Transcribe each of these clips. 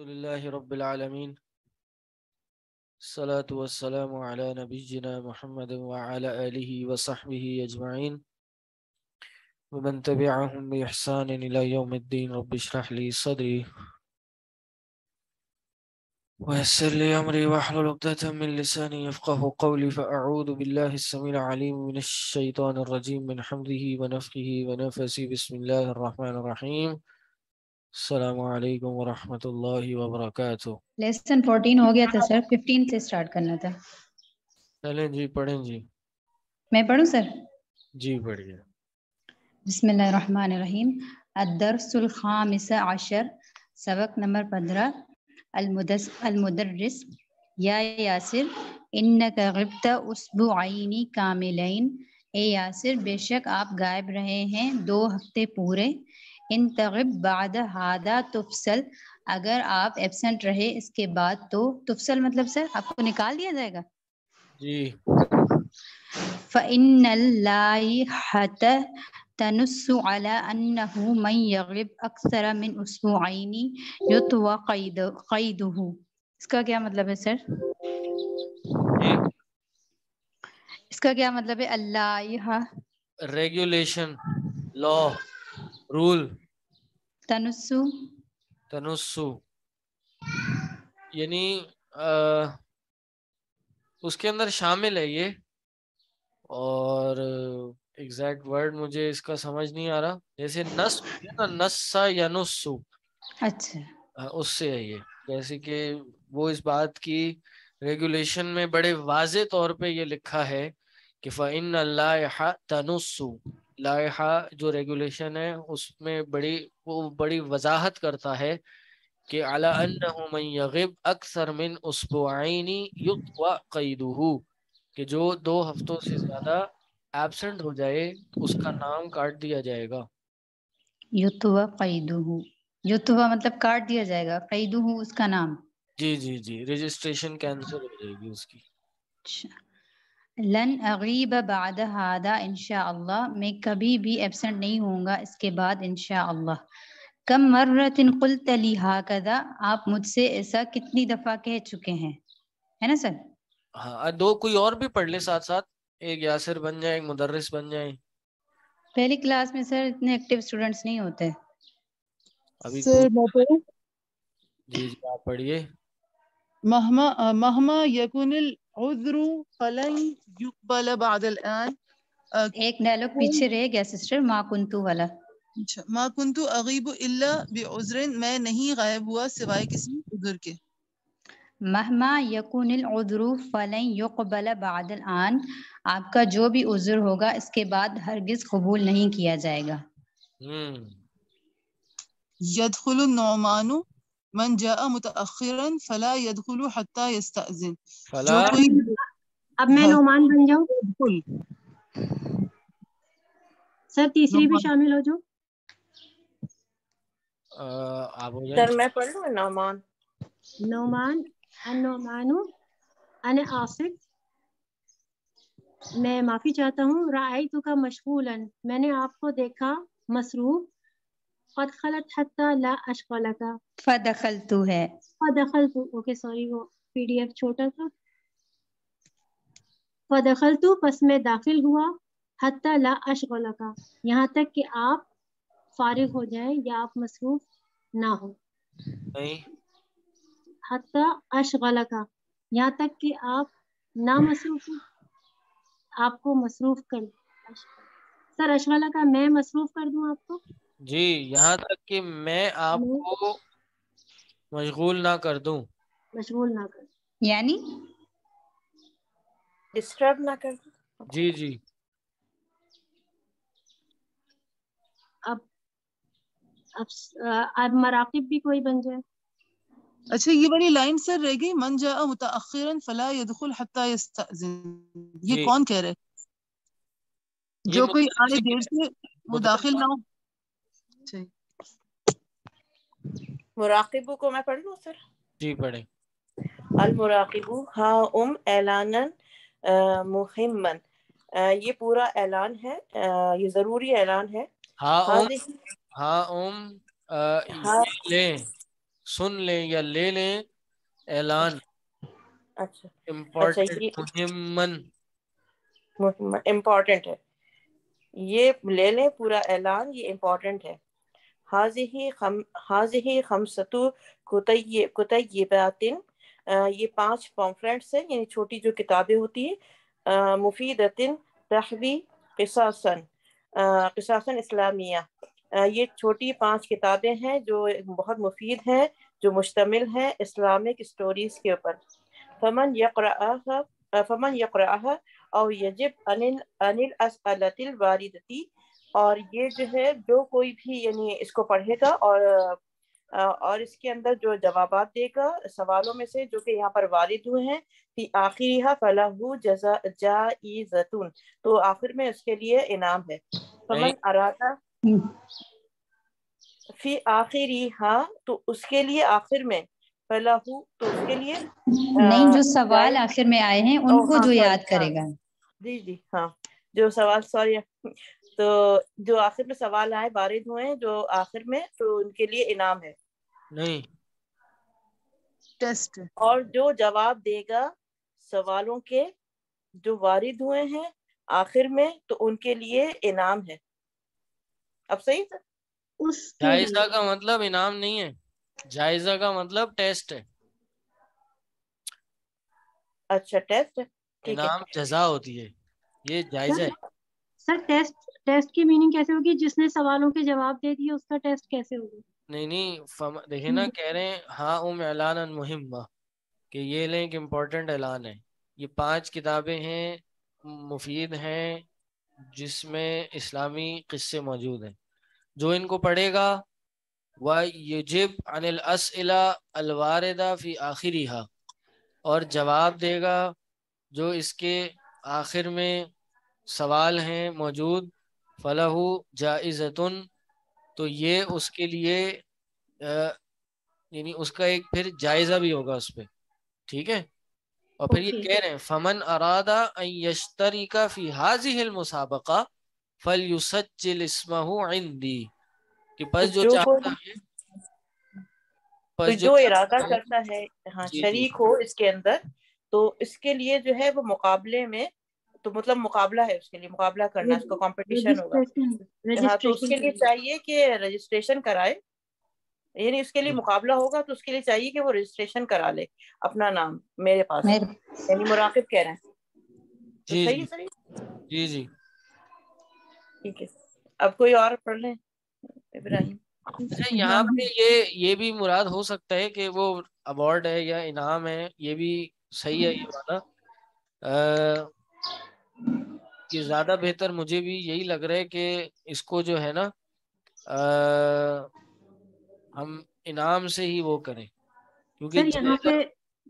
الحمد لله رب العالمين الصلاة والسلام على نبينا محمد وعلى آله وصحبه أجمعين ومن تبعهم بإحسان إلى يوم الدين رب اشرح لي صدري ويسر لي أمري واحلل عقدة من لساني يفقه قولي فأعوذ بالله السميع العليم من الشيطان الرجيم من حمده ونفخه ونفسه بسم الله الرحمن الرحيم अलैक्म वरहमतुल्लाहि वबरकातुहू लेसन 14 हो गया था सर 15 से स्टार्ट करना था चलें जी पढ़ें जी मैं पढूं सर जी पढ़िए बिस्मिल्लाहिर्रहमानिर्रहीम अदरसुल खामिस अशर सबक नंबर 15 अलमुदस अलमुदर्रिस या यासिर इन्नका गिब्ता उसबुआइनी कामिलैन ए यासिर बेशक आप गायब रहे हैं दो हफ्ते पूरे इन तगब बाद हादा तुफसल अगर आप एबसेंट रहे इसके बाद तो तुफसल मतलब सर आपको निकाल दिया जाएगा जी अक्सर मिन इसका क्या मतलब है सर इसका क्या मतलब है अल्लाह रेगुलेशन लॉ रूल तनुसु तनुसु यानी उसके अंदर शामिल है ये और एग्जैक्ट वर्ड मुझे इसका समझ नहीं आ रहा जैसे नस ना नस्सा यनुसु अच्छा हाँ, उससे है ये जैसे कि वो इस बात की रेगुलेशन में बड़े वाजे तौर पे ये लिखा है कि फ़िन अल्लाह तनुसु लाहा जो रेगुलेशन है उसमें बड़ी वो बड़ी वजाहत करता है कि अला हम्म। यगिब अक्सर मिन उसबुआनी युक्त व कैदू कि जो दो हफ्तों से ज़्यादा एबसेंट हो जाए उसका नाम काट दिया जाएगा युतवा कैदू युतवा मतलब काट दिया जाएगा कैदू उसका नाम जी जी जी रजिस्ट्रेशन कैंसिल हो जाएगी उसकी अच्छा लन अगीब बाद हादा इनशा मैं कभी भी एबसेंट नहीं होऊंगा इसके बाद इनशा कम मर्रतिन कुल तली हाकदा आप मुझसे ऐसा कितनी दफा कह चुके हैं है ना सर हाँ दो कोई और भी पढ़ ले साथ साथ एक यासिर बन जाए एक मुदर्रिस बन जाए पहली क्लास में सर इतने एक्टिव स्टूडेंट्स नहीं होते अभी सर जी जी आप पढ़िए महमा महमा यकुनिल उजरू फलन युकबल बादल आन एक डायलॉग पीछे रह गया सिस्टर माँ कुंतु वाला अच्छा माँ कुंतु अगीब इल्ला बेउजरिन मैं नहीं गायब हुआ सिवाय किसी उधर के महमा यकून उजरू फलन युकबल बादल आन आपका जो भी उजर होगा इसके बाद हरगिज कबूल नहीं किया जाएगा हम्म। यदखुल नौमानु من جاء متأخرا فلا يدخل حتى يستأذن فلا اب مين نومان بن جاؤں بالکل سر تیسری نعم. بھی شامل ہو جو آه، اب ہو سر میں پڑھ لوں نومان نومان ان نومانو انا آسف میں معافی چاہتا ہوں رائی تو کا مشغولن میں نے آپ کو دیکھا مصروف कद हत्ता ला अशकलत फदखलतु है फदखलतु ओके सॉरी वो पीडीएफ छोटा था फदखलतु बस मैं दाखिल हुआ हत्ता ला अशगला यहाँ तक कि आप फारिग हो जाए या आप मसरूफ ना हो हत्ता अशगला का यहाँ तक कि आप ना मसरूफ आपको मसरूफ कर सर अशगला का मैं मसरूफ कर दूं आपको जी यहाँ तक कि मैं हम्म। आपको मशगूल ना कर दूं मशगूल ना कर यानी डिस्टर्ब ना कर जी जी अब अब अब मराकिब भी कोई बन जाए अच्छा ये बड़ी लाइन सर रह गई मन जा मुताखिरन फला यदखुल हत्ता ये कौन कह रहे जो कोई आए देर से मुदाखिल ना हो मुराकिबू को मैं पढ़ लूँ सर जी पढ़े अल मुराकिबू हा उम एलानन मुहिमन ये पूरा ऐलान है आ, ये जरूरी ऐलान है हा उम, हाँ उम ले सुन लें या ले लें ऐलान अच्छा, अच्छा इम्पोर्टेंट अच्छा, इम्पोर्टेंट है ये ले लें पूरा ऐलान ये इम्पोर्टेंट है ही खम हाजही खमसतु कुतय कुतयबातिन ये पांच पॉम्फ्रेंट्स हैं यानी छोटी जो किताबें होती हैं मुफ़ीद रहवी किसासन किसासन इस्लामिया ये छोटी पांच किताबें हैं जो बहुत मुफीद हैं जो मुश्तमिल हैं इस्लामिक स्टोरीज के ऊपर फमन यकर फमन यकर और यजिब अनिल अनिल असलतिल वारिदती और ये जो है जो कोई भी यानी इसको पढ़ेगा और और इसके अंदर जो जवाब देगा सवालों में से जो कि यहाँ पर वालिद हुए हैं कि आखिर फलाहू जजा जतून तो आखिर में उसके लिए इनाम है फमन अराता हम्म। फी आखिर हाँ तो उसके लिए आखिर में फलाहू तो उसके लिए नहीं जो सवाल आखिर में आए हैं उनको हाँ, जो याद हाँ। करेगा जी जी हाँ जो सवाल सॉरी तो जो आखिर में सवाल आए वारिद हुए जो आखिर में तो उनके लिए इनाम है नहीं टेस्ट और जो जवाब देगा सवालों के जो वारिद हुए हैं आखिर में तो उनके लिए इनाम है अब सही था? जायजा का मतलब इनाम नहीं है जायजा का मतलब टेस्ट है अच्छा टेस्ट है इनाम जजा होती है ये जायजा है सर टेस्ट टेस्ट की मीनिंग कैसे होगी जिसने सवालों के जवाब दे दिए उसका टेस्ट कैसे होगा नहीं नहीं देखिए ना हम्म। कह रहे हैं हाँ उम मुहिम कि ये लें एक इम्पोर्टेंट ऐलान है ये पांच किताबें हैं मुफीद हैं जिसमें इस्लामी किस्से मौजूद हैं जो इनको पढ़ेगा व युजिब अनिल असला अलवारदा फ़ी आखिरी और जवाब देगा जो इसके आखिर में सवाल हैं मौजूद फलाहू जायज़तन तो ये उसके लिए यानी उसका एक फिर जायज़ा भी होगा उस पर ठीक है और फिर ये कह रहे हैं फमन अरादा यशतरी का फी हाजी हिल मुसाबका फल युसचिल इंदी कि बस तो जो, जो चाहता है तो जो, इरादा करता है हाँ शरीक हो इसके अंदर तो इसके लिए जो है वो मुकाबले में तो मतलब मुकाबला है उसके लिए मुकाबला करना है उसका कॉम्पिटिशन होगा तो उसके लिए चाहिए कि रजिस्ट्रेशन कराए यानी उसके लिए हम्म। मुकाबला होगा तो उसके लिए चाहिए कि वो रजिस्ट्रेशन करा ले अपना नाम मेरे पास यानी मुराकिब कह रहे हैं तो जी, सही है जी जी ठीक है अब कोई और पढ़ लें इब्राहिम अच्छा, यहाँ पे ये ये भी मुराद हो सकता है कि वो अवार्ड है या इनाम है ये भी सही है ये हम्म। वाला कि ज्यादा बेहतर मुझे भी यही लग रहा है कि इसको जो है ना आ, हम इनाम से ही वो करें क्योंकि यहाँ पे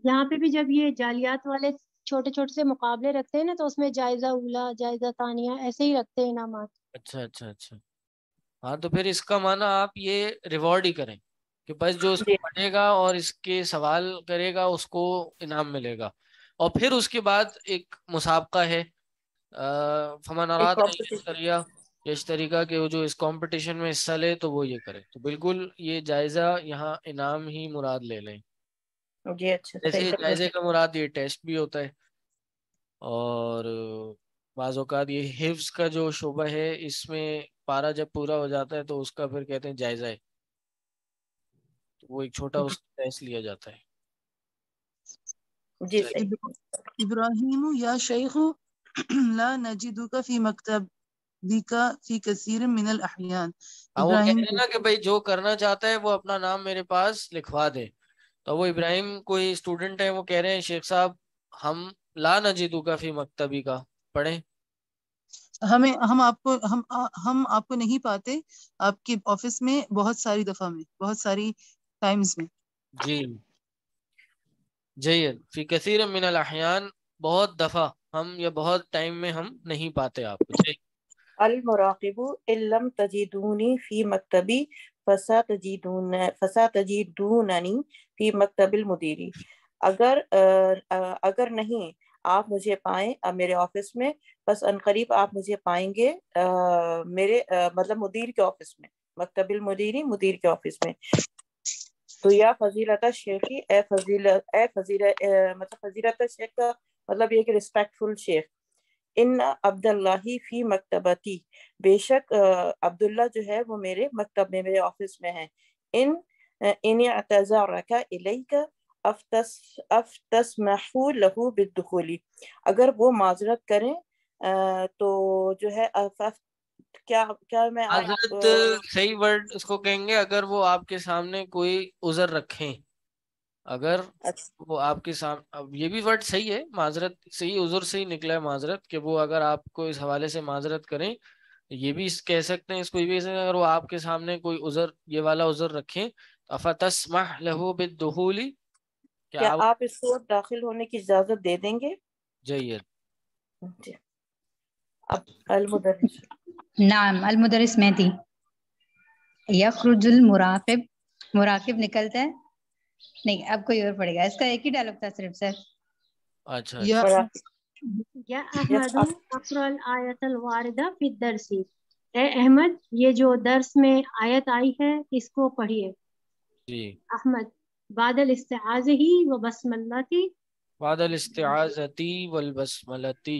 यहाँ पे भी जब ये जालियात वाले छोटे छोटे से मुकाबले रखते हैं ना तो उसमें जायजा उला जायजा तानिया ऐसे ही रखते हैं इनाम अच्छा अच्छा अच्छा हाँ तो फिर इसका माना आप ये रिवॉर्ड ही करें कि बस जो उसको पढ़ेगा और इसके सवाल करेगा उसको इनाम मिलेगा और फिर उसके बाद एक मुसाबका है फमन इस तरीका के वो जो इस कंपटीशन में हिस्सा ले तो वो ये करे तो बिल्कुल ये जायजा यहाँ इनाम ही मुराद ले लें अच्छा, तो जैसे जायजे का मुराद ये टेस्ट भी होता है और बाज़ात ये हिफ्स का जो शोबा है इसमें पारा जब पूरा हो जाता है तो उसका फिर कहते हैं जायजा है तो वो एक छोटा उस टेस्ट लिया जाता है जी इब्राहिम या शेख ला नजिदुका फी मकतब भाई जो करना चाहता है वो अपना नाम मेरे पास लिखवा दे तो वो इब्राहिम कोई स्टूडेंट है वो कह रहे हैं शेख साहब हम ला नजीदू का फी मकतबी का पढ़े हमें हम आपको हम आ, हम आपको नहीं पाते आपके ऑफिस में बहुत सारी दफा में बहुत सारी टाइम्स में जी जय फी कसीर मिनल अहयान बहुत दफा हम या बहुत टाइम में हम नहीं पाते इल्लम तजीदूनी फी फसा तजीदून फसा तजीदूननी फी मुदीरी अगर आ, अगर नहीं आप मुझे पाए मेरे ऑफिस में बस अनकरीब आप मुझे पाएंगे आ, मेरे आ, मतलब मुदीर के ऑफिस में मकतबिल मुदीरी मुदीर के ऑफिस में तो या फजीलत शेखी ए फजीलत ए फजील मतलब फजीलता शेख का मतलब एक रिस्पेक्टफुल शेख इन अब्दुल्ला ही फी मकतबती बेशक अब्दुल्ला जो है वो मेरे मकतब में मेरे ऑफिस में है इन इन अतज़ा रखा इलई का अफतस महू लहू बिदखोली अगर वो माजरत करें तो जो है अफ, अफ, क्या क्या मैं आप, सही वर्ड उसको कहेंगे अगर वो आपके सामने कोई उजर रखें अगर अच्छा। वो आपके सामने अब ये भी वर्ड सही है माजरत सही ही उजुर से ही निकला है माजरत कि वो अगर आपको इस हवाले से माजरत करें ये भी कह सकते हैं इसको ये भी अगर वो आपके सामने कोई उजर ये वाला उजर रखें तो अफा तस्मा लहू बिदहूली क्या, क्या आप, आप इसको दाखिल होने की इजाजत दे देंगे जय अब अलमुदरिस नाम अलमुदरिस मेहती यखरुजुल मुराकिब मुराकिब निकलता है नहीं अब कोई और पड़ेगा इसका एक ही डायलॉग था सिर्फ सर अच्छा, अच्छा। या अहमद ए अहमद ये जो दर्श में आयत आई है इसको पढ़िए अहमद बादल इस्तेआज़ही व बसमलती बादल इस्तेआज़ती वल बसमलती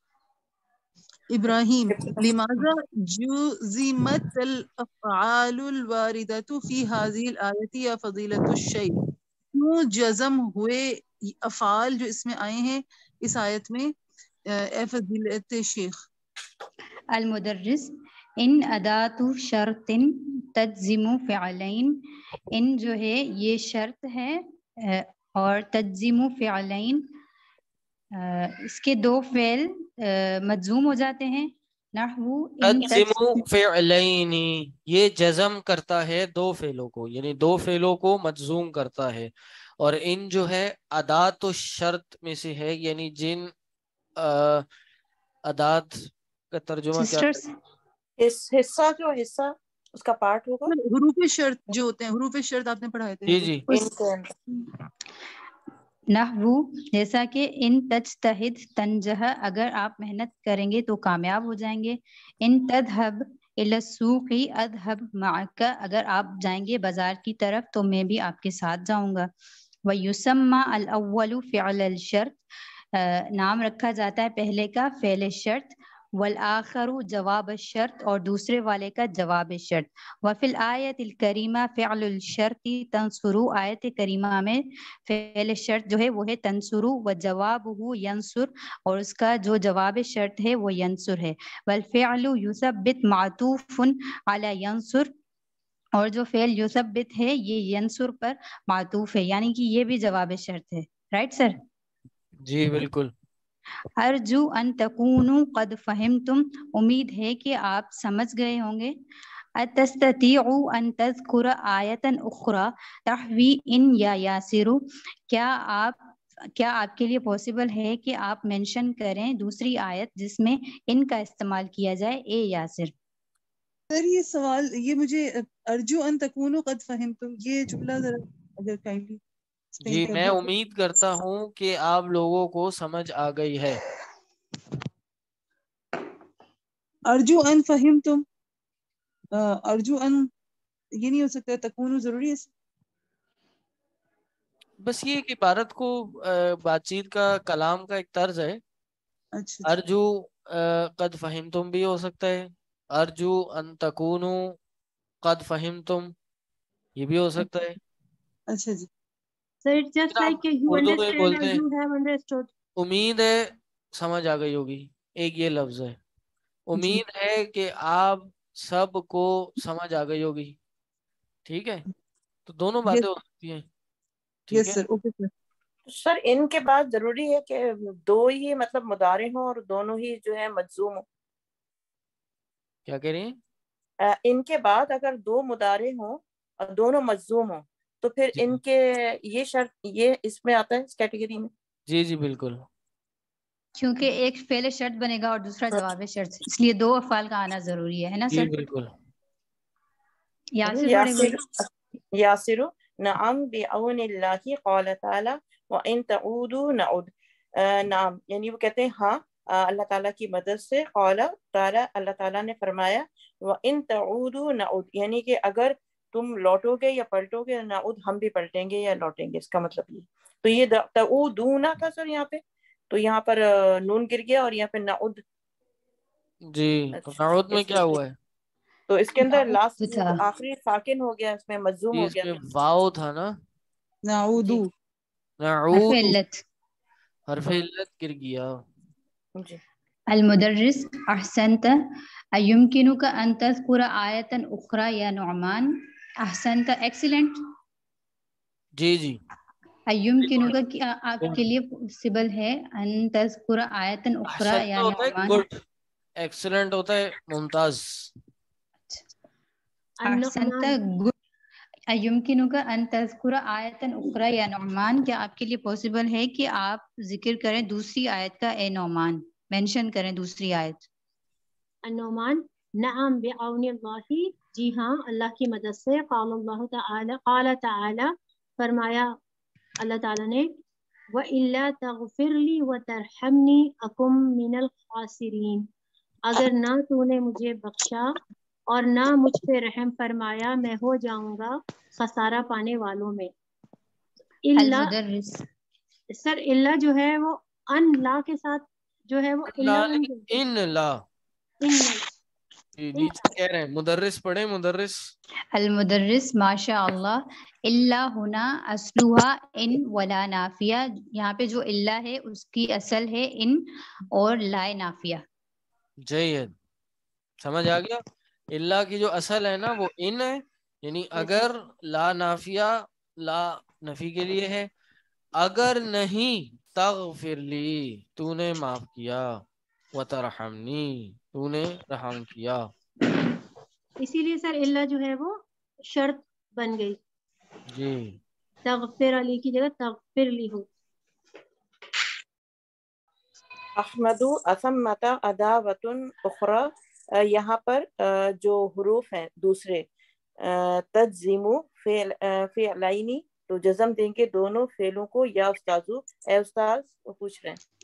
ابراهيم لماذا جزمت الافعال الوارده في هذه الايه يا فضيله الشيخ क्यों जजम हुए अफाल जो इसमें आए हैं इस आयत में फजीलत शेख अलमुदर्रिस इन अदातु शर्तिन तजम फ़्यालैन इन जो है ये शर्त है और तजम फ़्यालैन इसके दो फेल मजूम हो जाते हैं ये जजम करता है दो फेलों को यानी दो फेलों को मजूम करता है और इन जो है अदात तो शर्त में से है यानी जिन अदात का तर्जुमा क्या इस हिस्सा जो हिस्सा उसका पार्ट होगा मतलब हरूफ शर्त जो होते हैं हरूफ शर्त आपने पढ़ाए थे जी जी नहवू जैसा कि इन तज तहिद तनजह अगर आप मेहनत करेंगे तो कामयाब हो जाएंगे इन तदहब इलसूखी अदहब माका अगर आप जाएंगे बाजार की तरफ तो मैं भी आपके साथ जाऊंगा व युसम्मा अल अव्वलु फ़िअल शर्त नाम रखा जाता है पहले का फ़ेल शर्त वल आखर जवाब शर्त और दूसरे वाले का जवाब शर्त वफिल आयत करीमा फ़ैल शर्त तंसुरु आयत करीमा में फ़ैल शर्त जो है वो है तनसुरु व जवाब हो यंसुर और उसका जो जवाब शर्त है वो यंसुर है वल फ़ैल यूसबित मातूफ़ुन अला यंसुर और जो फ़ैल बित है ये यंसुर पर मातूफ़ है यानी कि ये भी जवाब शर्त है राइट सर जी बिल्कुल अर्जू अन तकूनु कद फहम तुम उम्मीद है कि आप समझ गए होंगे अतस्ततिउ अन तजकुर आयतन उखरा तहवी इन या यासिरु क्या आप क्या आपके लिए पॉसिबल है कि आप मेंशन करें दूसरी आयत जिसमें इनका इस्तेमाल किया जाए ए यासिर सर ये सवाल ये मुझे अर्जू अन तकूनो कद फहम तुम ये जुमला जरा अगर काइंडली जी मैं उम्मीद करता हूं कि आप लोगों को समझ आ गई है अर्जु अन फहिम तुम अर्जु अन ये नहीं हो सकता तकून जरूरी है बस ये कि भारत को बातचीत का कलाम का एक तर्ज है अच्छा, अच्छा। अर्जु कद फहिम तुम भी हो सकता है अर्जु अन तकून कद फहिम तुम ये भी हो सकता है अच्छा जी तो उम्मीद है समझ आ गई होगी एक ये लफ्ज है उम्मीद है कि आप को समझ आ गई होगी ठीक है तो दोनों बातें हो सकती हैं ठीक है सर ओके सर सर इनके बाद जरूरी है कि दो ही मतलब मुदारे हों और दोनों ही जो है मजूम हो क्या कह रही है इनके बाद अगर दो मुदारे हों और दोनों मजूम हों तो फिर इनके ये शर्त ये इसमें आता है इस कैटेगरी में जी जी बिल्कुल क्योंकि एक पहले शर्त बनेगा और दूसरा अच्छा। जवाब है शर्त इसलिए दो अफाल का आना जरूरी है ना सर बिल्कुल यासिर नाम नअम बिअउनिल्लाहि कौल ताला व इन तऊदू नऊद नाम यानी वो कहते हैं हाँ अल्लाह ताला की मदद से कौला ताला अल्लाह ताला ने फरमाया व इन तऊदू नऊद यानी कि अगर तुम लौटोगे या पलटोगे ना उद हम भी पलटेंगे या लौटेंगे इसका मतलब ये तो ये तऊ दू ना था सर यहाँ पे तो यहाँ पर नून गिर गया और यहाँ पे ना उद जी तो अच्छा, तो में क्या हुआ है तो इसके अंदर लास्ट अच्छा। आखिरी साकिन हो गया इसमें मजूम हो गया वाओ था ना नाउदू नाउद हरफ इल्लत गिर गया जी अल المدرس अहसनता अयमकिनुका अन تذكر आयतन उखरा या नुमान अहसन का एक्सीलेंट जी जी अयुमकिनु का आपके लिए पॉसिबल है अन तस्कुर आयतन उखरा तो या गुड एक्सीलेंट होता है मुमताज अहसनत अच्छा। गुड अयुमकिनु का अन तस्कुर आयतन उखरा या नौमान क्या आपके लिए पॉसिबल है कि आप जिक्र करें दूसरी आयत का ए नौमान मेंशन करें दूसरी आयत नौमान नअम बिआउनि अल्लाह जी हाँ अल्लाह की मदद से फरमाया अल्लाह ताला ने अगर ना तूने मुझे बख्शा और ना मुझ पे रहम फरमाया मैं हो जाऊंगा खसारा पाने वालों में इल्ला सर इल्ला जो है वो अन ला के साथ जो है वो इल्ला इल्ला मुदर्रिस पढ़े मुदर्रिस अल मुदर्रिस माशा अल्लाह इल्ला हुना असलुहा इन वला नाफिया यहाँ पे जो इल्ला है उसकी असल है इन और लाए नाफिया जय हिंद समझ आ गया इल्ला की जो असल है ना वो इन है यानी अगर ला नाफिया ला नफी के लिए है अगर नहीं तग फिर ली तूने माफ किया वतरहमनी तूने रहम किया इसीलिए सर इल्ला जो है वो शर्त बन गई जी तगफिर अली की जगह तगफिर ली हो अहमदु असम्मता अदावतन उखरा यहाँ पर जो हरूफ हैं दूसरे तजिमु फेल फेलाइनी तो जजम देंगे दोनों फेलों को या उस्ताजु ए उस्ताज पूछ रहे हैं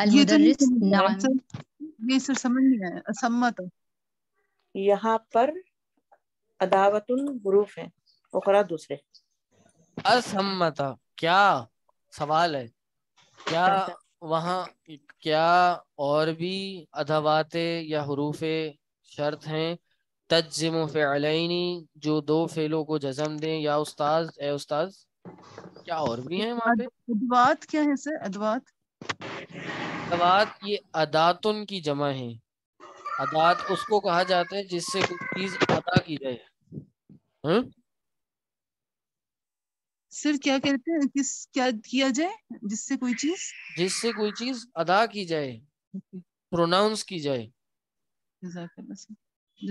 यहाँ पर अदावतुल हुरूफ है उखरा दूसरे असम्मता क्या सवाल है क्या अच्छा। वहाँ क्या और भी अदावाते या हरूफ शर्त हैं तजम फ़ैलैनी जो दो फेलों को जजम दें या उस्ताद ए उस्ताद क्या और भी हैं वहाँ पे अदवात क्या है सर अदवात अदात ये अदातुन की जमा है अदात उसको कहा जाता है जिससे कोई चीज अदा की जाए हम्म सिर्फ क्या कहते हैं किस क्या किया जाए जिससे कोई चीज जिससे कोई चीज अदा की जाए प्रोनाउंस की जाए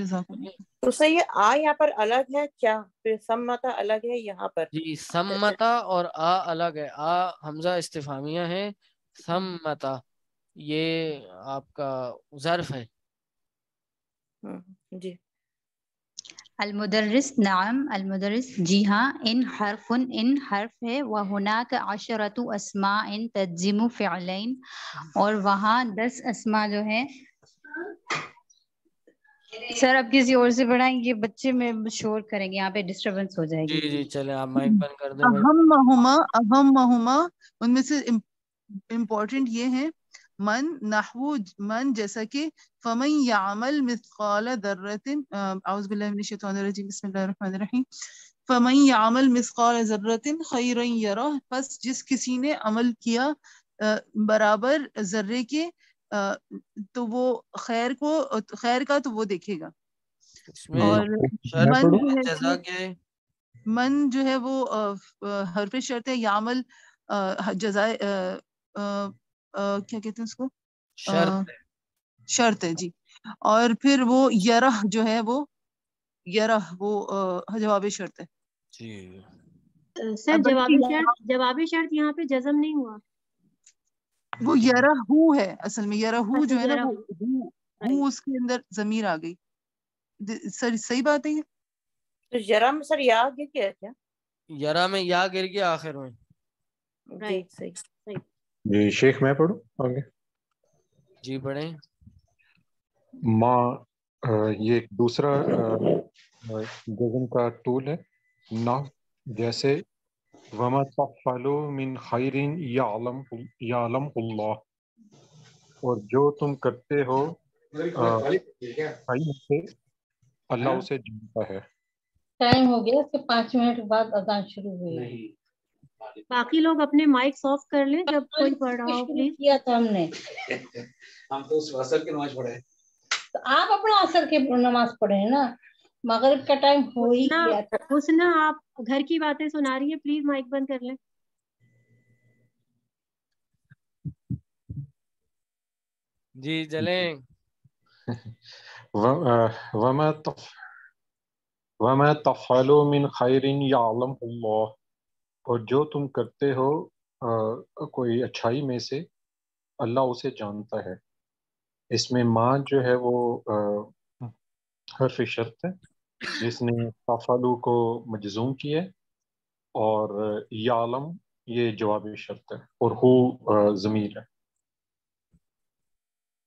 तो सर ये आ यहाँ पर अलग है क्या फिर सम्मता अलग है यहाँ पर जी सम्मता और आ अलग है आ हमजा इस्तेफामिया है सम्मता ये आपका ज़र्फ है हाँ, जी अलमदरस नाम अलमदरस जी हाँ इन हरफ उन इन हरफ है व हुनाक अशरतु असमा इन तजिम फ़िलैन और वहाँ दस असमा जो है सर आप किसी और से पढ़ाएंगे बच्चे में शोर करेंगे यहाँ पे डिस्टरबेंस हो जाएगी जी जी चले आप माइक बंद कर दो अहम महुमा अहम महुमा उनमें से इम्पोर्टेंट ये है मन नाहू मन जैसा कि फमन यामल मिसकाल दर्रतिन आउज़बिल्लाहिमिनशैतानिर्रजीम फमन यामल मिसकाल जर्रतिन खैरन यरा बस जिस किसी ने अमल किया बराबर जर्रे के तो वो खैर को खैर का तो वो देखेगा और मन जो है मन जो है वो हरफ शर्त है यामल जजाय क्या कहते हैं उसको शर्त है। जी और फिर वो यरह जो है वो यरह वो जवाब शर्त है जी सर जवाबी शर्त जवाबी शर्त यहाँ पे जजम नहीं हुआ वो यरहू है असल में यरहू जो है ना अच्छा, वो हूँ उसके अंदर जमीर आ गई सर सही बात है ये तो जरा में सर या गिर गया क्या जरा में या गिर गया आखिर में राइट सही जी शेख मैं पढ़ू आगे जी पढ़े माँ ये एक दूसरा गजन का टूल है ना जैसे मिन खैरिन यालम यालम और जो तुम करते हो अल्लाह हाँ। उसे जानता है टाइम हो गया पांच मिनट बाद अजान शुरू हुई बाकी लोग अपने माइक ऑफ कर लें जब हाँ, कोई पढ़ रहा हो प्लीज किया था हमने हम तो उस असर की नमाज पढ़े तो आप अपना असर के नमाज पढ़े ना मगरिब का टाइम हो ही गया उस ना आप घर की बातें सुना रही है प्लीज माइक बंद कर लें जी जलें वमा तफ वमा तफलु मिन खैरिन यालम अल्लाह और जो तुम करते हो आ, कोई अच्छाई में से अल्लाह उसे जानता है इसमें माँ जो है वो हर्फ शर्त है जिसने काफालू को मजजूम किया और यालम ये जवाब शर्त है और हु ज़मीर है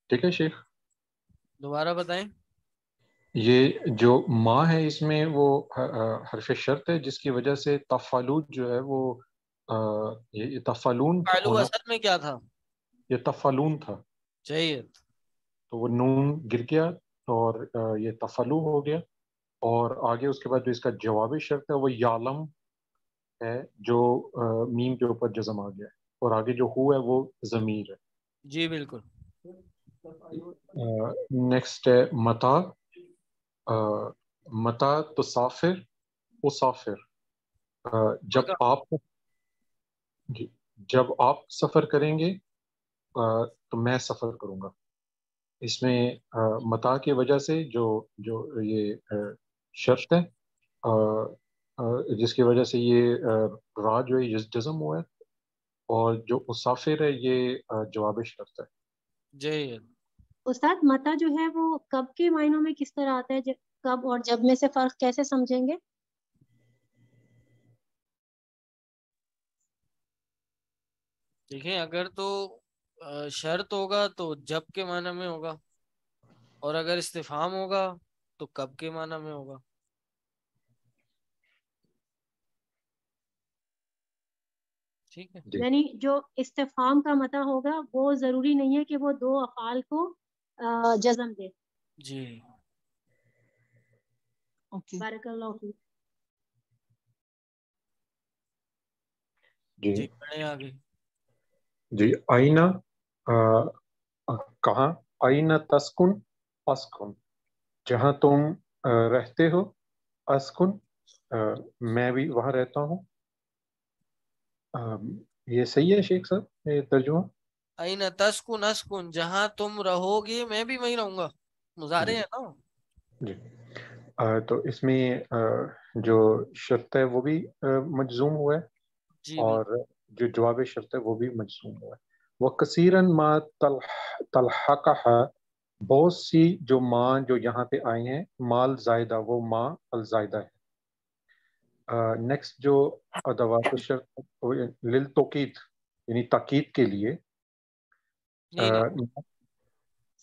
ठीक है शेख दोबारा बताएं ये जो माँ है इसमें वो हरफ शर्त है जिसकी वजह से तफालू जो है वो आ, ये तफालून असल में क्या था ये तफालून था चाहिए तो वो नून गिर गया और ये तफलू हो गया और आगे उसके बाद जो इसका जवाबी शर्त है वो यालम है जो मीम के ऊपर जजम आ गया और आगे जो हु है वो जमीर है जी बिल्कुल नेक्स्ट है मता मता तो साफिर साफिर जब आप जी जब आप सफ़र करेंगे तो मैं सफ़र करूँगा इसमें मता की वजह से जो जो ये शर्त है जिसकी वजह से ये राज जो है जज्म हुआ है और जो मुसाफिर है ये जवाब शर्त है जय उस्ताद मता जो है वो कब के मायनों में किस तरह आता है जब कब और जब में से फर्क कैसे समझेंगे देखिए अगर तो शर्त होगा तो जब के माना में होगा और अगर इस्तेफाम होगा तो कब के माना में होगा ठीक है यानी जो इस्तेफाम का मता होगा वो जरूरी नहीं है कि वो दो अफाल को जजम दे जी ओके बारकल्लाहु जी आगे जी आईना कहा आईना तस्कुन अस्कुन जहां तुम रहते हो अस्कुन मैं भी वहां रहता हूँ ये सही है शेख साहब ये तर्जुमा अन तस्कुन अस्कुन जहाँ तुम रहोगे मैं भी वहीं रहूंगा मुजारे है ना जी आ, तो इसमें जो शर्त है वो भी मजजूम हुआ है और जो जवाब शर्त है वो भी मजजूम हुआ है वो कसीरन माँ तलह तलहा बहुत सी जो माँ जो यहाँ पे आई हैं माल जायदा वो माँ अलजायदा है नेक्स्ट जो अदवा शर्त लिल तोकीद यानी ताकीद के लिए सर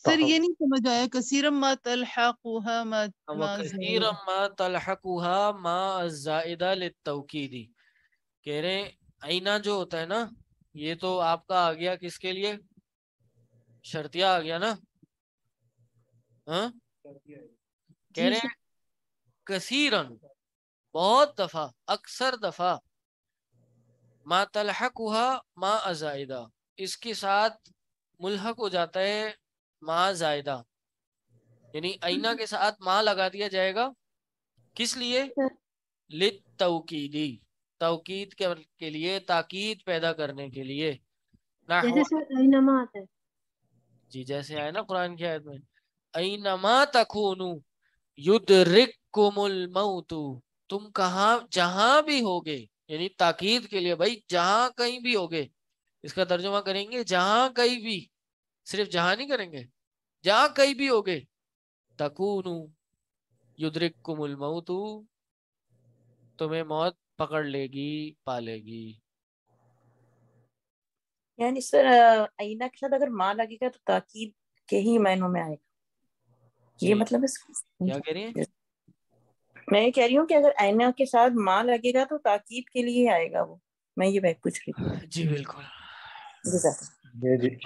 तो ये नहीं समझ आया कसीरम मा तलहकुहा मा कसीरम मा तलहकुहा मा जायदा लितौकीदी कह रहे आईना जो होता है ना ये तो आपका आ गया किसके लिए शर्तिया आ गया ना हाँ? कह रहे कसीरन बहुत दफा अक्सर दफा मा तलहकुहा मा अजायदा इसके साथ मुलहक हो जाता है माँ जायदा यानी आईना हम्म। के साथ माँ लगा दिया जाएगा किस लिए लित तवकीदी तवकीद के, के लिए ताकीद पैदा करने के लिए जैसे जी जैसे आए ना कुरान की आयत में ऐनमा तखूनु युद्रिकुमुल मौतु तुम कहा जहां भी होगे यानी ताकीद के लिए भाई जहां कहीं भी होगे इसका तर्जुमा करेंगे जहां कहीं भी सिर्फ जहां नहीं करेंगे जहां कहीं भी हो गए तकून युद्रिक कुमुल मऊतू तुम्हें मौत पकड़ लेगी पालेगी यानी सर आईना के साथ अगर माँ लगेगा तो ताकीद के ही मायनों में आएगा ये मतलब इसका क्या कह रही है मैं कह रही हूँ कि अगर आईना के साथ माँ लगेगा तो ताकीद के लिए आएगा वो मैं ये बात पूछ रही हूँ जी बिल्कुल जी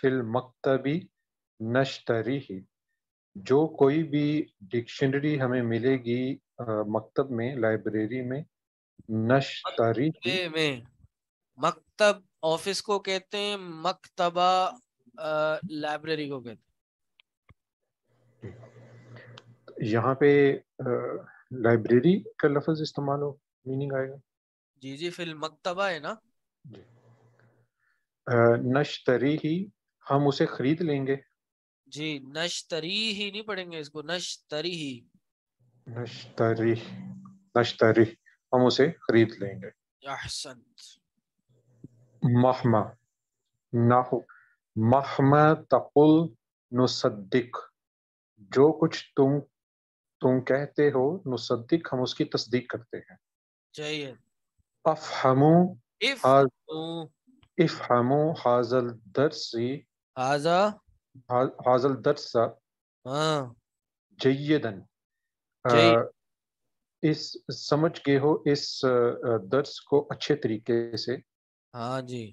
फिल मकतबी नश्तरी ही जो कोई भी डिक्शनरी हमें मिलेगी मकतब uh, में लाइब्रेरी में नश्तरी में मकतब ऑफिस को कहते हैं मकतबा लाइब्रेरी uh, को कहते हैं यहाँ पे आ, uh, लाइब्रेरी का लफ्ज इस्तेमाल हो मीनिंग आएगा जी जी फिल मकतबा है ना नश्तरी ही हम उसे खरीद लेंगे जी नश्तरी ही नहीं पढ़ेंगे इसको नश्तरी ही नश्तरी नश्तरी हम उसे खरीद लेंगे महमा नाहु महमा तकुल नुसद्दिक जो कुछ तुम तुम कहते हो नुसद्दिक हम उसकी तस्दीक करते हैं चाहिए हाजल हाजा हाजल हाँ। जयदन इस समझ के हो इस दर्स को अच्छे तरीके से हाँ जी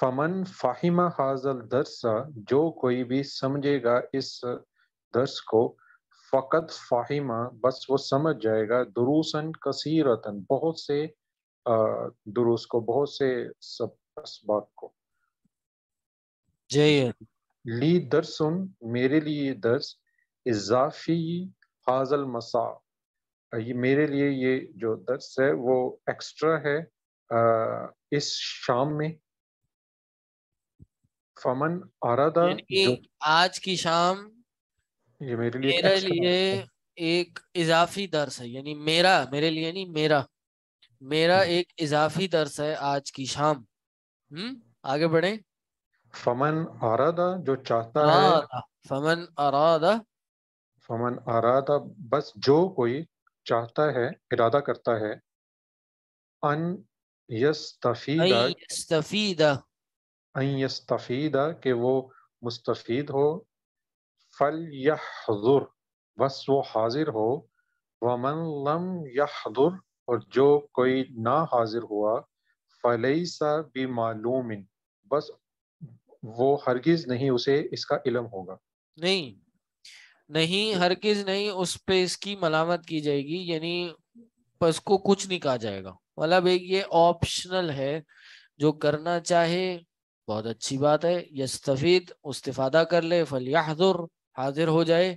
फमन फाहिमा हाजल दरसा जो कोई भी समझेगा इस दर्स को फ़कत फ़ाहिमा बस वो समझ जाएगा दुरुसन कसीरतन बहुत से दुरुस को बहुत से सब इसबाक को जय ली दरसुन मेरे लिए दर्स इजाफी हाजल मसा ये मेरे लिए ये जो दर्स है वो एक्स्ट्रा है आ, इस शाम में फमन आरादा आज की शाम ये मेरे लिए मेरे लिए एक इजाफी दर्स है यानी मेरा मेरे लिए नहीं मेरा मेरा हम्म। एक इजाफी दर्स है आज की शाम हम्म आगे बढ़े फमन आरादा जो चाहता है फमन आरादा फमन आरादा बस जो कोई चाहता है इरादा करता है अन यस्तफीदा यस्तफीदा अन यस्तफीदा के वो मुस्तफीद हो फल यहदुर बस वो हाजिर हो वमन लम यहदुर और जो कोई ना हाजिर हुआ फलई सा भी मालूम बस वो हरगिज नहीं उसे इसका इलम होगा नहीं नहीं तो- हरगिज नहीं उस पे इसकी मलामत की जाएगी यानी बस को कुछ नहीं कहा जाएगा मतलब एक ये ऑप्शनल है जो करना चाहे बहुत अच्छी बात है यस्तफीद उस्तफादा कर ले फलियादुर हाजिर हो जाए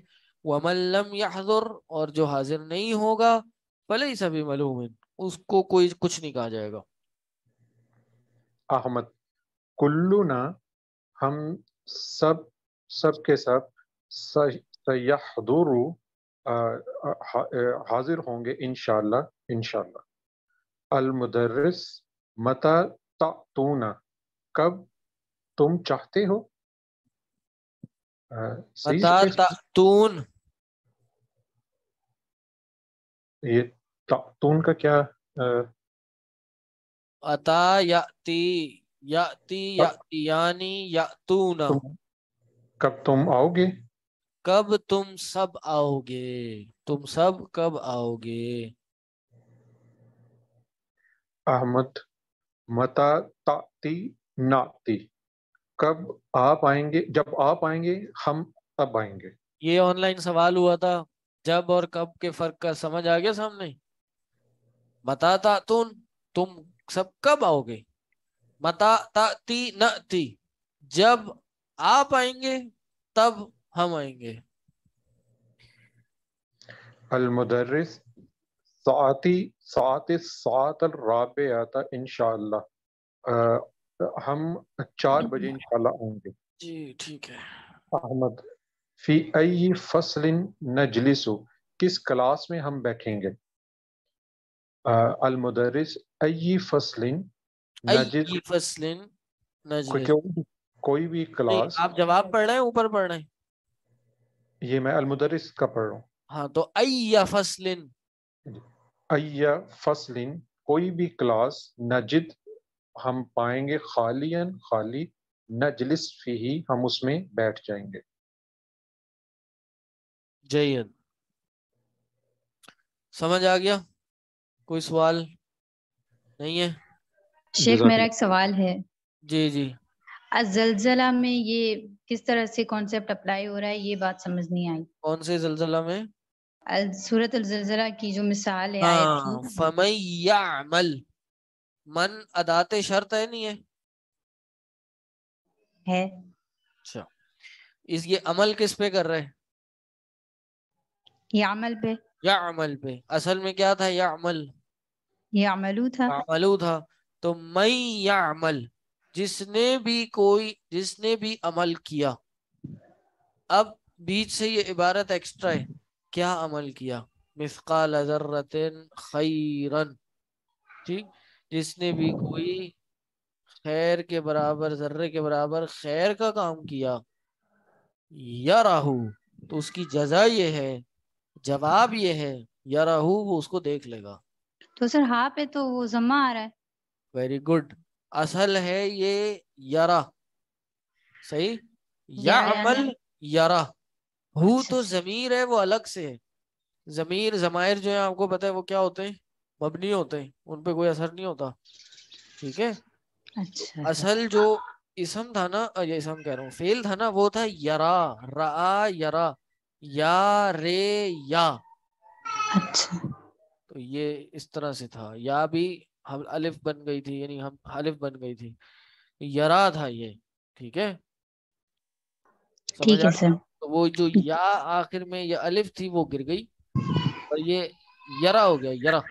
वमल्लम याजुर और जो हाजिर नहीं होगा भले ही सभी मलूमिन उसको कोई कुछ नहीं कहा जाएगा अहमद कुल्लू ना हम सब सब के सब सयहदुरु हाजिर होंगे इनशाला इनशाला अलमुदर्रिस मता तूना कब तुम चाहते हो हाँ, बता ये तून का क्या अता याति याति याति यानी यातून कब तुम आओगे कब तुम सब आओगे तुम सब कब आओगे अहमद मता ताती नाती कब आप आएंगे जब आप आएंगे हम तब आएंगे ये ऑनलाइन सवाल हुआ था जब और कब के फर्क का समझ आ गया सामने बताता तुम तुम सब कब आओगे मता ती न ती जब आप आएंगे तब हम आएंगे अल अलमुदर्रिस साती सात अल राबे आता इंशाल्लाह तो हम चार बजे हम्म। इंशाल्लाह आएंगे जी ठीक है अहमद फी अई फसलिन नजलिसु किस क्लास में हम बैठेंगे अलमुदरस अई फसलिन नजिल फसलिन नजिल कोई भी क्लास आप जवाब पढ़ रहे हैं ऊपर पढ़ रहे हैं ये मैं अलमुदरस का पढ़ रहा हूँ हाँ तो अया फसलिन अया फसलिन कोई भी क्लास नजिद हम पाएंगे खालियन खाली जलिस ही हम उसमें बैठ जाएंगे जयन समझ आ गया कोई सवाल नहीं है शेख मेरा एक सवाल है जी जी जलजला में ये किस तरह से कॉन्सेप्ट अप्लाई हो रहा है ये बात समझ नहीं आई कौन से जलजला में सूरत अल जलजला की जो मिसाल है हाँ, मन अदाते शर्त है नहीं है है अच्छा इस ये अमल किस पे कर रहे हैं या अमल पे या अमल पे असल में क्या था या अमल या अमलू था अमलू था तो मई या अमल जिसने भी कोई जिसने भी अमल किया अब बीच से ये इबारत एक्स्ट्रा है क्या अमल किया मिसकाल खैरन ठीक जिसने भी कोई खैर के बराबर जर्रे के बराबर खैर का काम किया या राहू तो उसकी जजा ये है जवाब ये है या राहू वो उसको देख लेगा तो सर हाँ पे तो वो जमा आ रहा है वेरी गुड असल है ये यारा सही या, या अमल यारा हु अच्छा। तो जमीर है वो अलग से है जमीर जमायर जो है आपको पता है वो क्या होते हैं मबनी होते हैं उन पे कोई असर नहीं होता ठीक है अच्छा, तो अच्छा। असल जो इसम था ना ये इसम कह रहा हूँ फेल था ना वो था यरा रा यरा या रे या अच्छा तो ये इस तरह से था या भी हम अलिफ बन गई थी यानी हम अलिफ बन गई थी यरा था ये ठीक है ठीक है सर तो वो जो या आखिर में ये अलिफ थी वो गिर गई और ये यरा हो गया यरा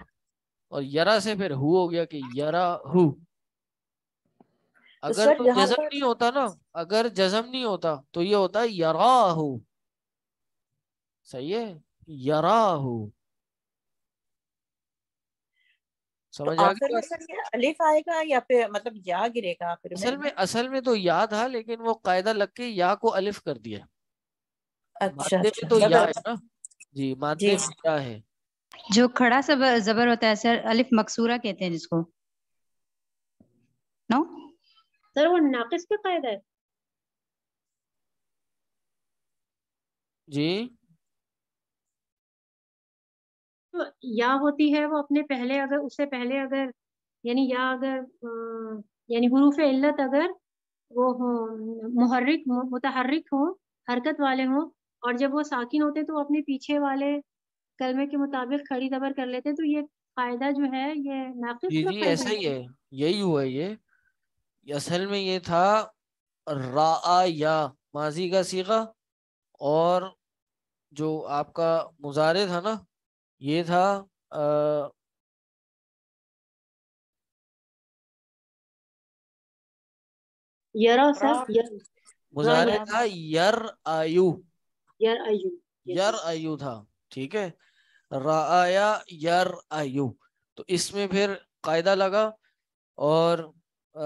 और यरा से फिर हु हो गया कि यरा हु तो अगर तो जजम नहीं होता ना अगर जजम नहीं होता तो ये होता यरा हु सही है यरा हु तो समझ तो आ गया अलिफ आएगा या फिर मतलब या गिरेगा फिर असल में असल में तो या था लेकिन वो कायदा लग के या को अलिफ कर दिया अच्छा, अच्छा तो या मतलब है ना जी माध्यम या है जो खड़ा सब जबर होता है सर अलिफ मकसूरा कहते हैं जिसको नो सर वो नाकिस पे कायदा है जी तो या होती है वो अपने पहले अगर उससे पहले अगर यानी या अगर यानी हरूफ इल्लत अगर वो हो मुहर्रिक मुतहर्रिक हो हरकत वाले हों और जब वो साकिन होते तो अपने पीछे वाले कलमे के मुताबिक खड़ी जबर कर लेते तो ये फायदा जो है ये नाकिस जी मतलब जी ऐसा ही है यही हुआ ये असल में ये था रा या माजी का सीखा और जो आपका मुजारे था ना ये था आ, यरा यर मुजारे था यर आयु यर आयु यर आयु था ठीक है राया यर आयु तो इसमें फिर कायदा लगा और आ,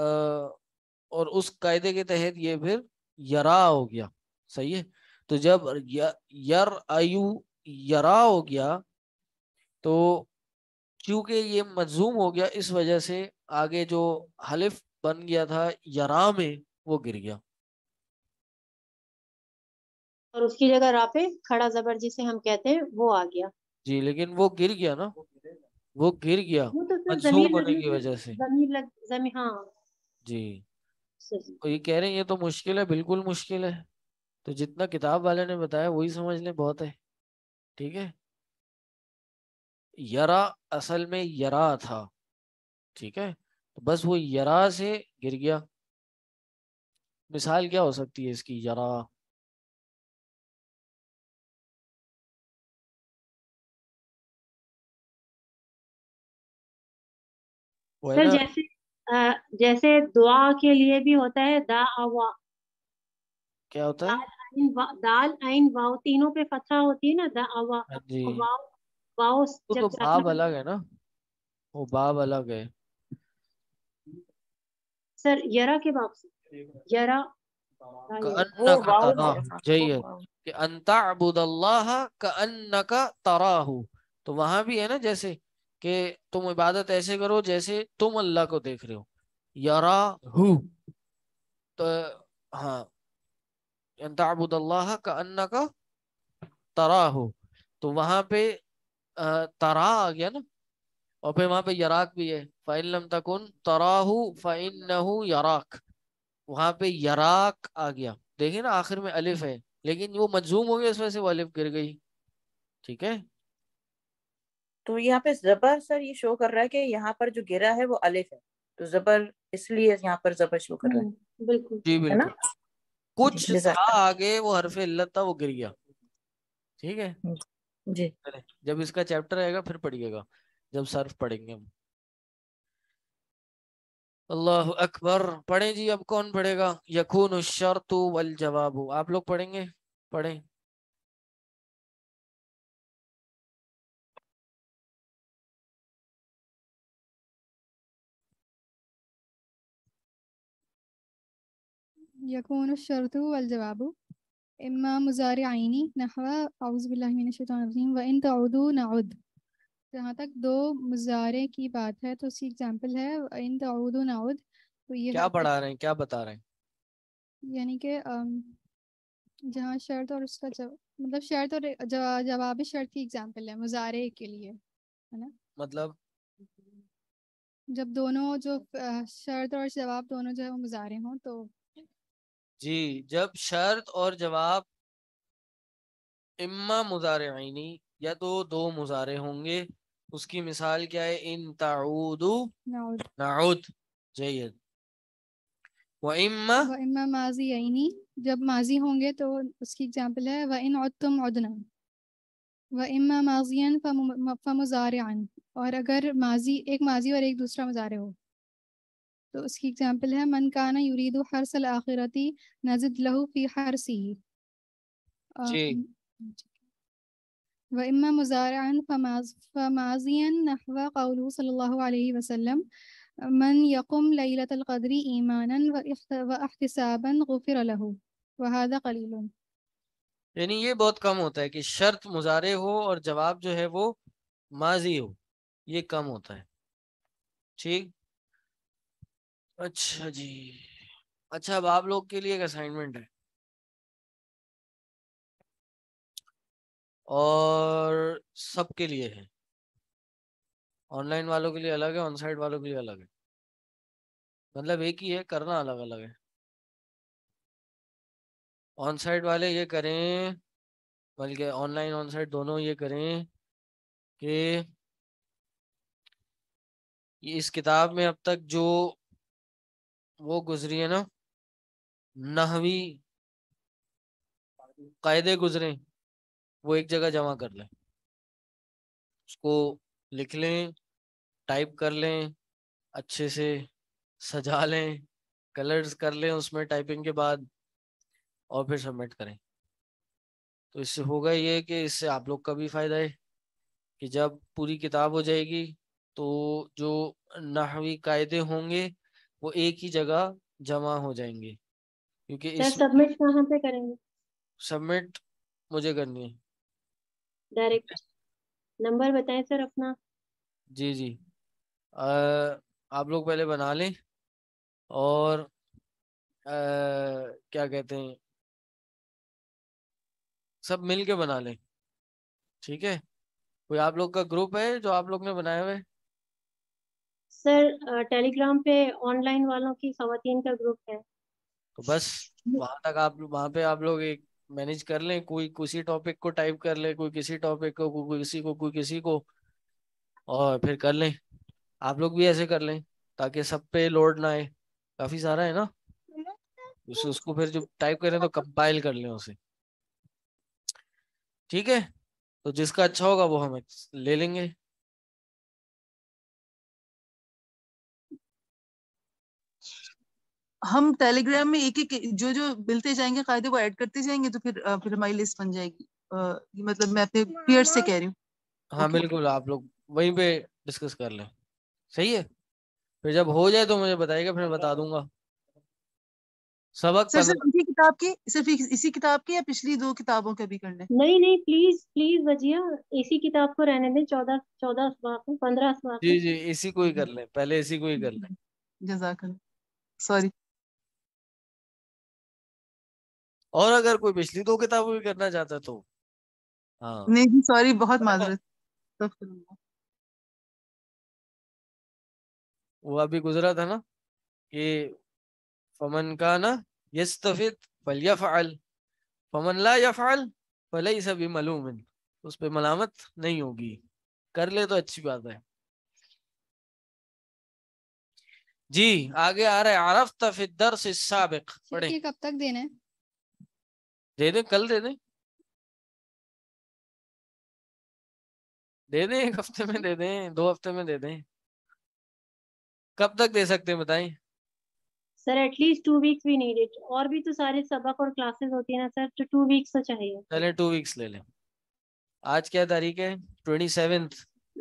और उस कायदे के तहत ये फिर यरा हो गया सही है तो जब यर आयु यरा हो गया तो क्योंकि ये मजूम हो गया इस वजह से आगे जो हलिफ बन गया था यरा में वो गिर गया और उसकी जगह राफे खड़ा जबर जिसे हम कहते हैं वो आ गया जी लेकिन वो गिर गया ना वो गिर गया तो तो होने की वजह से हाँ। जी तो ये कह रहे हैं ये तो मुश्किल है बिल्कुल मुश्किल है तो जितना किताब वाले ने बताया वही समझ ले बहुत है ठीक है यरा असल में यरा था ठीक है तो बस वो यरा से गिर गया मिसाल क्या हो सकती है इसकी यरा वो है सर ना जैसे आ, जैसे दुआ के लिए भी होता है दा क्या होता है दाल आइन वाव तीनों पे फतहा होती है ना दा हाँ जी वाव वाव तो, तो बाब अलग है ना वो बाब अलग है सर यरा के बाप से यरा अंता अबूदल्लाह का अन्नका तराहू तो वहां भी है ना जैसे कि तुम इबादत ऐसे करो जैसे तुम अल्लाह को देख रहे हो यारा हु तो हाँ ताबुदल्लाह का अन्ना का तरा हो तो वहां पे तरा आ गया ना और फिर वहां पे यराक भी है फ़ाइन लम तकुन तराहू फ़ाइन नहू यराक वहां पे यराक आ गया देखिए ना आखिर में अलिफ है लेकिन वो मजूम हो गया वजह से वो अलिफ गिर गई ठीक है तो यहाँ पे जबर सर ये शो कर रहा है कि यहाँ पर जो गिरा है वो अलिफ है तो जबर इसलिए यहाँ पर जबर शो कर रहा है हम्म, बिल्कुल जी बिल्कुल ना कुछ आगे वो हरफ इल्लत था वो गिर गया ठीक है जी जब इसका चैप्टर आएगा फिर पढ़िएगा जब सर्फ पढ़ेंगे हम अल्लाह अकबर पढ़े जी अब कौन पढ़ेगा यकून शर्तु वल जवाब आप लोग पढ़ेंगे पढ़े يكون الشرط والجواب إما مزارع عيني نحو أعوذ بالله من الشيطان الرجيم وإن تعودوا نعود जहाँ तक दो मुजारे की बात है तो उसकी एग्जाम्पल है इन तो ये क्या पढ़ा रहे हैं क्या बता रहे हैं यानी कि जहाँ शर्त और उसका जव, मतलब शर्त और जवाब शर्त की एग्जाम्पल है मुजारे के लिए है ना मतलब जब दोनों जो शर्त और जवाब दोनों जो है मुजारे हों तो जी जब शर्त और जवाब इम्मा आईनी या तो दो मुजारे होंगे उसकी मिसाल क्या है इन ताउद नाउद जयद व इम्मा व इम्मा माजी आईनी जब माजी होंगे तो उसकी एग्जांपल है व इन उत्तम उदना व इम्मा माजियन फ फमुजारियन और अगर माजी एक माजी और एक दूसरा मुजारे हो तो उसकी एग्जाम्पल है मन काना हर सल आखिरती नजद लहू फी हर सी व इम्मा मुजारन फमाजियन नहवा कौलू सल्लल्लाहु अलैहि वसल्लम मन यकुम लैलत अलकद्री ईमानन व अहतसाबन गुफिर लहू व हादा कलील यानी ये बहुत कम होता है कि शर्त मुजारे हो और जवाब जो है वो माजी हो ये कम होता है ठीक अच्छा जी अच्छा अब आप लोग के लिए एक असाइनमेंट है और सबके लिए है ऑनलाइन वालों के लिए अलग है ऑन साइट वालों के लिए अलग है मतलब एक ही है करना अलग अलग है ऑन साइट वाले ये करें बल्कि ऑनलाइन ऑन साइट दोनों ये करें कि इस किताब में अब तक जो वो गुजरी है ना नहवी कायदे गुजरे वो एक जगह जमा कर लें उसको लिख लें टाइप कर लें अच्छे से सजा लें कलर्स कर लें उसमें टाइपिंग के बाद और फिर सबमिट करें तो इससे होगा ये कि इससे आप लोग का भी फ़ायदा है कि जब पूरी किताब हो जाएगी तो जो नहवी कायदे होंगे वो एक ही जगह जमा हो जाएंगे क्योंकि सबमिट कहाँ पे करेंगे सबमिट मुझे करनी है डायरेक्ट नंबर बताएं सर अपना जी जी आ, आप लोग पहले बना लें और आ, क्या कहते हैं सब मिलके बना लें ठीक है कोई आप लोग का ग्रुप है जो आप लोग ने बनाए हुए है सर टेलीग्राम पे ऑनलाइन वालों की खातन का ग्रुप है तो बस वहां तक आप वहां पे आप लोग एक मैनेज कर लें कोई किसी टॉपिक को टाइप कर ले कोई किसी टॉपिक को कोई किसी को कोई किसी को और फिर कर लें आप लोग भी ऐसे कर लें ताकि सब पे लोड ना आए काफी सारा है ना उस, उसको फिर जो टाइप करें तो कंपाइल कर लें उसे ठीक है तो जिसका अच्छा होगा वो हम ले लेंगे हम टेलीग्राम में एक एक जो जो मिलते जाएंगे कायदे को ऐड करते जाएंगे तो फिर फिर हमारी लिस्ट बन जाएगी आ, मतलब मैं अपने पीयर हाँ, से हाँ। कह रही हूँ हाँ बिल्कुल आप लोग वहीं पे डिस्कस कर लें सही है फिर जब हो जाए तो मुझे बताइएगा फिर बता दूंगा सबक सर सिर्फ इसी किताब की सिर्फ इसी किताब की या पिछली दो किताबों के भी करने नहीं नहीं प्लीज प्लीज वजिया इसी किताब को रहने दें चौदह चौदह पंद्रह जी जी इसी को ही कर लें पहले इसी को ही कर लें जजाक सॉरी और अगर कोई पिछली दो किताबों भी करना चाहता तो हाँ नहीं सॉरी बहुत माजरत तो वो अभी गुजरा था ना कि फमन का ना यस्तफित फल यफअल फमन ला फल यफअल फलैसा बिमलूमिन उस पर मलामत नहीं होगी कर ले तो अच्छी बात है जी आगे आ रहे आरफ से साबिक पढ़े कब तक देना है दे दे कल दे दे दे दे एक हफ्ते में दे दे दो हफ्ते में दे दे कब तक दे सकते हैं बताएं sir at least two weeks we need it और भी तो सारे सबक और क्लासेस होती है ना सर तो टू वीक्स तो चाहिए चले टू वीक्स ले लें आज क्या तारीख है ट्वेंटी सेवेंथ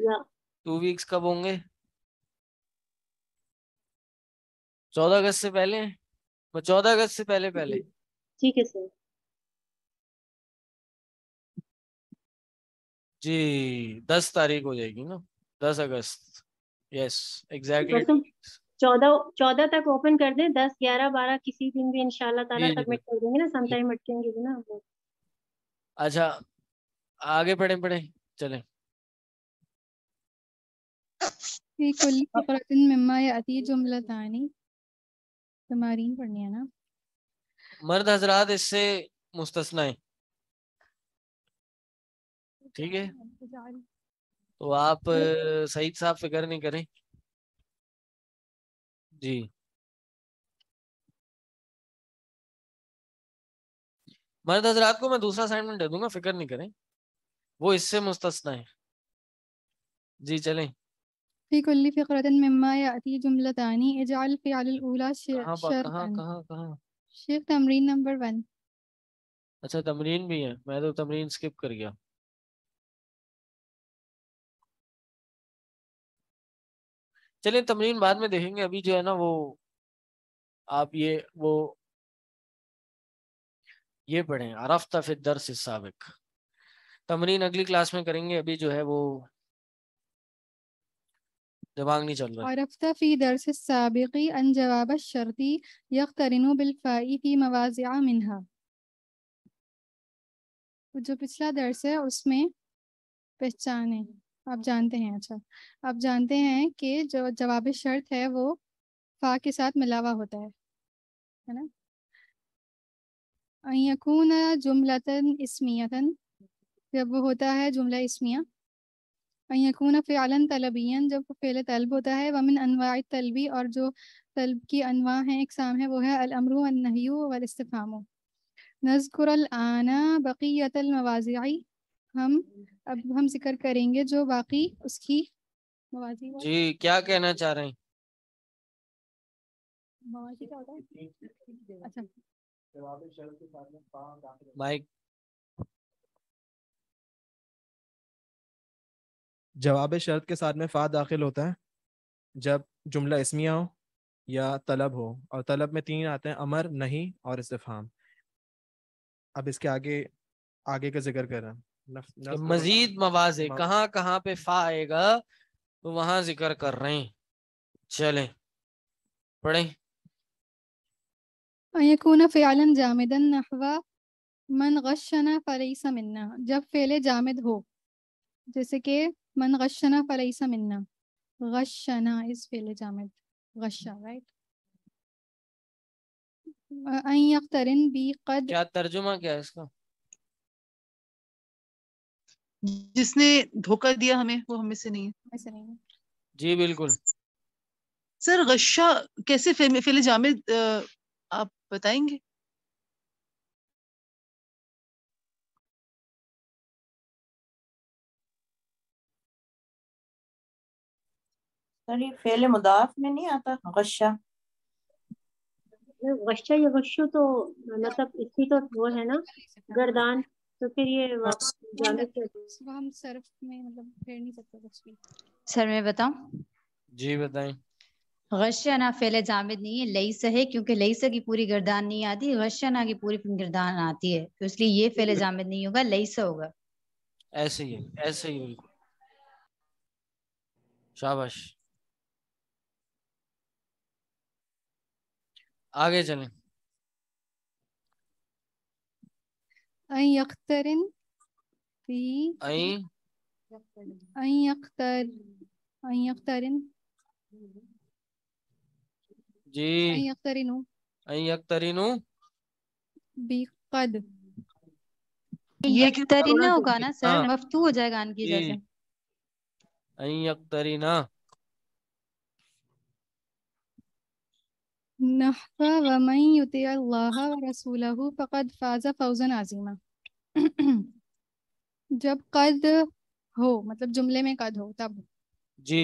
टू वीक्स कब होंगे चौदह अगस्त से पहले चौदह अगस्त से पहले पहले ठीक है सर जी दस तारीख हो जाएगी ना दस अगस्त यस एग्जैक्टली तो चौदह चौदह तक ओपन कर दें दस ग्यारह बारह किसी दिन भी इनशाला ताला तक मिट कर देंगे ना समटाइम अटकेंगे भी ना हम लोग अच्छा आगे पढ़े पढ़े चले في كل فقرة مما يأتي جملتان تمارين पढ़नी है ना मर्द हजरात इससे मुस्तस्ना है ठीक है तो आप सईद साहब फिक्र नहीं करें जी मर्द हजरात को मैं दूसरा असाइनमेंट दे दूंगा फिक्र नहीं करें वो इससे मुस्तना है जी चलें في كل فقرة مما يأتي جملتان اجعل فعل الأولى شرطا शेख तमरीन नंबर अच्छा तमरीन भी है मैं तो तमरीन स्किप कर गया चलिए तमरीन बाद में देखेंगे अभी जो है ना वो आप ये वो ये पढ़ें अरफ्ता फिर दर्स सबक तमरीन अगली क्लास में करेंगे अभी जो है वो दिमाग नहीं चल रहा अरफ्ता फी दर्स अन जवाब शर्ती यकतरिनु मवाजिया मिनहा जो पिछला दर्स है उसमें पहचाने आप जानते हैं अच्छा आप जानते हैं कि जो जवाब शर्त है वो फा के साथ मिलावा होता है है ना यकून जुमलतन इसमियतन जब वो होता है जुमला इसमिया यकून फ़ियालन तलबियन जब फ़ेल तलब होता है वमिन अनवा तलबी और जो तलब की अनवा हैं इकसाम है वो है अलमरू अनहयू वलस्तफ़ामो नजकुर आना बक़ीत मवाज़ी हम अब हम जिक्र करेंगे जो बाकी उसकी मवाजी जी क्या कहना चाह रहे हैं अच्छा जवाब शर्त के साथ में फ़ा दाखिल होता है जब जुमला इसमिया हो या तलब हो और तलब में तीन आते हैं अमर नहीं और इस्तेफाम अब इसके आगे आगे का जिक्र कर रहा हूँ कि मजीद मवाजे कहाँ कहाँ पे फा आएगा तो वहां जिक्र कर रहे हैं चले पढ़े जामिदन मन गशना मिन्ना जब फ़ेल जामिद हो जैसे कि मन गशना मिन्ना गशना इस जामिद गशा राइट कद क्या तर्जुमा क्या है इसका जिसने धोखा दिया हमें वो हमें से नहीं है जी बिल्कुल सर गशा कैसे फेले जामे आप बताएंगे फेले मुदाफ में नहीं आता गशा गशा या गशु तो मतलब इसकी तो वो है ना गर्दान हाँ, तो फिर ये वापस हम सर्फ में मतलब फेर नहीं सकते कुछ भी सर मैं बताऊं जी बताएं गशना फेले जामिद नहीं है लई सहे क्योंकि लई सह की पूरी गर्दान नहीं आती गशना की पूरी गर्दान आती है तो इसलिए ये फेले जामिद नहीं होगा लई सह होगा ऐसे ही ऐसे ही बिल्कुल शाबाश आगे चलें أن يقترن في أي أن يقتر أن يقترن جي أن يقترن أن يقترن بقد يقترن होगा ना सर मफतू हो जाएगा आन की वजह से नहरा वमन युति अल्लाह व रसूलहु फ़कद फ़ाज़ फ़ौज़न अजीमा जब कद हो मतलब जुमले में कद हो तब जी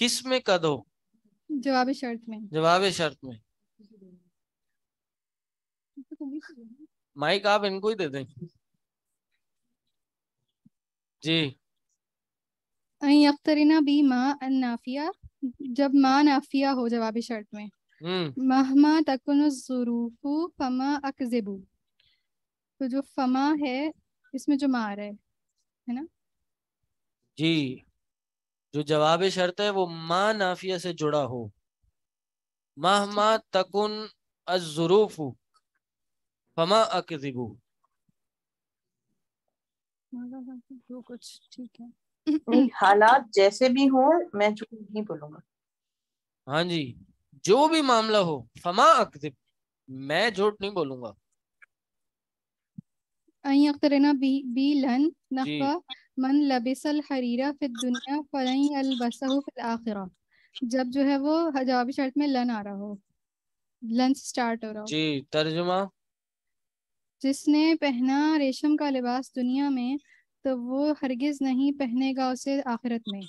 किस में कद हो जवाब शर्त में जवाब शर्त में माइक आप इनको ही दे दें जी अख्तरीना बी माँ अन्नाफिया जब माँ नाफिया हो जवाबी शर्त में हम्म। महमा तकुन फमा अकजेबू तो जो फमा है इसमें जो मार है है ना जी जो जवाब शर्त है वो माँ नाफिया से जुड़ा हो महमा तकुन अजरूफू फमा अकजिबू जो कुछ ठीक है हालात जैसे भी हो मैं झूठ नहीं बोलूंगा हाँ जी जो भी मामला हो फमा अकदिब मैं झूठ नहीं बोलूंगा बी बी लन नफा मन लबिसल हरीरा दुनिया फिल आखिरा जब जो है वो जवाब शर्त में लन आ रहा हो लन स्टार्ट हो रहा हो जी तर्जुमा जिसने पहना रेशम का लिबास दुनिया में तो वो हरगिज नहीं पहनेगा उसे आखिरत में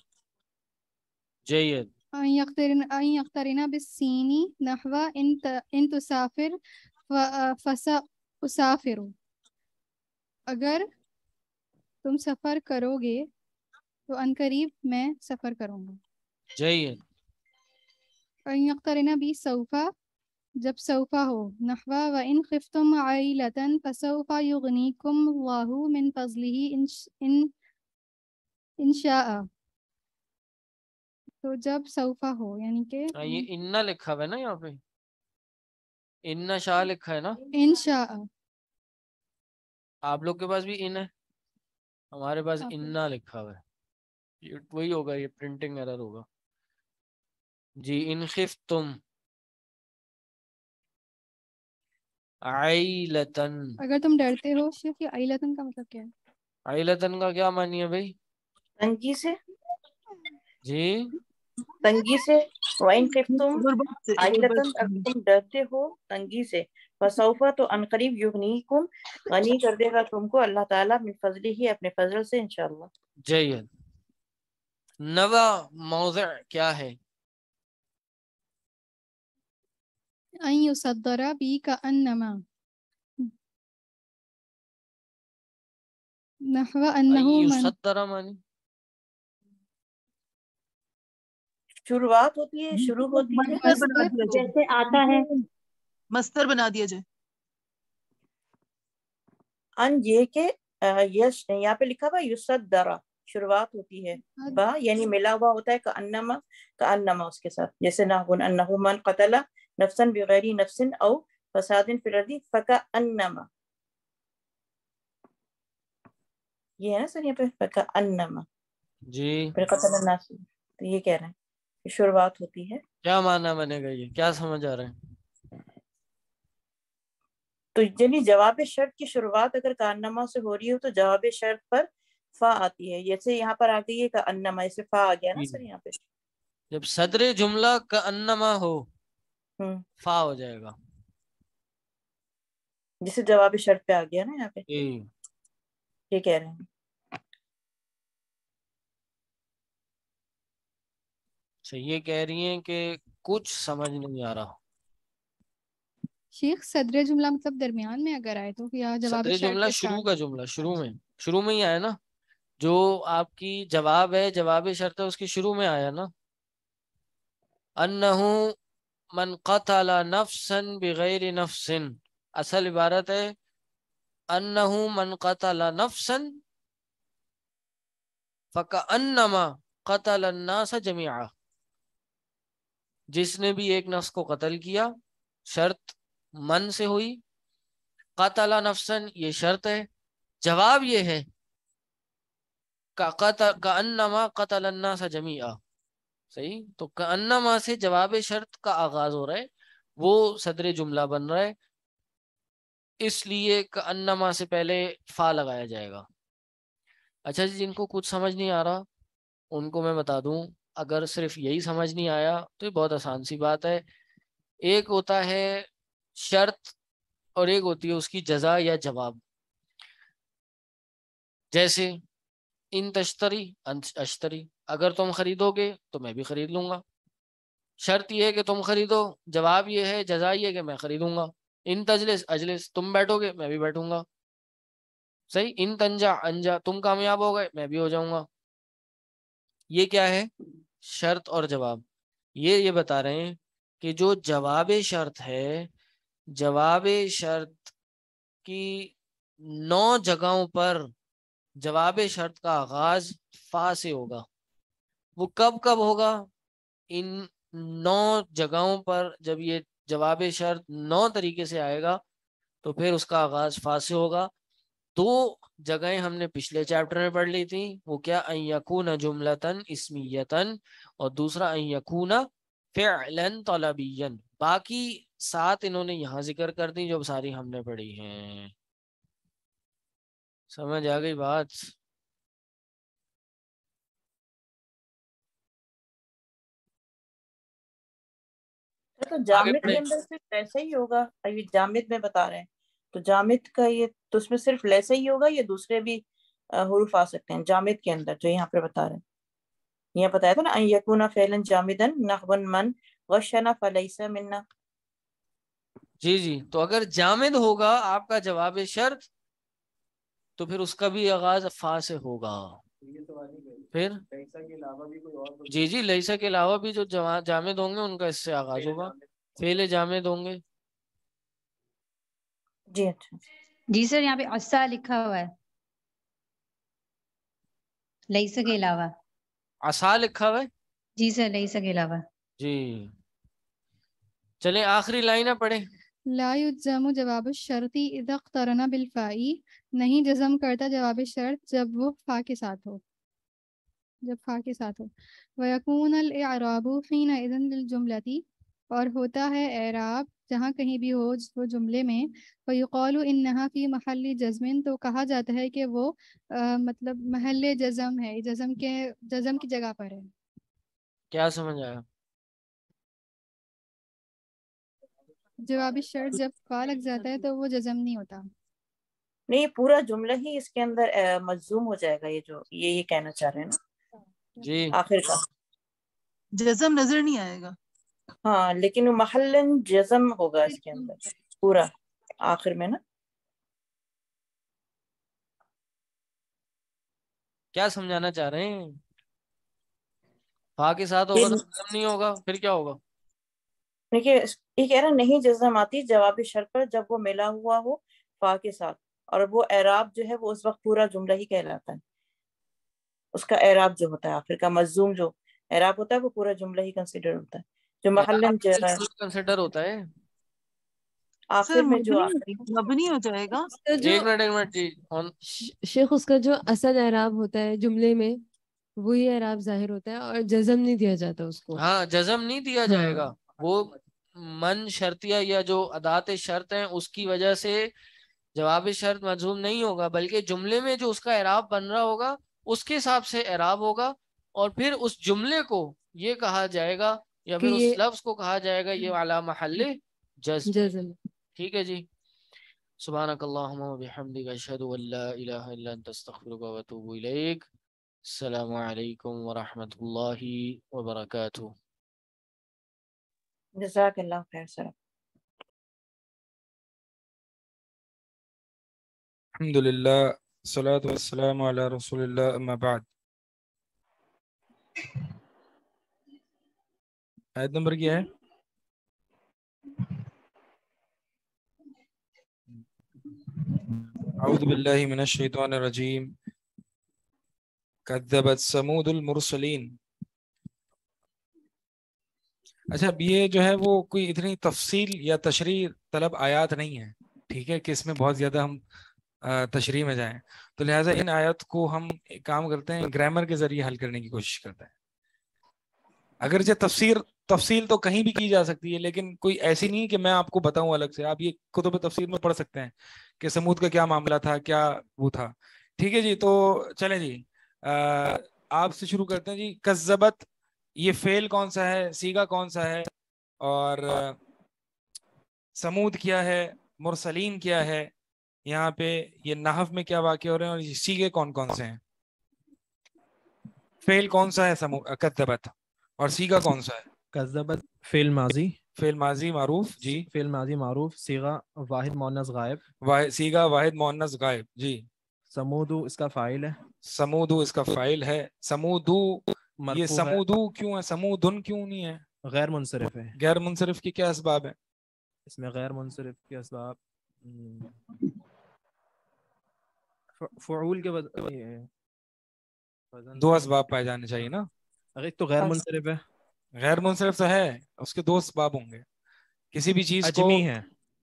जयद अख्तरीना नहवा इन तुसाफिर अगर तुम सफर करोगे तो अनकरीब मैं सफर करूंगा जयद अख्तरीना बी सऊफा जब सौफा हो नहवा व इन खिफ्तुम आइलतन फसौफा युगनीकुम अल्लाहु मिन फजलिही इन इन इंशा तो जब सौफा हो यानी के हाँ, ये इन्ना लिखा हुआ है ना यहाँ पे इन्ना शाह लिखा है ना इनशा आप लोग के पास भी इन है हमारे पास इन्ना लिखा हुआ है वही होगा ये प्रिंटिंग एरर होगा जी इन खिफ तुम आईलतन अगर तुम डरते हो सिर्फ ये आइलतन का मतलब क्या है आईलतन का क्या मानी है भाई तंगी से जी तंगी से वाइन इफ तुम आईलतन अगर तुम डरते हो तंगी से फसाउफा तो अनकरीब युगनी युगनीकुम गनी कर देगा तुमको अल्लाह ताला मिन फजली ही अपने फजल से इंशाल्लाह जय हिंद नवा मौज क्या है أن يصدر بي كأنما نحو أنه من يصدر शुरुआत होती है हम्म। शुरू होती है जैसे आता है मस्तर बना दिया जाए अन ये के यश यहाँ पे लिखा हुआ युसत दरा शुरुआत होती है बा यानी मिला हुआ होता है का अन्नमा का अन्नमा उसके साथ जैसे नागुन अन्नहुमन कतला नफसन बगैर नफसन और फसादिन फिलर्दी फ़का अन्नमा ये है ना सर यहाँ पे फ़का अन्नमा जी फिर तो ये कह रहे हैं शुरुआत होती है क्या माना बनेगा ये क्या समझ आ रहा है तो यानी जवाब शर्त की शुरुआत अगर कारनामा से हो रही हो तो जवाब शर्त पर फा आती है जैसे यहाँ पर आ गई है अन्नमा जैसे फा आ गया ना सर यहाँ पे जब सदर जुमला का अन्नमा हो हम्म। फा हो जाएगा जिसे जवाब शर्त पे आ गया ना यहाँ पे ये कह रहे हैं अच्छा, ये कह रही हैं कि कुछ समझ नहीं आ रहा शेख सदर जुमला मतलब दरमियान में अगर आए तो जवाब जुमला शुरू का जुमला शुरू में शुरू में ही आया ना जो आपकी जवाब है जवाब शर्त है उसके शुरू में आया ना अन्नहू मन कतला नफसन बगैर नफसन असल इबारत है अन्नहू मन कतला नफसन फ़का कतल अन्नास जमिया जिसने भी एक नफ्स को कत्ल किया शर्त मन से हुई कतला नफसन ये शर्त है जवाब ये है का कत का अन्नमा कतल अन्नास जमिया सही तो कन्नमा से जवाब शर्त का आगाज हो रहा है वो सदर जुमला बन रहा है इसलिए माँ से पहले फा लगाया जाएगा अच्छा जी जिनको कुछ समझ नहीं आ रहा उनको मैं बता दूं अगर सिर्फ यही समझ नहीं आया तो ये बहुत आसान सी बात है एक होता है शर्त और एक होती है उसकी जजा या जवाब जैसे इन तश्तरी अश्तरी अगर तुम खरीदोगे तो मैं भी खरीद लूंगा शर्त यह है कि तुम खरीदो जवाब ये है जजा ये कि मैं खरीदूंगा इन तजलिस अजलिस तुम बैठोगे मैं भी बैठूंगा सही इन तंजा अंजा तुम कामयाब हो गए मैं भी हो जाऊंगा ये क्या है शर्त और जवाब ये ये बता रहे हैं कि जो जवाब शर्त है जवाब शर्त की नौ जगहों पर जवाब शर्त का आगाज फा से होगा वो कब कब होगा इन नौ जगहों पर जब ये जवाब शर्त नौ तरीके से आएगा तो फिर उसका आगाज फा से होगा दो जगहें हमने पिछले चैप्टर में पढ़ ली थी वो क्या अयकून जुमलतन इसमीयतन और दूसरा अयकून फ़िलन तलबियन बाकी सात इन्होंने यहाँ जिक्र कर दी जो सारी हमने पढ़ी हैं समझ आ गई बात तो, तो जामित के अंदर सिर्फ ऐसा ही होगा अभी जामित में बता रहे हैं तो जामित का ये तो उसमें सिर्फ लैसे ही होगा या दूसरे भी हरूफ आ सकते हैं जामित के अंदर जो यहाँ पे बता रहे हैं यहाँ बताया था ना यकुना फैलन जामिदन नखबन मन वशना फलैसा मिन्ना जी जी तो अगर जामिद होगा आपका जवाब शर्त तो फिर उसका भी आगाज अफा से होगा तो तो फिर जी जी लईसा के अलावा भी जो जामे होंगे उनका इससे आगाज होगा फेले जामिद होंगे अच्छा। जी सर यहाँ पे असा लिखा हुआ है के अलावा असा लिखा हुआ है जी सर लईसा के अलावा जी चले आखिरी लाइन पढ़े लाजम जवाब शर्ती इदक तरना बिलफाई नहीं जजम करता जवाब शर्त जब वो फ़ा के साथ हो जब फ़ा के साथ हो वयकून अराबू फ़ीन जुमलती और होता है एराब जहाँ कहीं भी हो वो जुमले में वयुकौल इन्हा फ़ी महल जजमिन तो कहा जाता है कि वो आ, मतलब महल जजम है जजम के जजम की जगह पर है क्या समझ आया जवाबी शर्त जब का लग जाता है तो वो जजम नहीं होता नहीं पूरा जुमला ही इसके अंदर मजूम हो जाएगा ये जो ये ये कहना चाह रहे हैं ना जी आखिर का जजम नजर नहीं आएगा हाँ लेकिन महलन जजम होगा इसके अंदर पूरा आखिर में ना क्या समझाना चाह रहे हैं फा के साथ होगा तो नहीं होगा फिर क्या होगा देखिए कह रहा नहीं जज्म आती जवाबी शर्त पर जब वो मिला हुआ हो फा के साथ और वो एराब जो है वो उस वक्त पूरा जुमला ही कहलाता है उसका एराब जो होता है आखिर का मजूम जो एराब होता है वो पूरा जुमला ही कंसिडर होता है जो महल कंसिडर होता है आखिर में जो मबनी हो जाएगा एक मिनट शेख उसका जो असल एराब होता है जुमले में वही एराब जाहिर होता है और जजम नहीं दिया जाता उसको हाँ जजम नहीं दिया जाएगा वो मन शर्तिया या जो अदात शर्त है उसकी वजह से जवाब शर्त मजूम नहीं होगा बल्कि जुमले में जो उसका एराब बन रहा होगा उसके हिसाब से एराब होगा और फिर उस जुमले को ये कहा जाएगा या फिर उस लफ्ज को कहा जाएगा ये वाला महल ठीक है जी सुबहानक अल्लाम वरहमत वबरकू جزاك الله خير سلام الحمد لله الصلاة والسلام على رسول الله أما بعد آیت آية نمبر كي آية؟ أعوذ بالله من الشيطان الرجيم كذبت سمود المرسلين अच्छा ये जो है वो कोई इतनी तफसील या तशरी तलब आयात नहीं है ठीक है कि इसमें बहुत ज़्यादा हम तशरी में जाएं तो लिहाजा इन आयत को हम एक काम करते हैं ग्रामर के ज़रिए हल करने की कोशिश करते हैं अगर जो तफसीर तफसील तो कहीं भी की जा सकती है लेकिन कोई ऐसी नहीं कि मैं आपको बताऊं अलग से आप ये कुतुब तफसीर में पढ़ सकते हैं कि समूद का क्या मामला था क्या वो था ठीक है जी तो चले जी आपसे शुरू करते हैं जी कजबत ये फेल कौन सा है सीगा कौन सा है और समूद क्या है मुरसलीन क्या है यहाँ पे ये नाहव में क्या वाक्य हो रहे हैं और ये सीगे कौन कौन से हैं फेल कौन सा है समूह कदबत और सीगा कौन सा है कदबत फेल माजी फेल माजी मारूफ जी फेल माजी मारूफ सीगा वाहिद मोनस गायब वाह, सीगा वाहिद मोनस गायब जी समूदू इसका फाइल है समूदू इसका फाइल है समूदू ये समूदू क्यों है समूदन क्यों नहीं है गैर मुनसरफ है गैर मुनसरफ के क्या इसबाब है इसमें गैर मुनसरफ के इसबाब हम्म, फूल के बाद दो इसबाब तो पाए जाने चाहिए ना अगर तो गैर हाँ। मुनसरफ है गैर मुनसरफ तो है उसके दो इसबाब होंगे किसी भी चीज को है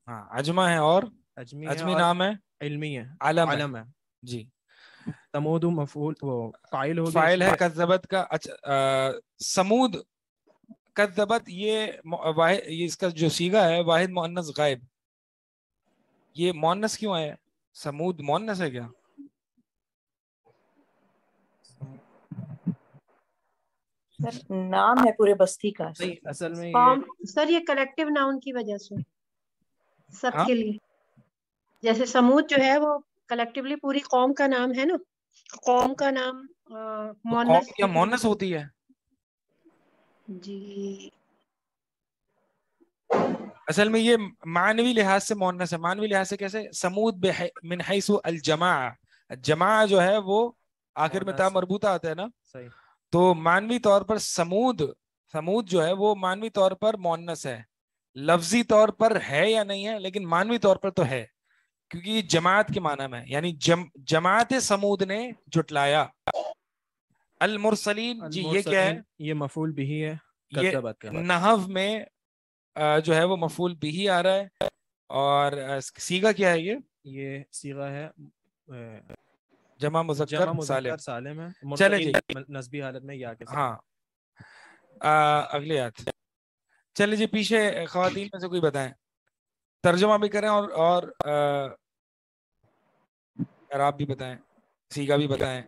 हाँ अजमा है और अजमी अजमी नाम है इल्मी है आलम है जी समूद मफूल वो फाइल हो फाइल है कज़बत का अच्छा समूद कज़बत ये वाहिद ये इसका जो सीगा है वाहिद मोहनस गायब ये मोहनस क्यों आया समूद मोहनस है क्या नाम है पूरे बस्ती का सही असल में ये सर ये कलेक्टिव नाउन की वजह से सबके हाँ? लिए जैसे समूद जो है वो कलेक्टिवली पूरी कौम का नाम है ना कौम का नाम मोनस तो क्या मोनस होती है जी असल में ये मानवी लिहाज से मोनस है मानवी लिहाज से कैसे समूद मिनहसु अलजमा जमा जो है वो आखिर में ता मरबूता आता है ना सही तो मानवी तौर पर समूद समूद जो है वो मानवी तौर पर मोनस है लफ्जी तौर पर है या नहीं है लेकिन मानवी तौर पर तो है क्योंकि ये जमात के माना में यानी जम, जमात समूद ने जुटलाया अल मुरसलीन जी ये क्या है ये मफूल भी ही है ये नहव में जो है वो मफूल भी ही आ रहा है और सीगा क्या है ये ये सीगा है जमा मुजक्कर सालिम सालिम है चले जी नस्बी हालत में या के हाँ अगले याद चले जी पीछे खातन में से कोई बताएं तर्जुमा भी करें और और आ, आप भी बताएं सीगा भी बताएं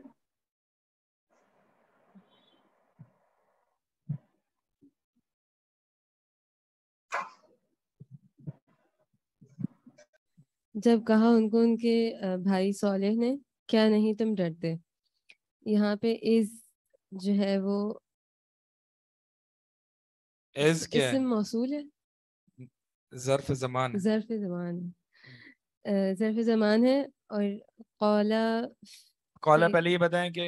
जब कहा उनको उनके भाई सोलेह ने क्या नहीं तुम डरते यहाँ पे इज जो है वो इज क्या इसम मौसूल है जर्फ जमान जर्फ जमान जर्फ जमान है और कौला कौला पहले ये बताएं कि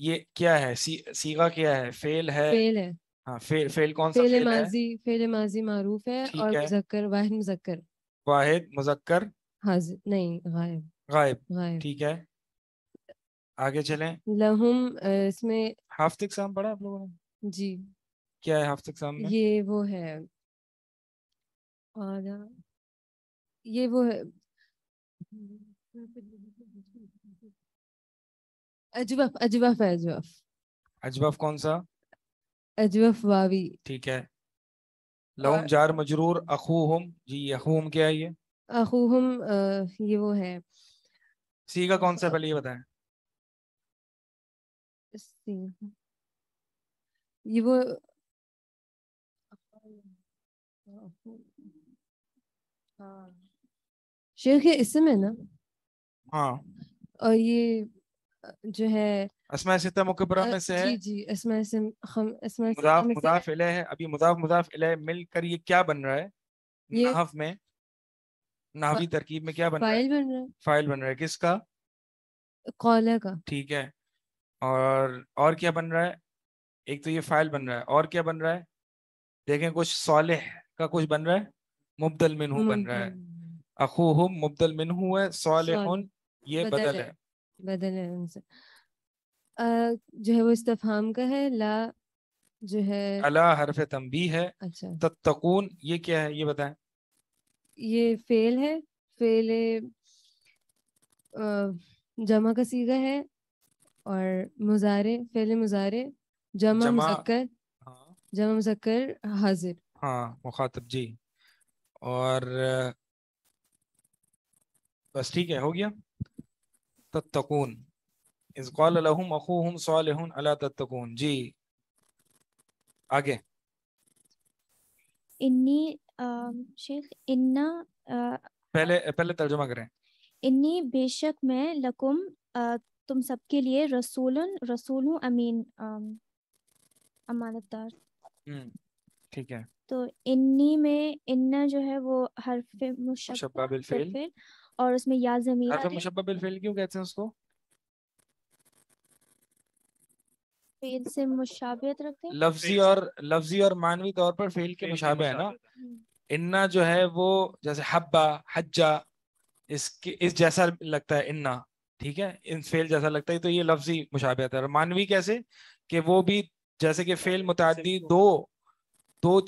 ये क्या है सी, सीगा क्या है फेल है फेल है हाँ फेल फेल कौन फेल सा फेल माजी फेल माजी मारूफ है और मुजक्कर वाहिद मुजक्कर वाहिद मुजक्कर हाजिर नहीं गायब गायब गायब ठीक है आगे चलें लहुम इसमें हाफ्त एग्जाम पढ़ा आप लोगों ने जी क्या है हाफ्त एग्जाम में ये वो है आधा ये वो है अजवफ अजवफ है अजवफ अजवफ कौन सा अजवफ वावी ठीक है लहुम जार मजरूर अखूहुम जी अखूहुम क्या है ये अखूहुम ये वो है सी का कौन सा पहले ये बताएं ये वो हाँ। शेख इसमें ना हाँ और ये जो है अस्मा सिता तो मुकबरा में से है जी जी अस्मा से हम अस्मा मुदाफ मुदाफ इले है अभी मुदाफ मुदाफ इले मिलकर ये क्या बन रहा है ये नहफ में नावी तरकीब में क्या बन रहा है फाइल बन रहा है फाइल बन रहा है किसका कॉले का ठीक है और और क्या बन रहा है एक तो ये फाइल बन रहा है और क्या बन रहा है देखें कुछ सोलह का कुछ बन रहा है मुबदल मिनहू बन रहा है अखू हम मुबदल मिनहू है सोलह ये बदल, है बदल है उनसे जो है वो इस्तफाम का है ला जो है अला हरफ तंबी है अच्छा तत्तकून ये क्या है ये बताएं ये फेल है फेल जमा का सीगा है और मुजारे फेल मुजारे जमा, जमा मुजक्कर हाँ। जमा मुजक्कर हाजिर हाँ मुखातब जी और बस ठीक है हो गया तत्तकून इस लहुम अखूहुम सालिहुन अला तत्तकून जी आगे इन्नी शेख इन्ना पहले पहले तर्जुमा करें इन्नी बेशक मैं लकुम तुम सबके लिए रसूलन रसूल हूँ अमीन अमानतदार हम्म, ठीक है तो इन्नी में इन्ना जो है वो हरफ मुशब्बा और उसमें या जमीर जमीन हर्फ मुशब्बा फेल क्यों कहते हैं उसको फेल से मुशाबियत रखते हैं लफ्जी और लफ्जी और मानवी तौर पर फेल के मुशाबे है ना हम्म। इन्ना जो है वो जैसे हब्बा हज्जा इसके इस जैसा लगता है इन्ना ठीक है इन फेल जैसा लगता है तो ये लफ्जी मुशाबियत है और मानवी कैसे कि वो भी जैसे कि फेल मुतादी दो दो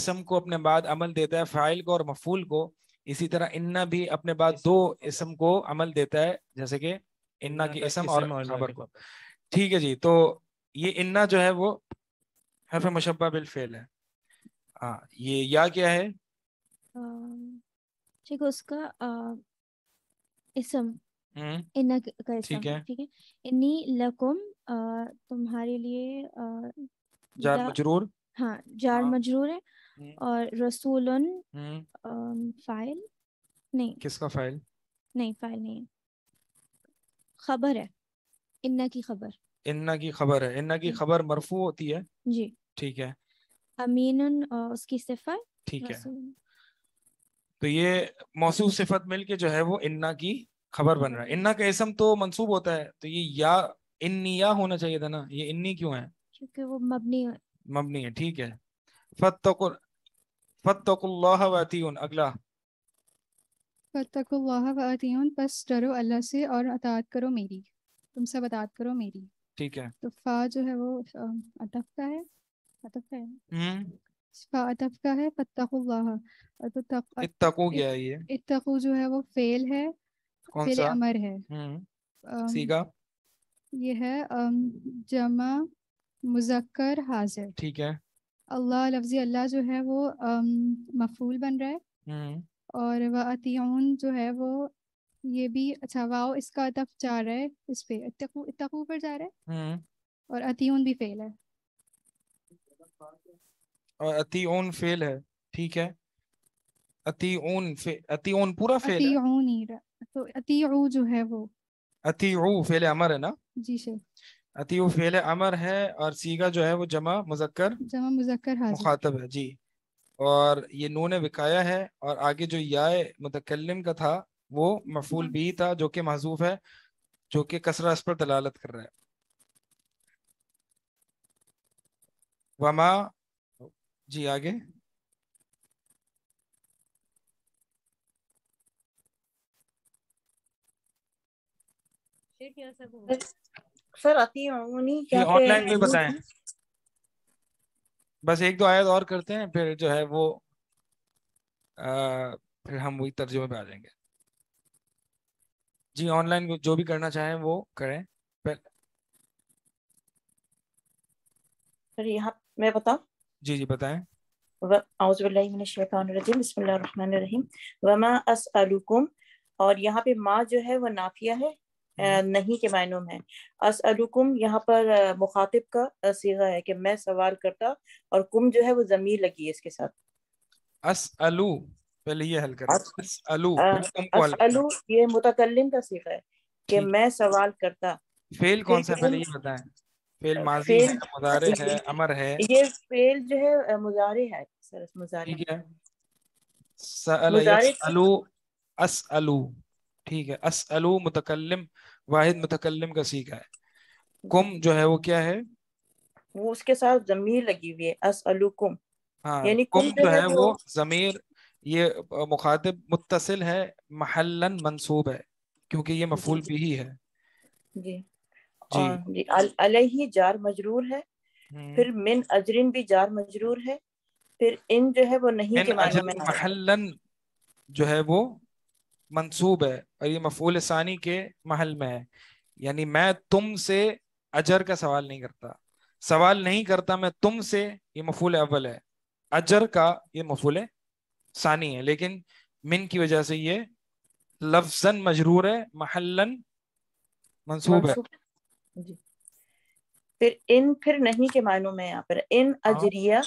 इसम को अपने बाद अमल देता है फाइल को और मफूल को इसी तरह इन्ना भी अपने बाद दो इसम को अमल देता है जैसे कि इन्ना की इसम और खबर को ठीक है जी तो ये इन्ना जो है वो हरफ मुशबा बिल फेल है हाँ ये या क्या है ठीक उसका इसम हम्म। इन्ना का इसम ठीक है ठीक है इन्नी लकुम तुम्हारे लिए जार मजरूर हाँ जार हाँ। मजरूर है हम्म। और रसूलन हम्म। फाइल नहीं किसका फाइल नहीं फाइल नहीं खबर है इन्ना की खबर इन्ना की खबर है इन्ना की खबर मरफू होती है जी ठीक है अमीन उसकी सिफत ठीक है तो ये मौसू सिफत मिल के जो है वो इन्ना की खबर बन रहा है इन्ना का इसम तो मनसूब होता है तो ये या इन्नी या होना चाहिए था ना ये इन्नी क्यों है क्योंकि वो मबनी है मबनी है ठीक है अगला बस डरो अल्लाह से और अतात करो मेरी तुम सब अतात करो मेरी ठीक है तो फा जो है वो अतफ का है अतफ का है अतफ का है तो क्या है ये जो है वो फेल है कौन सा अमर है सीगा ये है जमा मुजक्कर हाजिर ठीक है अल्लाह लफ्जी अल्लाह जो है वो मफूल बन रहा है हम्म। और वह जो है वो ये भी अच्छा वाओ इसका अतफ जा रहा है इस पे इतकू पर जा रहा है हम्म। और अतियन भी फेल है और अतियन फेल है ठीक है अतियन फे अतियन पूरा फेल है अतियन ही रहा- तो अतियु जो है वो अतियु फेल अमर है ना जी शेख अति वो फेल अमर है और सीगा जो है वो जमा मुजक्कर जमा मुजक्कर मुखातब है जी और ये नू ने विकाया है और आगे जो याय मुतकलम का था वो मफूल भी हाँ। था जो कि महजूफ है जो कि कसरा पर दलालत कर रहा है वमा जी आगे ठीक सब अक्सर आती है उन्हीं क्या ऑनलाइन बस बस एक दो आयत और करते हैं फिर जो है वो आ, फिर हम वही तर्जुमे पे आ जाएंगे जी ऑनलाइन जो भी करना चाहें वो करें सर यहाँ मैं बताऊँ जी जी बताएं वमा और यहाँ पे माँ जो है वो नाफिया है नहीं के मायनों में असअलुकुम यहाँ पर मुखातिब का सीगा है कि मैं सवाल करता और कुम जो है वो जमीर लगी है इसके साथ असअलु पहले ये हल करें असअलु असअलु ये मुतकल्लिम का सीगा है कि मैं सवाल करता फेल कौन सा पहले ये बताएं फेल माजी है मुजारे है अमर है ये फेल जो है मुजारे है सर मुजारे ठीक है सअल यसअलु असअलु ठीक है असअलु मुतकल्लिम वाहिद मुतकलम का सीखा है हम्म। कुम जो है वो क्या है वो उसके साथ जमीर लगी हुई है असअलुकुम हाँ यानी कुम जो है वो जमीर ये मुखातिब मुतसिल है महलन मंसूब है क्योंकि ये मफूल भी ही है जी जी अल ही जार मजरूर है हम्म। फिर मिन अजरिन भी जार मजरूर है फिर इन जो है वो नहीं के मालूम है महलन जो है वो मंसूब है और ये मफूल सानी के महल में है यानी मैं तुम से अजर का सवाल नहीं करता सवाल नहीं करता मैं से ये मफूल अव्वल है अजर का ये मफूल सानी है लेकिन मिन की वजह से ये लफजन मजरूर है महलन मंसूब है फिर इन फिर नहीं के मानों में यहाँ पर इन हाँ। अजरिया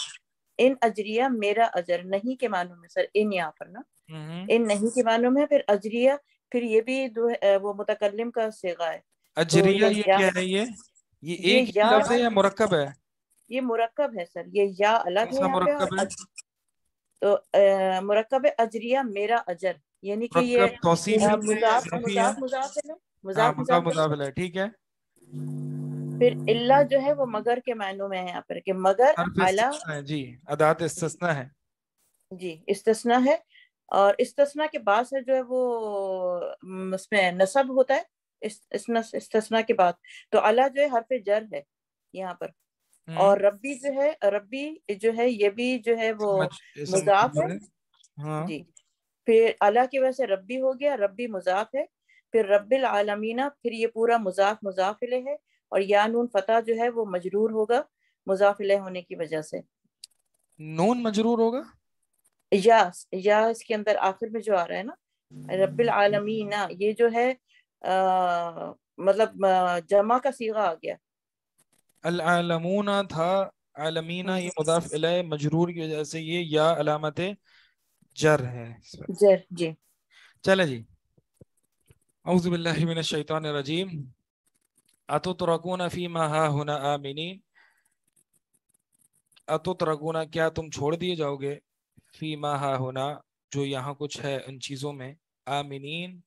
इन अजरिया मेरा अजर नहीं के मानों में सर इन यहाँ पर ना हम्म। इन नहीं के मानों में फिर अजरिया फिर ये भी दो वो मुतकलम का सेगा है तो अजरिया तो ये क्या है ये ये एक ये लफ्ज है या मुरक्कब है ये मुरक्कब है सर ये या अलग है मुरक्कब है तो मुरक्कब अजरिया मेरा अजर यानी कि ये है मुजाफ मुजाफ मुजाफ मुजाफ मुजाफ है हाँ, है ठीक है फिर इल्ला जो है वो मगर के मायनों में है यहाँ पर कि मगर आला जी अदात इस्तना है जी इस्तना है और इस्तना के बाद से जो है वो उसमें नसब होता है इस, इस तस्ना के बाद तो अला जो है हर पे जर है यहाँ पर हम्म। और रब्बी जो है रब्बी जो है ये भी जो है वो मुजाफ है हाँ। जी फिर अला की वजह से रब्बी हो गया रब्बी मुजाफ है फिर रब्बिल आलमीना फिर ये पूरा मुजाफ मुजाफिले है और या नून फतह जो है वो मजरूर होगा मुजाफिले होने की वजह से नून मजरूर होगा या या इसके अंदर आखिर में जो आ रहा है ना हम्म, आलमी ना ये जो है आ, मतलब जमा का सीगा आ गया अल आलमूना था आलमीना ये मुदाफ इलाय मजरूर की वजह से ये या अलामत जर है जर जी चले जी अतो तरकून क्या तुम छोड़ दिए जाओगे फीमा हा होना जो यहाँ कुछ है उन चीज़ों में आमिनीन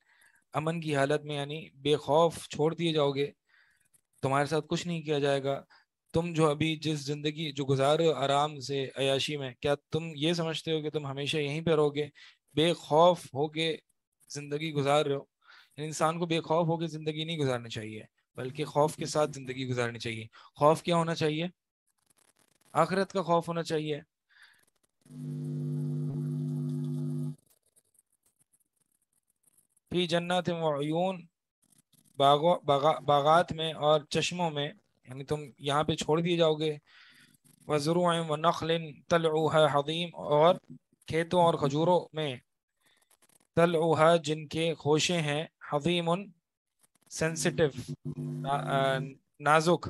अमन की हालत में यानी बेखौफ छोड़ दिए जाओगे तुम्हारे साथ कुछ नहीं किया जाएगा तुम जो अभी जिस जिंदगी जो गुजार आराम से अयाशी में क्या तुम ये समझते हो कि तुम हमेशा यहीं पर रहोगे बेखौफ होके जिंदगी गुजार रहे हो इंसान को बेखौफ होकर जिंदगी नहीं गुजारनी चाहिए बल्कि खौफ के साथ जिंदगी गुजारनी चाहिए खौफ क्या होना चाहिए आखिरत का खौफ होना चाहिए जन्नत मयून बागो बागा, बागात में और चश्मों में यानी तुम यहाँ पे छोड़ दिए जाओगे वज़रू व नखलिन तलह हदीम और खेतों और खजूरों में तल जिनके खोशे हैं हदीम सेंसिटिव ना, नाजुक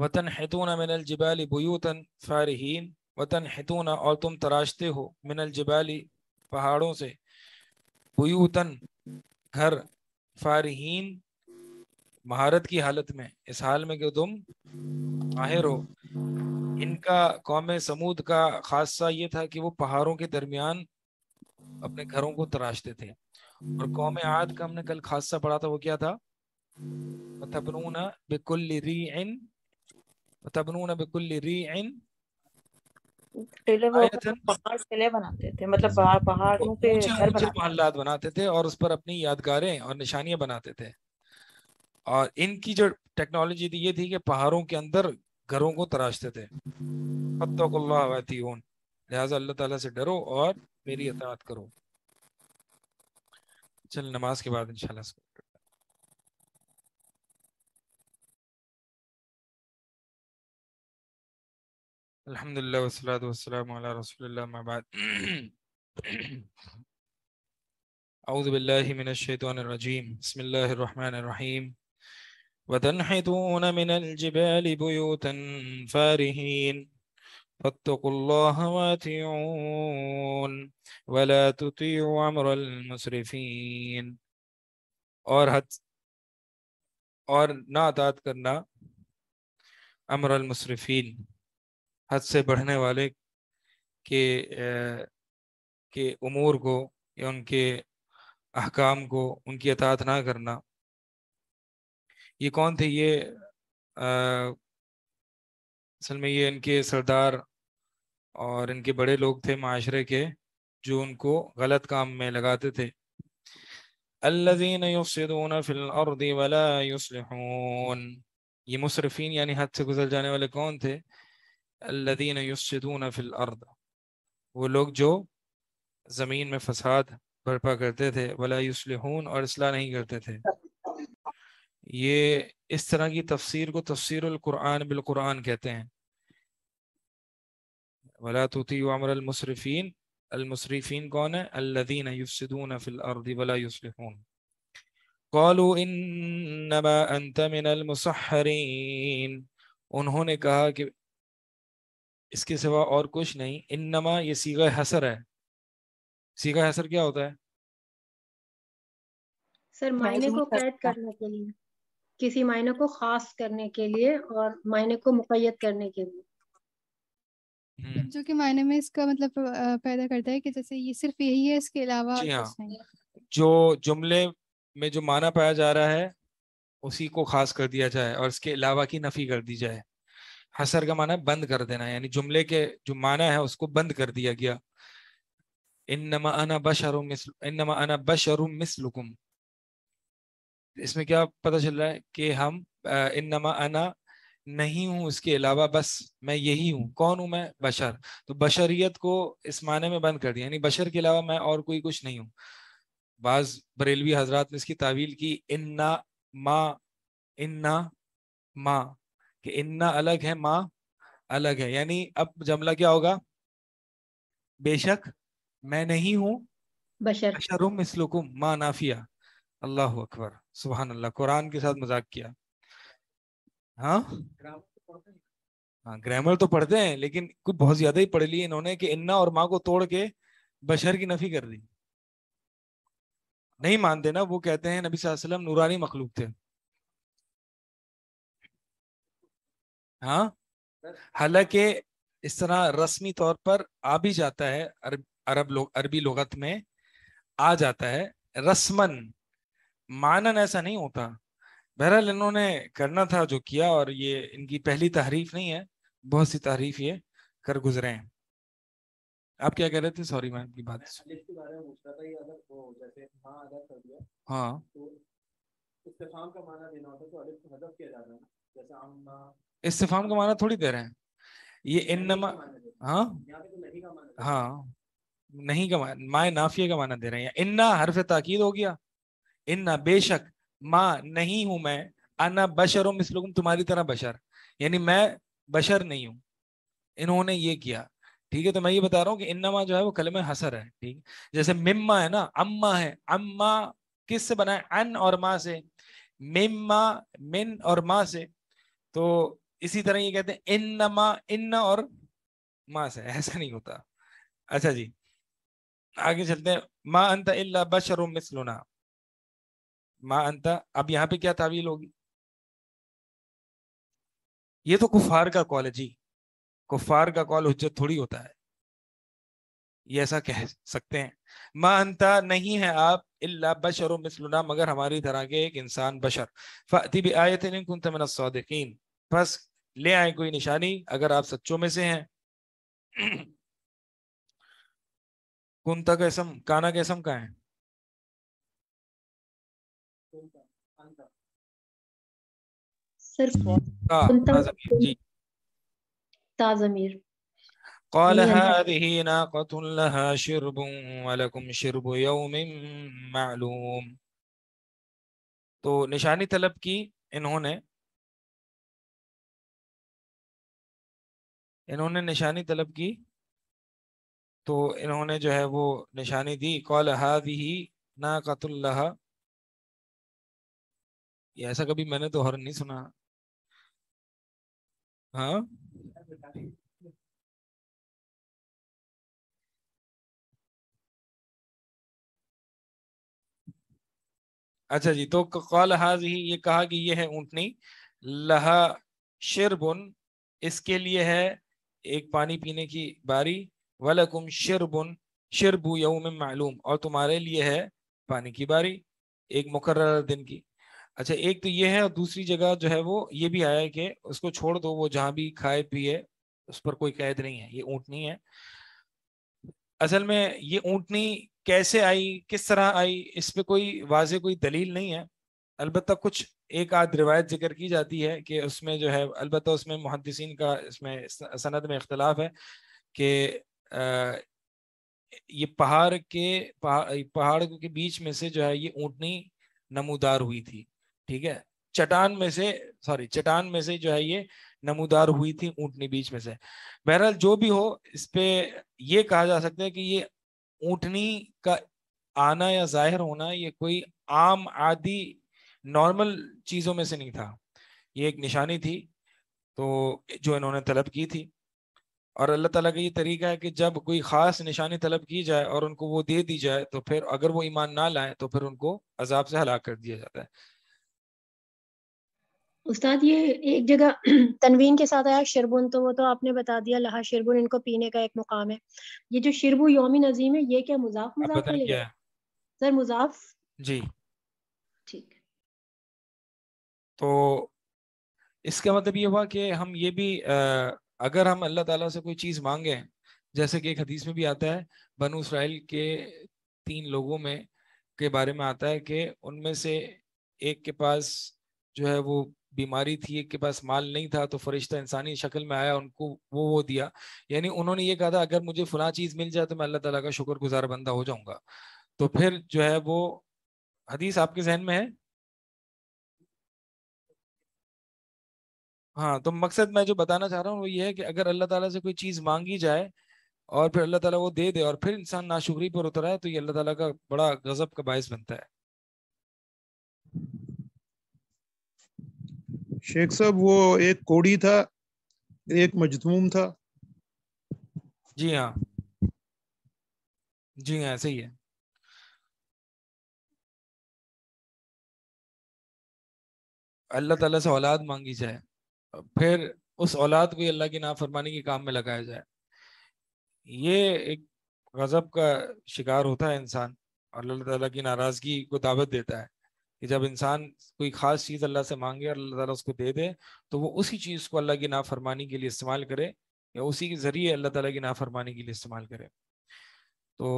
वतनहतून मिनल जिबाली बुयूतन फ़ारहीन वतन हितून और तुम तराशते हो मिनल जिबाली पहाड़ों से बुयूतन घर फारहीन महारत की हालत में इस हाल में कि तुम माहिर हो इनका कौम समूद का खासा ये था कि वो पहाड़ों के दरमियान अपने घरों को तराशते थे और कौम आद का हमने कल खासा पढ़ा था वो क्या था बिकुल तबनून बिकुल रीइन पहले पहाड़ किले बनाते थे मतलब पहाड़ों पे घर बनाते मोहल्लात बनाते थे और उस पर अपनी यादगारें और निशानियां बनाते थे और इनकी जो टेक्नोलॉजी थी ये थी कि पहाड़ों के अंदर घरों को तराशते थे लिहाजा अल्लाह ताला से डरो और मेरी अतात करो चल नमाज के बाद इंशाल्लाह الحمد لله والصلاة والسلام على رسول الله ما بعد أعوذ بالله من الشيطان الرجيم بسم الله الرحمن الرحيم وتنحتون من الجبال بيوتا فارهين فاتقوا الله واتعون ولا تطيعوا أمر المسرفين اور حد اور ना کرنا امر المسرفين हद से बढ़ने वाले के ए, के अमूर को या उनके अहकाम को उनकी अतात ना करना ये कौन थे ये असल में ये इनके सरदार और इनके बड़े लोग थे माशरे के जो उनको गलत काम में लगाते थे ये मुसरफिन यानी हद से गुजर जाने वाले कौन थे الذين يفسدون في الارض وہ لوگ جو زمین میں فساد برپا کرتے تھے ولا يصلحون اور اصلاح نہیں کرتے تھے یہ اس طرح کی تفسیر کو تفسیر القرآن بالقرآن کہتے ہیں ولا تطيع امر المسرفين المسرفين كون الذين يفسدون في الارض ولا يصلحون قالوا انما انت من المسحرين انہوں نے کہا کہ इसके सिवा और कुछ नहीं इन नमा ये सीगा हसर है सीगा हसर क्या होता है सर मायने को मतलब कैद करने के लिए किसी मायने को खास करने के लिए और मायने को मुकैद करने के लिए हम्म। जो कि मायने में इसका मतलब पैदा करता है कि जैसे ये सिर्फ यही है इसके अलावा जी हाँ। जो जुमले में जो माना पाया जा रहा है उसी को खास कर दिया जाए और इसके अलावा की नफी कर दी जाए हसर का माना बंद कर देना यानी जुमले के जो माना है उसको बंद कर दिया गया नमा अना इन नमा अना बशरुम मिसलुकुम इसमें क्या पता चल रहा है कि हम नमा अना नहीं हूँ इसके अलावा बस मैं यही हूँ कौन हूं मैं बशर तो बशरियत को इस माने में बंद कर दिया यानी बशर के अलावा मैं और कोई कुछ नहीं हूँ बाज बरेलवी हजरात ने इसकी तावील की इन्ना माँ इन्ना माँ कि इन्ना अलग है माँ अलग है यानी अब जमला क्या होगा बेशक मैं नहीं हूँ बशर बशरुम इसलुकुम माँ नाफिया अल्लाह अकबर सुबह अल्लाह कुरान के साथ मजाक किया हाँ हाँ ग्रामर तो पढ़ते हैं लेकिन कुछ बहुत ज्यादा ही पढ़ लिए इन्होंने कि इन्ना और माँ को तोड़ के बशर की नफी कर दी नहीं मानते ना वो कहते हैं नबी वसल्लम नूरानी मखलूक थे हाँ हालांकि इस तरह रस्मी तौर पर आ भी जाता है अरब अरब लोग अरबी लोगत में आ जाता है रस्मन मानन ऐसा नहीं होता बहरहाल इन्होंने करना था जो किया और ये इनकी पहली तारीफ नहीं है बहुत सी तारीफ ये कर गुजरे हैं आप क्या कह रहे थे सॉरी मैं आपकी बात हाँ इस्तेफाम का माना थोड़ी दे रहे हैं ये इन नमा हाँ तो हाँ नहीं का माए नाफिया का माना दे रहे हैं इन्ना हरफ ताकीद हो गया इन्ना बेशक माँ नहीं हूं मैं अना बशर हूँ मिसल तुम्हारी तरह बशर यानी मैं बशर नहीं हूं इन्होंने ये किया ठीक है तो मैं ये बता रहा हूँ कि इन्नमा जो है वो कलम हसर है ठीक है जैसे मिम्मा है ना अम्मा है अम्मा किस से बनाए अन और माँ से मिम्मा मिन और माँ से तो इसी तरह ये कहते हैं इन मा इन और माँ से ऐसा नहीं होता अच्छा जी आगे चलते हैं मा अंत इल्ला बशरुम मिसलुना मा अंत अब यहाँ पे क्या तावील होगी ये तो कुफार का कॉल है जी कुफार का कॉल हजत थोड़ी होता है ये ऐसा कह सकते हैं मा अंता नहीं है आप इल्ला बशर मिसलुना मगर हमारी तरह के एक इंसान बशर फिर आयत कुन तमिन बस ले आए कोई निशानी अगर आप सच्चों में से हैं कुंता कैसम काना कैसम का है قال هذه ناقة لها شرب ولكم شرب يوم معلوم तो निशानी तलब की इन्होंने इन्होंने निशानी तलब की तो इन्होंने जो है वो निशानी दी कौल हादी ना कतुल्ल ये ऐसा कभी मैंने तो हर नहीं सुना हाँ अच्छा जी तो कौल हाज ही ये कहा कि ये है ऊंटनी लहा शिरबुन इसके लिए है एक पानी पीने की बारी वलकुम शिरबुन शिरबू यौम मालूम और तुम्हारे लिए है पानी की बारी एक मुकर्र दिन की अच्छा एक तो ये है और दूसरी जगह जो है वो ये भी आया कि उसको छोड़ दो वो जहाँ भी खाए पिए उस पर कोई कैद नहीं है ये ऊँटनी है असल में ये ऊँटनी कैसे आई किस तरह आई इस पर कोई वाज कोई दलील नहीं है अलबत्त कुछ एक आध रिवायत जिक्र की जाती है कि उसमें जो है अलबत्त उसमें मुहदसिन का इसमें सनद में इख्तलाफ है कि ये पहाड़ के पहाड़ पहाड़ के बीच में से जो है ये ऊँटनी नमूदार हुई थी ठीक है चटान में से सॉरी चटान में से जो है ये नमूदार हुई थी ऊँटनी बीच में से बहरहाल जो भी हो इस पर ये कहा जा सकता है कि ये ऊँटनी का आना या जाहिर होना ये कोई आम आदि नॉर्मल चीज़ों में से नहीं था ये एक निशानी थी तो जो इन्होंने तलब की थी और अल्लाह ताला का ये तरीका है कि जब कोई ख़ास निशानी तलब की जाए और उनको वो दे दी जाए तो फिर अगर वो ईमान ना लाए तो फिर उनको अजाब से हलाक कर दिया जाता है उस्ताद ये एक जगह तनवीन के साथ आया शिरबुन तो वो तो आपने बता दिया लहा शिरबुन इनको पीने का एक मुकाम है ये जो शिरबु योमी नजीम है ये क्या मुजाफ मुजाफ है सर मुजाफ जी तो इसका मतलब ये हुआ कि हम ये भी अगर हम अल्लाह ताला से कोई चीज़ मांगे जैसे कि एक हदीस में भी आता है बनु इसराइल के तीन लोगों में के बारे में आता है कि उनमें से एक के पास जो है वो बीमारी थी एक के पास माल नहीं था तो फरिश्ता इंसानी शक्ल में आया उनको वो वो दिया यानी उन्होंने ये कहा था अगर मुझे फला चीज़ मिल जाए तो मैं अल्लाह ताला का शुक्र गुजार बंदा हो जाऊंगा तो फिर जो है वो हदीस आपके जहन में है हाँ तो मकसद मैं जो बताना चाह रहा हूँ वो ये है कि अगर अल्लाह ताला से कोई चीज़ मांगी जाए और फिर अल्लाह ताला वो दे दे और फिर इंसान नाशुक्री पर उतरा है तो ये अल्लाह ताला का बड़ा गजब का बायस बनता है शेख साहब वो एक कोड़ी था एक मजदूम था जी हाँ जी हाँ ऐसे ही है अल्लाह ताला से औलाद मांगी जाए फिर उस औलाद को अल्लाह की नाफरमानी के काम में लगाया जाए ये एक गज़ब का शिकार होता है इंसान और अल्लाह ताला की नाराज़गी को दावत देता है कि जब इंसान कोई ख़ास चीज़ अल्लाह से मांगे और अल्लाह ताला उसको दे दे तो वो उसी चीज़ को अल्लाह की नाफरमानी के लिए इस्तेमाल करे या उसी के ज़रिए अल्लाह ताला की नाफरमानी के लिए इस्तेमाल करे तो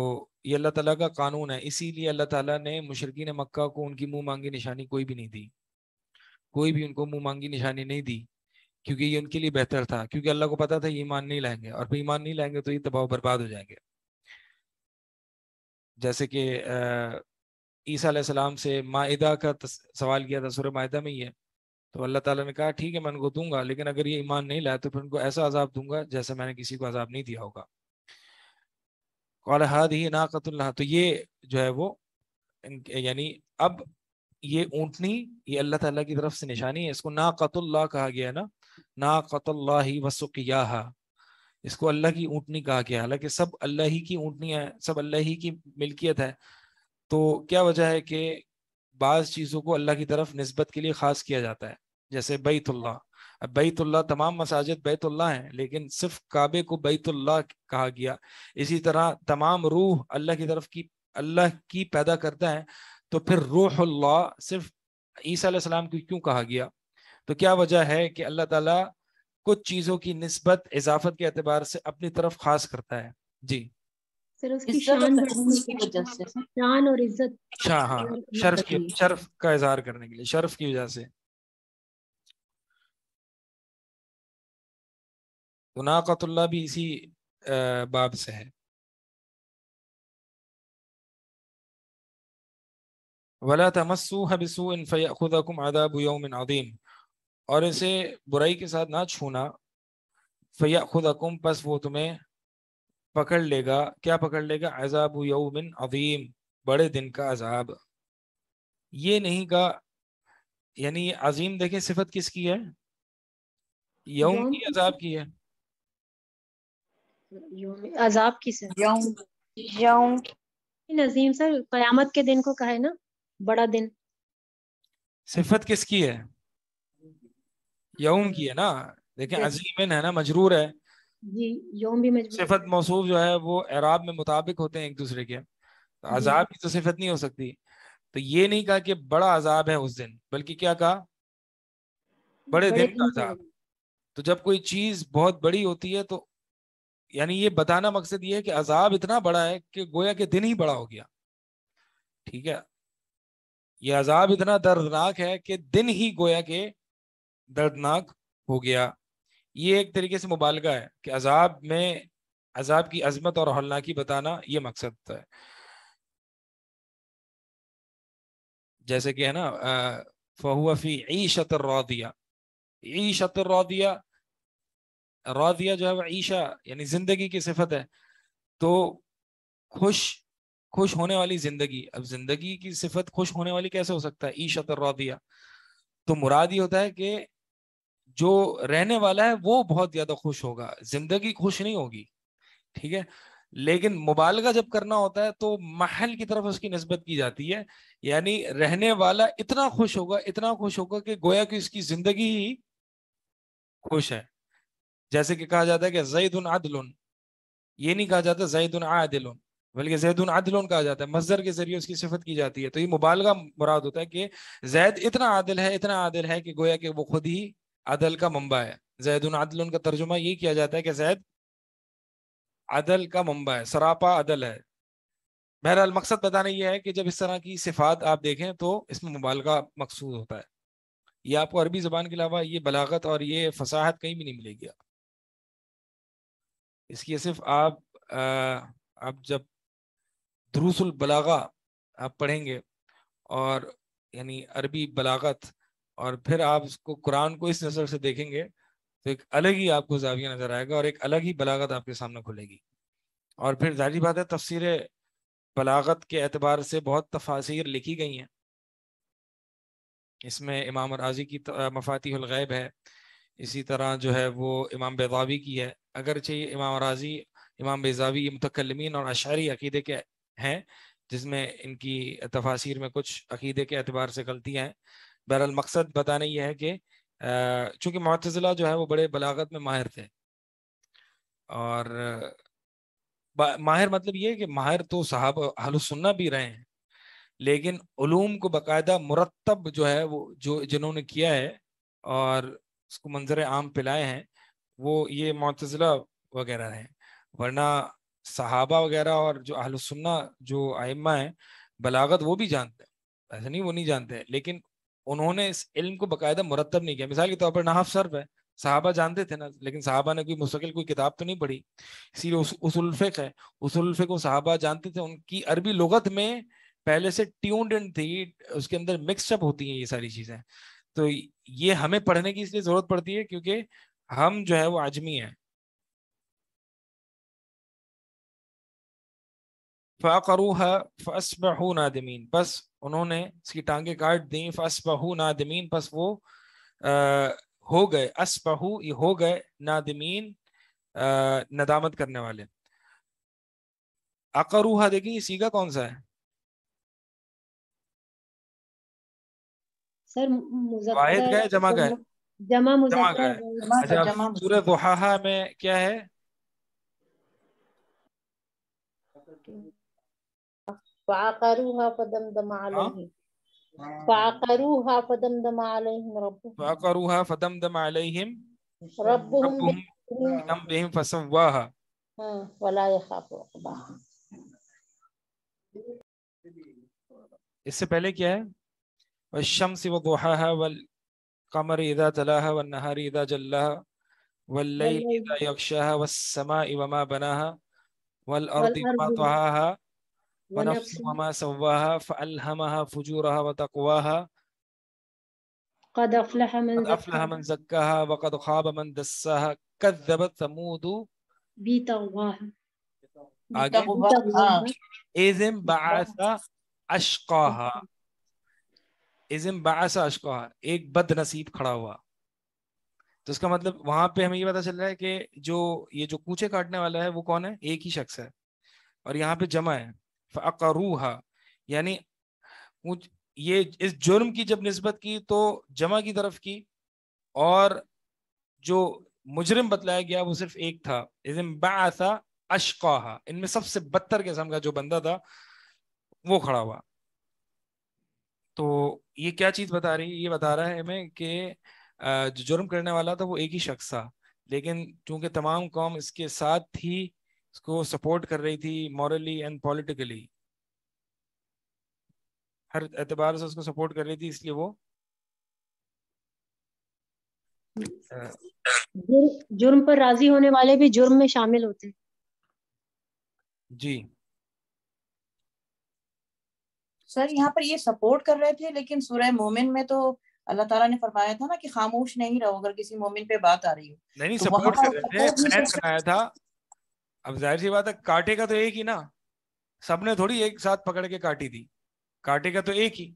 ये अल्लाह ताला का कानून है इसीलिए अल्लाह ताला ने मुशरकिन मक्का को उनकी मुँह मांगी निशानी कोई भी नहीं दी कोई भी उनको मुँह मांगी निशानी नहीं दी क्योंकि ये उनके लिए बेहतर था क्योंकि अल्लाह को पता था ये ईमान नहीं लाएंगे और फिर ईमान नहीं लाएंगे तो ये दबाव बर्बाद हो जाएंगे जैसे कि ईसा सलाम से माहिदा का सवाल किया था सुर माहिदा में ही है तो अल्लाह ताला ने कहा ठीक है मैं उनको दूंगा लेकिन अगर ये ईमान नहीं लाया तो फिर उनको ऐसा अजाब दूंगा जैसे मैंने किसी को अजाब नहीं दिया होगा कौलहद ही नाकतुल्ला तो ये जो है वो यानी अब ये ऊँटनी ये अल्लाह ताला की तरफ से निशानी है इसको नाकतुल्ला कहा गया है ना ना कतल्लाही वसुकिया इसको अल्लाह की ऊँटनी कहा गया हालांकि सब अल्लाह ही की ऊँटनी है सब अल्लाह ही की मिल्कियत है तो क्या वजह है कि बाज़ चीज़ों को अल्लाह की तरफ नस्बत के लिए ख़ास किया जाता है जैसे बैतुल्ला अब बैतुल्ला तमाम मसाजिद बैतुल्ला हैं लेकिन सिर्फ काबे को बैतुल्ला कहा गया इसी तरह तमाम रूह अल्लाह की तरफ की अल्लाह की पैदा करता है तो फिर रूहल्ला सिर्फ ईसा सलाम को क्यों कहा गया तो क्या वजह है कि अल्लाह ताला कुछ चीज़ों की नस्बत इजाफत के अतबार से अपनी तरफ खास करता है जी सर अच्छा, हाँ शर्फ की शर्फ का इजहार करने के लिए शर्फ की वजह से मुनाकतुल्ला भी इसी बाब से है वला तमस्सू हबिसू इन फ़यखुदकुम अदाब यौम अदीम और इसे बुराई के साथ ना छूना फैया खुद अकुम पस वो तुम्हें पकड़ लेगा क्या पकड़ लेगा अजाब यौमिन अवीम बड़े दिन का अजाब ये नहीं का यानी अजीम देखें सिफत किसकी है यौम की अजाब की है अजाब की यौम यौम नजीम सर कयामत के दिन को कहा है ना बड़ा दिन सिफत किसकी है यौम की हम्म। है ना देखें अजीमिन है ना मजरूर है सिफत मौसूफ जो है वो एराब में मुताबिक होते हैं एक दूसरे के तो अजाब की तो सिफत नहीं हो सकती तो ये नहीं कहा कि बड़ा अजाब है उस दिन बल्कि क्या कहा बड़े, बड़े दिन का अजाब तो जब कोई चीज बहुत बड़ी होती है तो यानी ये बताना मकसद ये है कि अजाब इतना बड़ा है कि गोया के दिन ही बड़ा हो गया ठीक है ये अजाब इतना दर्दनाक है कि दिन ही गोया के दर्दनाक हो गया ये एक तरीके से मुबालगा है कि अजाब में अजाब की अजमत और हलनाकी बताना ये मकसद है जैसे कि है ना फहुआफ़ी शतर रौदिया शतर रौदिया रौदिया जो है वह ईशा यानी ज़िंदगी की सिफत है तो खुश खुश होने वाली ज़िंदगी अब ज़िंदगी की सिफत खुश होने वाली कैसे हो सकता है शतर रौदिया तो मुराद ये होता है कि जो रहने वाला है वो बहुत ज्यादा खुश होगा जिंदगी खुश नहीं होगी ठीक है लेकिन मुबालगा जब करना होता है तो महल की तरफ उसकी नस्बत की जाती है यानी रहने वाला इतना खुश होगा इतना खुश होगा कि गोया कि उसकी जिंदगी ही खुश है जैसे कि कहा जाता है कि जैद उन आदल ये नहीं कहा जाता जैद उन आदिल बल्कि जैद उन आदिल कहा जाता है मजदर के जरिए उसकी सिफत की जाती है तो ये मुबालगा मुराद होता है कि जैद इतना आदिल है इतना आदिल है कि गोया कि वो खुद ही अदल का मंबा है जैदुन अदल उनका तर्जुमा ये किया जाता है कि जैद अदल का मम्बा है सरापा अदल है बहरहाल मकसद बताना यह है कि जब इस तरह की सिफात आप देखें तो इसमें मुबालगा मकसूद होता है ये आपको अरबी ज़बान के अलावा ये बलागत और ये फसाहत कहीं भी नहीं मिलेगी इसकी सिर्फ आप आ, आप जब दरूसुल बलागा आप पढ़ेंगे और यानी अरबी बलागत और फिर आप उसको कुरान को इस नज़र से देखेंगे तो एक अलग ही आपको जाविया नज़र आएगा और एक अलग ही बलागत आपके सामने खुलेगी और फिर जाहिर बात है तफसर बलागत के एतबार से बहुत तफासिर लिखी गई हैं इसमें इमाम राजी की मफातीगैब है इसी तरह जो है वो इमाम बेजावी की है अगरचे इमाम राजी इमाम बेजावी ये और अशारी अकीदे के हैं जिसमें इनकी तफासिर में कुछ अकीदे के अतबार से गलतियाँ हैं बहरहाल मकसद बताना यह है कि चूंकि मतजिला जो है वो बड़े बलागत में माहिर थे और माहिर मतलब ये कि माहिर तो साहब हलसन्ना भी रहे हैं लेकिन ूम को बाकायदा मुरतब जो है वो जो जिन्होंने किया है और उसको मंजर आम पिलाए हैं वो ये मतजिला वगैरह हैं वरना सहाबा वगैरह और जो अहलसन्ना जो आइम्मा हैं बलागत वो भी जानते हैं ऐसा नहीं वो नहीं जानते लेकिन उन्होंने इस इल्म को बाकायदा मुरतब नहीं किया मिसाल के तौर पर नाहफ सर्फ है साहबा जानते थे ना लेकिन साहबा ने कोई मुस्तकिल कोई किताब तो नहीं पढ़ी इसीलिए उस, उसुल्फिक है उसुल्फिक को साहबा जानते थे उनकी अरबी लुगत में पहले से ट्यून्ड इन थी उसके अंदर मिक्सअप होती हैं ये सारी चीज़ें तो ये हमें पढ़ने की इसलिए ज़रूरत पड़ती है क्योंकि हम जो है वो आजमी हैं फ़ाकरूहा फ़सबहू नादमीन बस उन्होंने इसकी टांगे काट दी फ़सबहू नादमीन बस वो आ, हो गए असबहू ये हो गए नादमीन आ, नदामत करने वाले अकरूहा देखिए सीगा कौन सा है सर वाहिद का जमा का है जमा जमा का है अच्छा सूरह में क्या है फाकरूहा फदमदम अलैहिम हाँ। फाकरूहा फदमदम अलैहिम रब्बुहुम फाकरूहा फदमदम अलैहिम रब्बुहुम बिदम्बिहिम फसव्वाहा हां वला यखाफु इससे पहले क्या है वशम्स व दुहाहा वल कमर इदा तलाहा व नहर इदा जल्ला वल लैल इदा यगशाहा वस समा वमा बनाहा वल अर्दि मा तहाहा ونفس وما سواها فألهمها فجورها وتقواها قد أفلح من قد أفلح من زكاها وقد خاب من دساها كذبت ثمود بتقواها إذن بعث अशकाहा इजिम बासा अशकाहा एक बद नसीब खड़ा हुआ तो इसका मतलब वहां पे हमें ये पता चल रहा है कि जो ये जो कूचे काटने वाला है वो कौन है एक ही शख्स है और यहाँ पे जमा है यानी ये इस जुर्म की जब नस्बत की तो जमा की तरफ की और जो मुजरिम बतलाया गया वो सिर्फ एक था बासा अशका इनमें सबसे बदतर किस्म का जो बंदा था वो खड़ा हुआ तो ये क्या चीज़ बता रही है ये बता रहा है हमें कि जो जुर्म करने वाला था वो एक ही शख्स था लेकिन चूंकि तमाम कौम इसके साथ थी उसको सपोर्ट कर रही थी मॉरली एंड पॉलिटिकली हर एतबार से उसको सपोर्ट कर रही थी इसलिए वो जुर्म पर राजी होने वाले भी जुर्म में शामिल होते जी सर यहाँ पर ये सपोर्ट कर रहे थे लेकिन सुरह मोमिन में तो अल्लाह ताला ने फरमाया था ना कि खामोश नहीं रहो अगर किसी मोमिन पे बात आ रही हो नहीं, नहीं तो सपोर्ट कर रहे थे सुनाया था अब जाहिर सी बात है कांटे का तो एक ही ना सबने थोड़ी एक साथ पकड़ के काटी दी कांटे का तो एक ही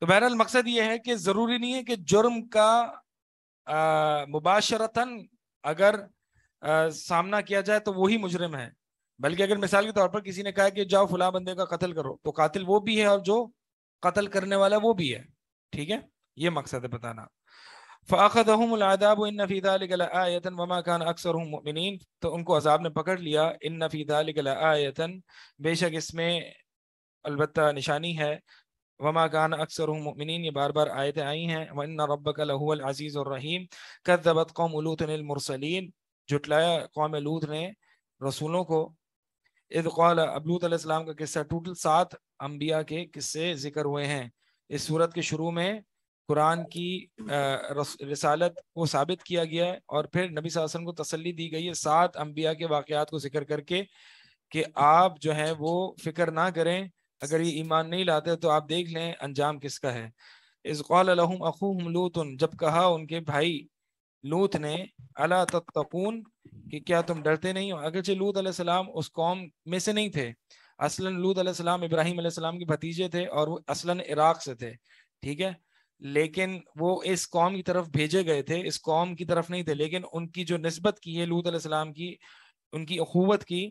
तो बहरहाल मकसद ये है कि जरूरी नहीं है कि जुर्म का मुबाशरतन अगर आ, सामना किया जाए तो वही मुजरिम है बल्कि अगर मिसाल के तौर पर किसी ने कहा कि जाओ फुला बंदे का कत्ल करो तो कातिल वो भी है और जो कत्ल करने वाला वो भी है ठीक है ये मकसद है बताना फ़ाखदहमदाब तो उनको अजाब ने पकड़ लिया इन नफ़ीदातन बेशक इसमें अलबत् निशानी है वमा खान अक्सर मिन ये बार बार आयतें आई हैं वन रबक अज़ीज़ और रहीम कदबत कौम लूतमरसलिन जुटलाया कौम लूत ने रसूलों को इद का किस्सा टोटल सात अम्बिया के किस्से जिक्र हुए हैं इस सूरत के शुरू में कुरान की रसालत को साबित किया गया है और फिर नबी वसल्लम को तसल्ली दी गई है सात अम्बिया के वाकत को जिक्र करके कि आप जो है वो फिक्र ना करें अगर ये ईमान नहीं लाते तो आप देख लें अंजाम किसका है इस अखूम जब कहा उनके भाई लूत ने अला तपून कि क्या तुम डरते नहीं हो अगरचे लूत सलाम उस कौम में से नहीं थे असलन लूत सलाम इब्राहिम सलाम के भतीजे थे और वो असलन इराक से थे ठीक है लेकिन वो इस कौम की तरफ भेजे गए थे इस कौम की तरफ नहीं थे लेकिन उनकी जो नस्बत की है लूत अलैहिस्सलाम की उनकी अखूवत की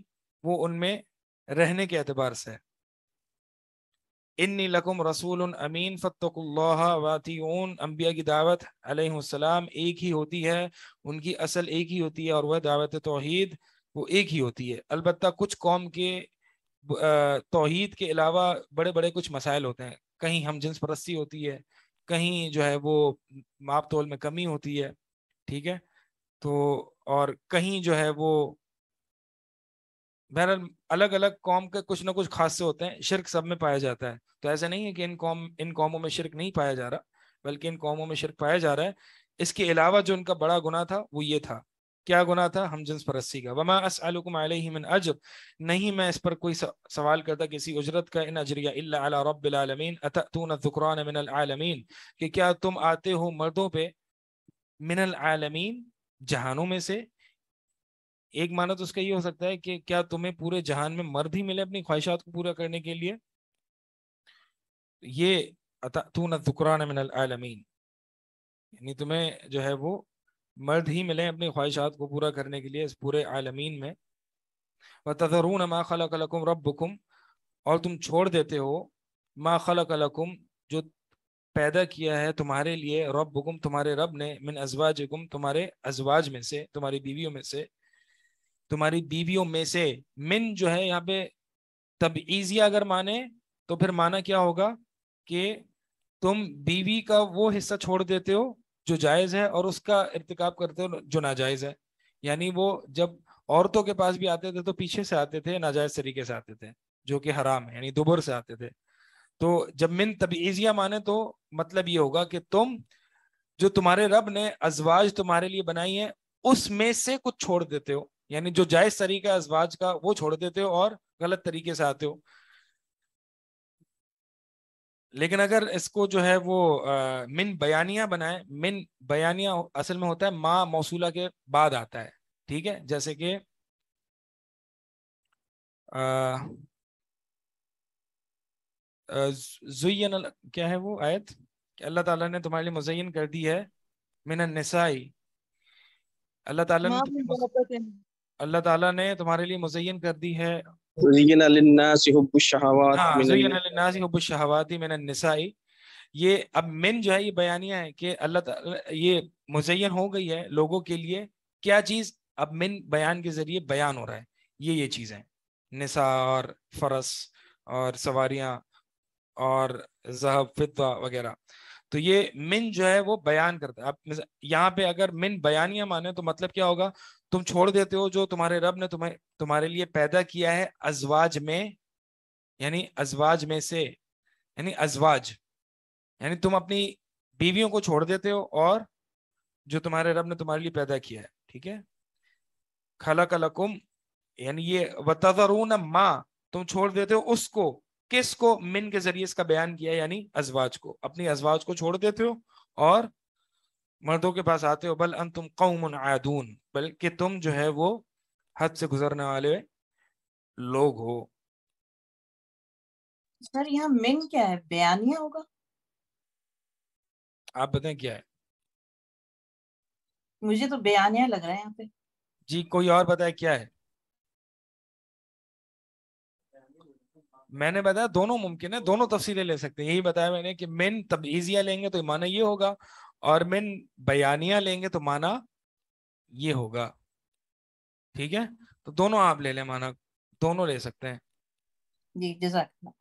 वो उनमें रहने के अतबार से इन्नी लकुम रसूल अमीन फ़तुल्लातीन अम्बिया की दावत अलैहिस्सलाम एक ही होती है उनकी असल एक ही होती है और वह दावत तोहद वो एक ही होती है अलबत् कुछ कौम के तोहद के अलावा बड़े बड़े कुछ मसाइल होते हैं कहीं हम जिन्स परस्ती होती है कहीं जो है वो माप तोल में कमी होती है ठीक है तो और कहीं जो है वो बहरहाल अलग अलग कौम के कुछ ना कुछ से होते हैं शिरक सब में पाया जाता है तो ऐसा नहीं है कि इन कौम इन कौमों में शिरक नहीं पाया जा रहा बल्कि इन कौमों में शिरक पाया जा रहा है इसके अलावा जो इनका बड़ा गुना था वो ये था क्या गुना था हम जिन्स परस्सी का वमा अस अलैहि मिन अजर नहीं मैं इस पर कोई सवाल करता किसी उजरत का इन अजरिया इल्ला अला रब्बिल आलमीन अततून ذुकरान मिनल आलमीन कि क्या तुम आते हो मर्दों पे मिनल आलमीन जहानों में से एक माना तो उसका ये हो सकता है कि क्या तुम्हें पूरे जहान में मर्द ही मिले अपनी ख्वाहिशात को पूरा करने के लिए ये अततून ذुकरान मिनल आलमीन यानी तुम्हें जो है वो मर्द ही मिलें अपनी ख्वाहिशात को पूरा करने के लिए इस पूरे आलमीन में व तजरून मा खलकलकुम रब्बुकुम और तुम छोड़ देते हो मा कलकुम जो पैदा किया है तुम्हारे लिए रब्बुकुम तुम्हारे रब ने मिन अजवाज गुम तुम्हारे अजवाज में से तुम्हारी बीवियों में से तुम्हारी बीवियों में से मिन जो है यहाँ पे तब ईजिया अगर माने तो फिर माना क्या होगा कि तुम बीवी का वो हिस्सा छोड़ देते हो जो जायज़ है और उसका इरतकब करते जो नाजायज़ है यानी वो जब औरतों के पास भी आते थे तो पीछे से आते थे नाजायज़ तरीके से आते थे जो कि हराम है यानी दोबर से आते थे तो जब मिन तबीज़िया माने तो मतलब ये होगा कि तुम जो तुम्हारे रब ने अजवाज तुम्हारे लिए बनाई है उसमें से कुछ छोड़ देते हो यानी जो जायज़ तरीका अजवाज का वो छोड़ देते हो और गलत तरीके से आते हो लेकिन अगर इसको जो है वो आ, मिन बयानिया बनाए मिन बयानिया असल में होता है माँ मौसूला के बाद आता है ठीक है जैसे कि जुयन क्या है वो आयत अल्लाह ताला ने तुम्हारे लिए मुजयन कर दी है मिन नसाई अल्लाह ताला ने अल्लाह ताला ने तुम्हारे लिए मुजयन कर दी है زين للناس حب الشهوات हाँ, زين للناس حب الشهوات من النساء ये अब मेन जो है ये बयानिया है कि अल्लाह ये मुजयन हो गई है लोगों के लिए क्या चीज अब मेन बयान के जरिए बयान हो रहा है ये ये चीजें निसा और फरस और सवारियां और जहब फितवा वगैरह तो ये मिन जो है वो बयान करता है अब यहाँ पे अगर मिन बयानिया माने तो मतलब क्या होगा तुम छोड़ देते हो जो तुम्हारे रब ने तुम्हें तुम्हारे लिए पैदा किया है अजवाज में यानी अजवाज में से यानी अजवाज यानी तुम अपनी बीवियों को छोड़ देते हो और जो तुम्हारे रब ने तुम्हारे लिए पैदा किया है ठीक है खला कलकुम यानी ये वतरून माँ तुम छोड़ देते हो उसको किसको मिन के जरिए इसका बयान किया यानी अजवाज को अपनी अजवाज को छोड़ देते हो और मर्दों के पास आते हो बल अन तुम कौमन आदून बल्कि तुम जो है वो हद से गुजरने वाले लोग हो सर यहाँ मिन क्या है बयानिया होगा आप बताएं क्या है मुझे तो बयानिया लग रहा है यहाँ पे जी कोई और बताए क्या है मैंने बताया दोनों मुमकिन है दोनों तफसीलें ले सकते हैं यही बताया मैंने कि मेन तब इजिया लेंगे तो माना ये होगा और मिन बयानिया लेंगे तो माना ये होगा ठीक है तो दोनों आप ले लें माना दोनों ले सकते हैं जी जजाक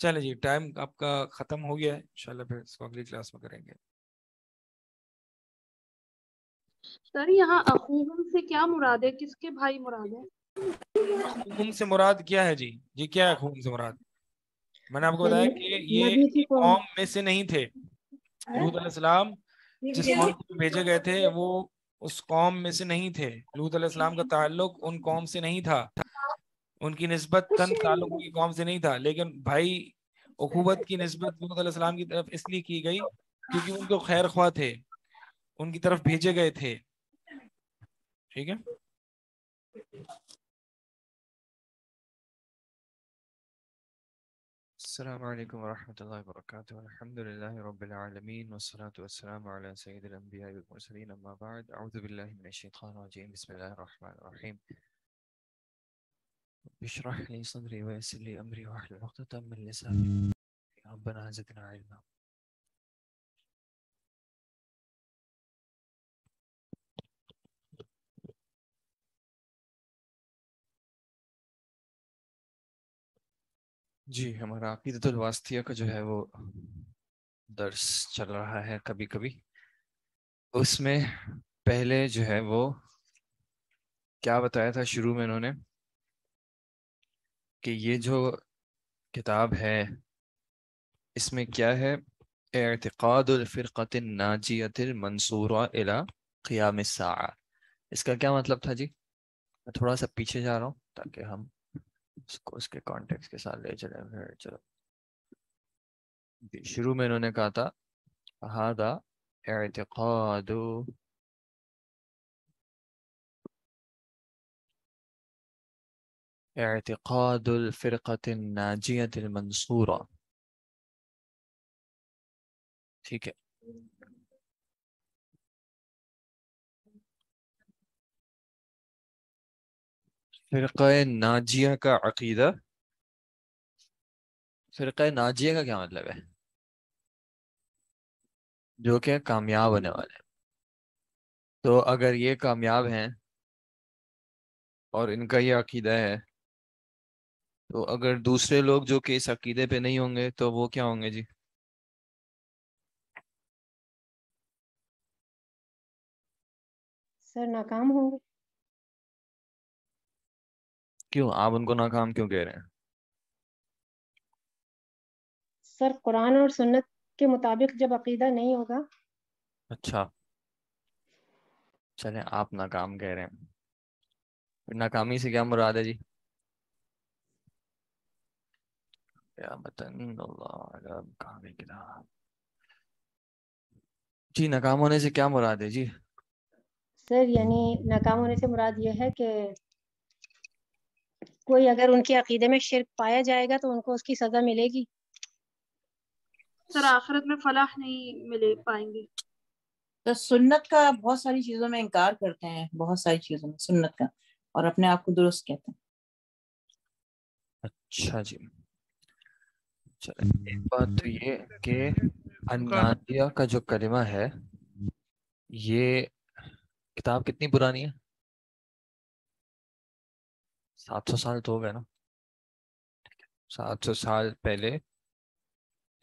चले जी टाइम आपका खत्म हो गया है इंशाल्लाह फिर इसको अगली क्लास में करेंगे सर यहाँ से क्या मुराद है किसके भाई मुराद है खून से मुराद क्या है जी जी क्या है खून से मुराद मैंने आपको बताया कि ये कौम में से नहीं थे लूत अलैहिस्सलाम जिस कौम को भेजे गए थे वो उस कौम में से नहीं थे लूत अलैहिस्सलाम का ताल्लुक उन कौम से नहीं था उनकी नस्बत तन ताल्लुक की कौम से नहीं था लेकिन भाई अकूबत की नस्बत लूत अलैहिस्सलाम की तरफ इसलिए की गई क्योंकि उनको खैर ख्वाह थे उनकी तरफ भेजे गए थे ठीक है السلام عليكم ورحمة الله وبركاته الحمد لله رب العالمين والصلاة والسلام على سيد الأنبياء والمرسلين أما بعد أعوذ بالله من الشيطان الرجيم بسم الله الرحمن الرحيم اشرح لي صدري ويسر لي أمري واحلل عقدة من لساني ربنا زدنا علما जी हमारा अकीदतुल तो का जो है वो दर्स चल रहा है कभी कभी उसमें पहले जो है वो क्या बताया था शुरू में इन्होंने कि ये जो किताब है इसमें क्या है एतक़ादफ़िरक़त नाजियतिल मंसूरा अला क़ियाम इसका क्या मतलब था जी मैं थोड़ा सा पीछे जा रहा हूँ ताकि हम उसको उसके कॉन्टेक्स्ट के साथ ले चले फिर चलो शुरू में इन्होंने कहा था हादा एतकादो اعتقاد الفرقة الناجية المنصورة ठीक है फिर नाजिया का अकीदा फ़िरक़ नाजिया का क्या मतलब है जो कि कामयाब होने वाले तो अगर ये कामयाब हैं और इनका ये अकीदा है तो अगर दूसरे लोग जो कि इस अकीदे पे नहीं होंगे तो वो क्या होंगे जी सर नाकाम होंगे क्यों आप उनको नाकाम क्यों कह रहे हैं सर कुरान और सुन्नत के मुताबिक जब अकीदा नहीं होगा अच्छा चले आप नाकाम कह रहे हैं नाकामी से क्या मुराद है जी जी नाकाम होने से क्या मुराद है जी सर यानी नाकाम होने से मुराद ये है कि कोई अगर उनके अकीदे में शिरक पाया जाएगा तो उनको उसकी सजा मिलेगी सर आखिरत में फलाह नहीं मिले पाएंगे तो सुन्नत का बहुत सारी चीजों में इनकार करते हैं बहुत सारी चीजों में सुन्नत का और अपने आप को दुरुस्त कहते हैं अच्छा जी एक बात तो ये कि अनादिया का जो कलिमा है ये किताब कितनी पुरानी है सात सौ साल तो हो गए ना सात सौ साल पहले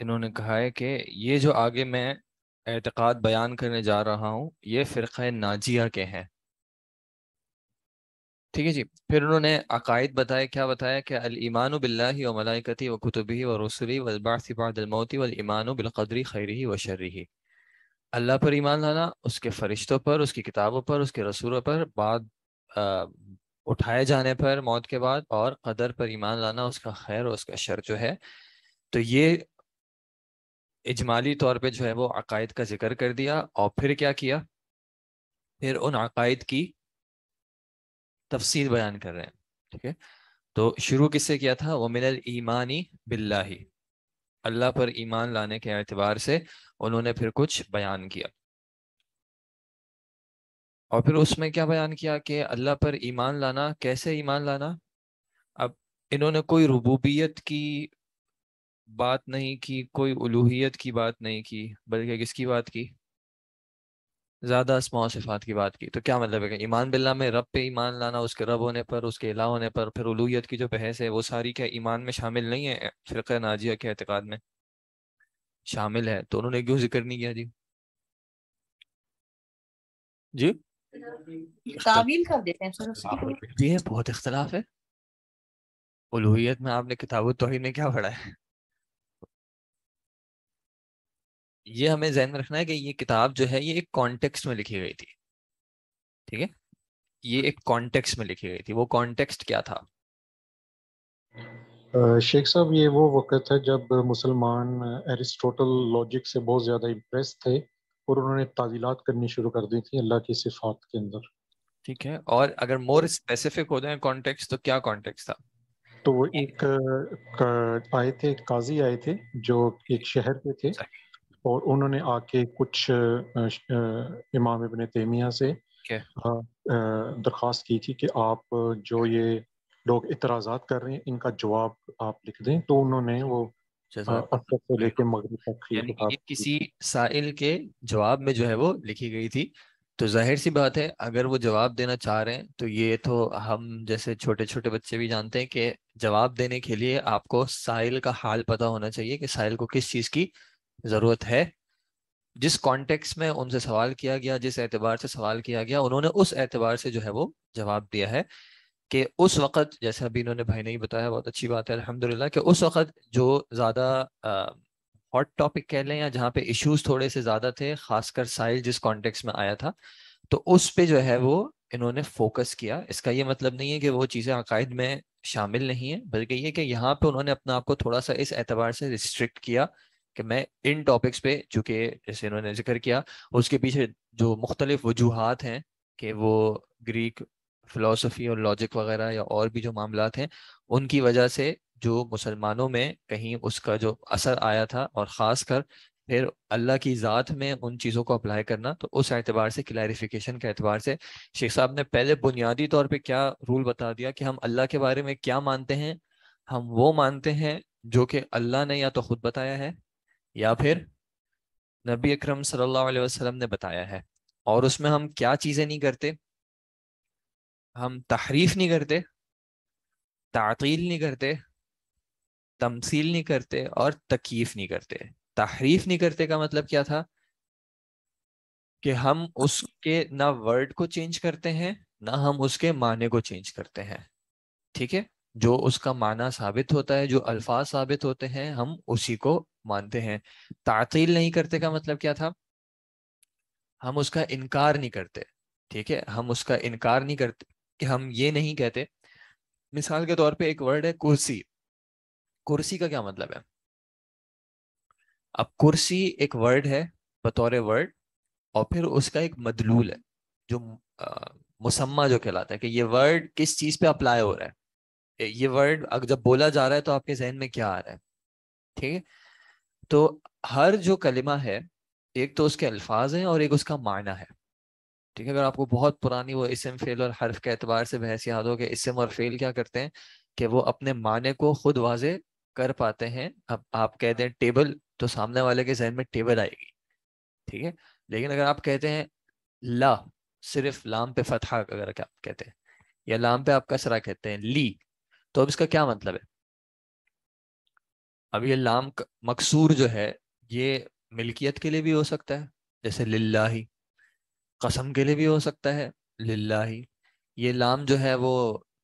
इन्होंने कहा है कि ये जो आगे मैं एतक़ाद बयान करने जा रहा हूँ ये फ़िरक़ नाजिया के हैं ठीक है जी फिर उन्होंने अकायद बताया क्या बताया कि अल ईमान बिल्ला व मलाइकती व कुतुबी व रसुली वलबासिबादमौती वलईमान बिलकदरी खैरी व शर्री अल्लाह पर ईमान लाना उसके फरिश्तों पर उसकी किताबों पर उसके रसूलों पर बाद उठाए जाने पर मौत के बाद और कदर पर ईमान लाना उसका खैर और उसका शर जो है तो ये इजमाली तौर पे जो है वो अकायद का जिक्र कर दिया और फिर क्या किया फिर उन अकायद की तफसील बयान कर रहे हैं ठीक है तो शुरू किससे किया था वो मिनल ईमानी बिल्ला ही अल्लाह पर ईमान लाने के एतबार से उन्होंने फिर कुछ बयान किया और फिर उसमें क्या बयान किया कि अल्लाह पर ईमान लाना कैसे ईमान लाना अब इन्होंने कोई रबूबियत की बात नहीं की कोई उलूहियत की बात नहीं की बल्कि किसकी बात की ज़्यादा असमा सिफात की बात की तो क्या मतलब है ईमान बिल्ला में रब पे ईमान लाना उसके रब होने पर उसके अला होने पर फिर उलूहियत की जो बहस है वो सारी क्या ईमान में शामिल नहीं है फ़िरक़ नाजिया के अतकाद में शामिल है तो उन्होंने क्यों जिक्र नहीं किया जी जी कर देते हैं बहुत इख्तलाफ है उलूहियत में आपने किताब तो ही में क्या पढ़ा है ये हमें जहन में रखना है कि ये किताब जो है ये एक कॉन्टेक्स्ट में लिखी गई थी ठीक है ये एक कॉन्टेक्स्ट में लिखी गई थी वो कॉन्टेक्स्ट क्या था शेख साहब ये वो वक्त है जब मुसलमान एरिस्टोटल लॉजिक से बहुत ज्यादा इम्प्रेस थे और उन्होंने तावीलात करनी शुरू कर दी थी अल्लाह की सिफात के अंदर ठीक है और अगर मोर स्पेसिफिक हो जाए कॉन्टेक्स्ट तो क्या कॉन्टेक्स्ट था तो वो एक आए थे काजी आए थे जो एक शहर पे थे और उन्होंने आके कुछ इमाम इबन तेमिया से दरख्वास्त की थी कि आप जो ये लोग इतराज़ात कर रहे हैं इनका जवाब आप लिख दें तो उन्होंने वो हाँ, तो किसी साइल के जवाब में जो है वो लिखी गई थी तो जाहिर सी बात है अगर वो जवाब देना चाह रहे हैं तो ये तो हम जैसे छोटे छोटे बच्चे भी जानते हैं कि जवाब देने के लिए आपको साइल का हाल पता होना चाहिए कि साइल को किस चीज़ की ज़रूरत है जिस कॉन्टेक्स में उनसे सवाल किया गया जिस एतबार से सवाल किया गया उन्होंने उस एतबार से जो है वो जवाब दिया है कि उस वक़्त जैसे अभी इन्होंने भाई ने ही बताया बहुत अच्छी बात है अल्हम्दुलिल्लाह कि उस वक़्त जो ज़्यादा हॉट टॉपिक कह लें या जहाँ पे इश्यूज थोड़े से ज़्यादा थे खासकर साहिल जिस कॉन्टेक्स्ट में आया था तो उस पे जो है वो इन्होंने फोकस किया इसका ये मतलब नहीं है कि वो चीज़ें अकायद में शामिल नहीं है बल्कि ये कि यहाँ पे उन्होंने अपने आप को थोड़ा सा इस एतबार से रिस्ट्रिक्ट किया कि मैं इन टॉपिक्स पे चूँकि जैसे इन्होंने जिक्र किया उसके पीछे जो मुख्तलिफ वजूहत हैं कि वो ग्रीक फिलोसफी और लॉजिक वगैरह या और भी जो मामला हैं उनकी वजह से जो मुसलमानों में कहीं उसका जो असर आया था और ख़ास कर फिर अल्लाह की ज़ात में उन चीज़ों को अप्लाई करना तो उस एतबार से क्लैरिफिकेशन के एतबार से शेख साहब ने पहले बुनियादी तौर पे क्या रूल बता दिया कि हम अल्लाह के बारे में क्या मानते हैं हम वो मानते हैं जो कि अल्लाह ने या तो खुद बताया है या फिर नबी अक्रम सल्लल्लाहु ने बताया है और उसमें हम क्या चीज़ें नहीं करते हम तहरीफ नहीं करते तातील नहीं करते तमसील नहीं करते और तकीफ नहीं करते तहरीफ नहीं करते का मतलब क्या था कि हम उसके ना वर्ड को चेंज करते हैं ना हम उसके माने को चेंज करते हैं ठीक है जो उसका माना साबित होता है जो अल्फाज साबित होते हैं हम उसी को मानते हैं तातील नहीं करते का मतलब क्या था हम उसका इनकार नहीं करते ठीक है हम उसका इनकार नहीं करते कि हम ये नहीं कहते मिसाल के तौर पे एक वर्ड है कुर्सी कुर्सी का क्या मतलब है अब कुर्सी एक वर्ड है बतौर वर्ड और फिर उसका एक मदलूल है जो आ, मुसम्मा जो कहलाता है कि ये वर्ड किस चीज़ पे अप्लाई हो रहा है ये वर्ड अगर जब बोला जा रहा है तो आपके जहन में क्या आ रहा है ठीक है तो हर जो कलिमा है एक तो उसके अल्फाज हैं और एक उसका मायना है ठीक है अगर आपको बहुत पुरानी वो इसम फेल और हर्फ के अतबार से बहस याद हो कि इसम और फेल क्या करते हैं कि वो अपने माने को खुद वाजे कर पाते हैं अब आप कह दें टेबल तो सामने वाले के जहन में टेबल आएगी ठीक है लेकिन अगर आप कहते हैं ला सिर्फ लाम पे फतहा अगर आप कहते हैं या लाम पे आप कसरा कहते हैं ली तो अब इसका क्या मतलब है अब ये लाम मकसूर जो है ये मिल्कियत के लिए भी हो सकता है जैसे लिल्लाही कसम के लिए भी हो सकता है ही ये लाम जो है वो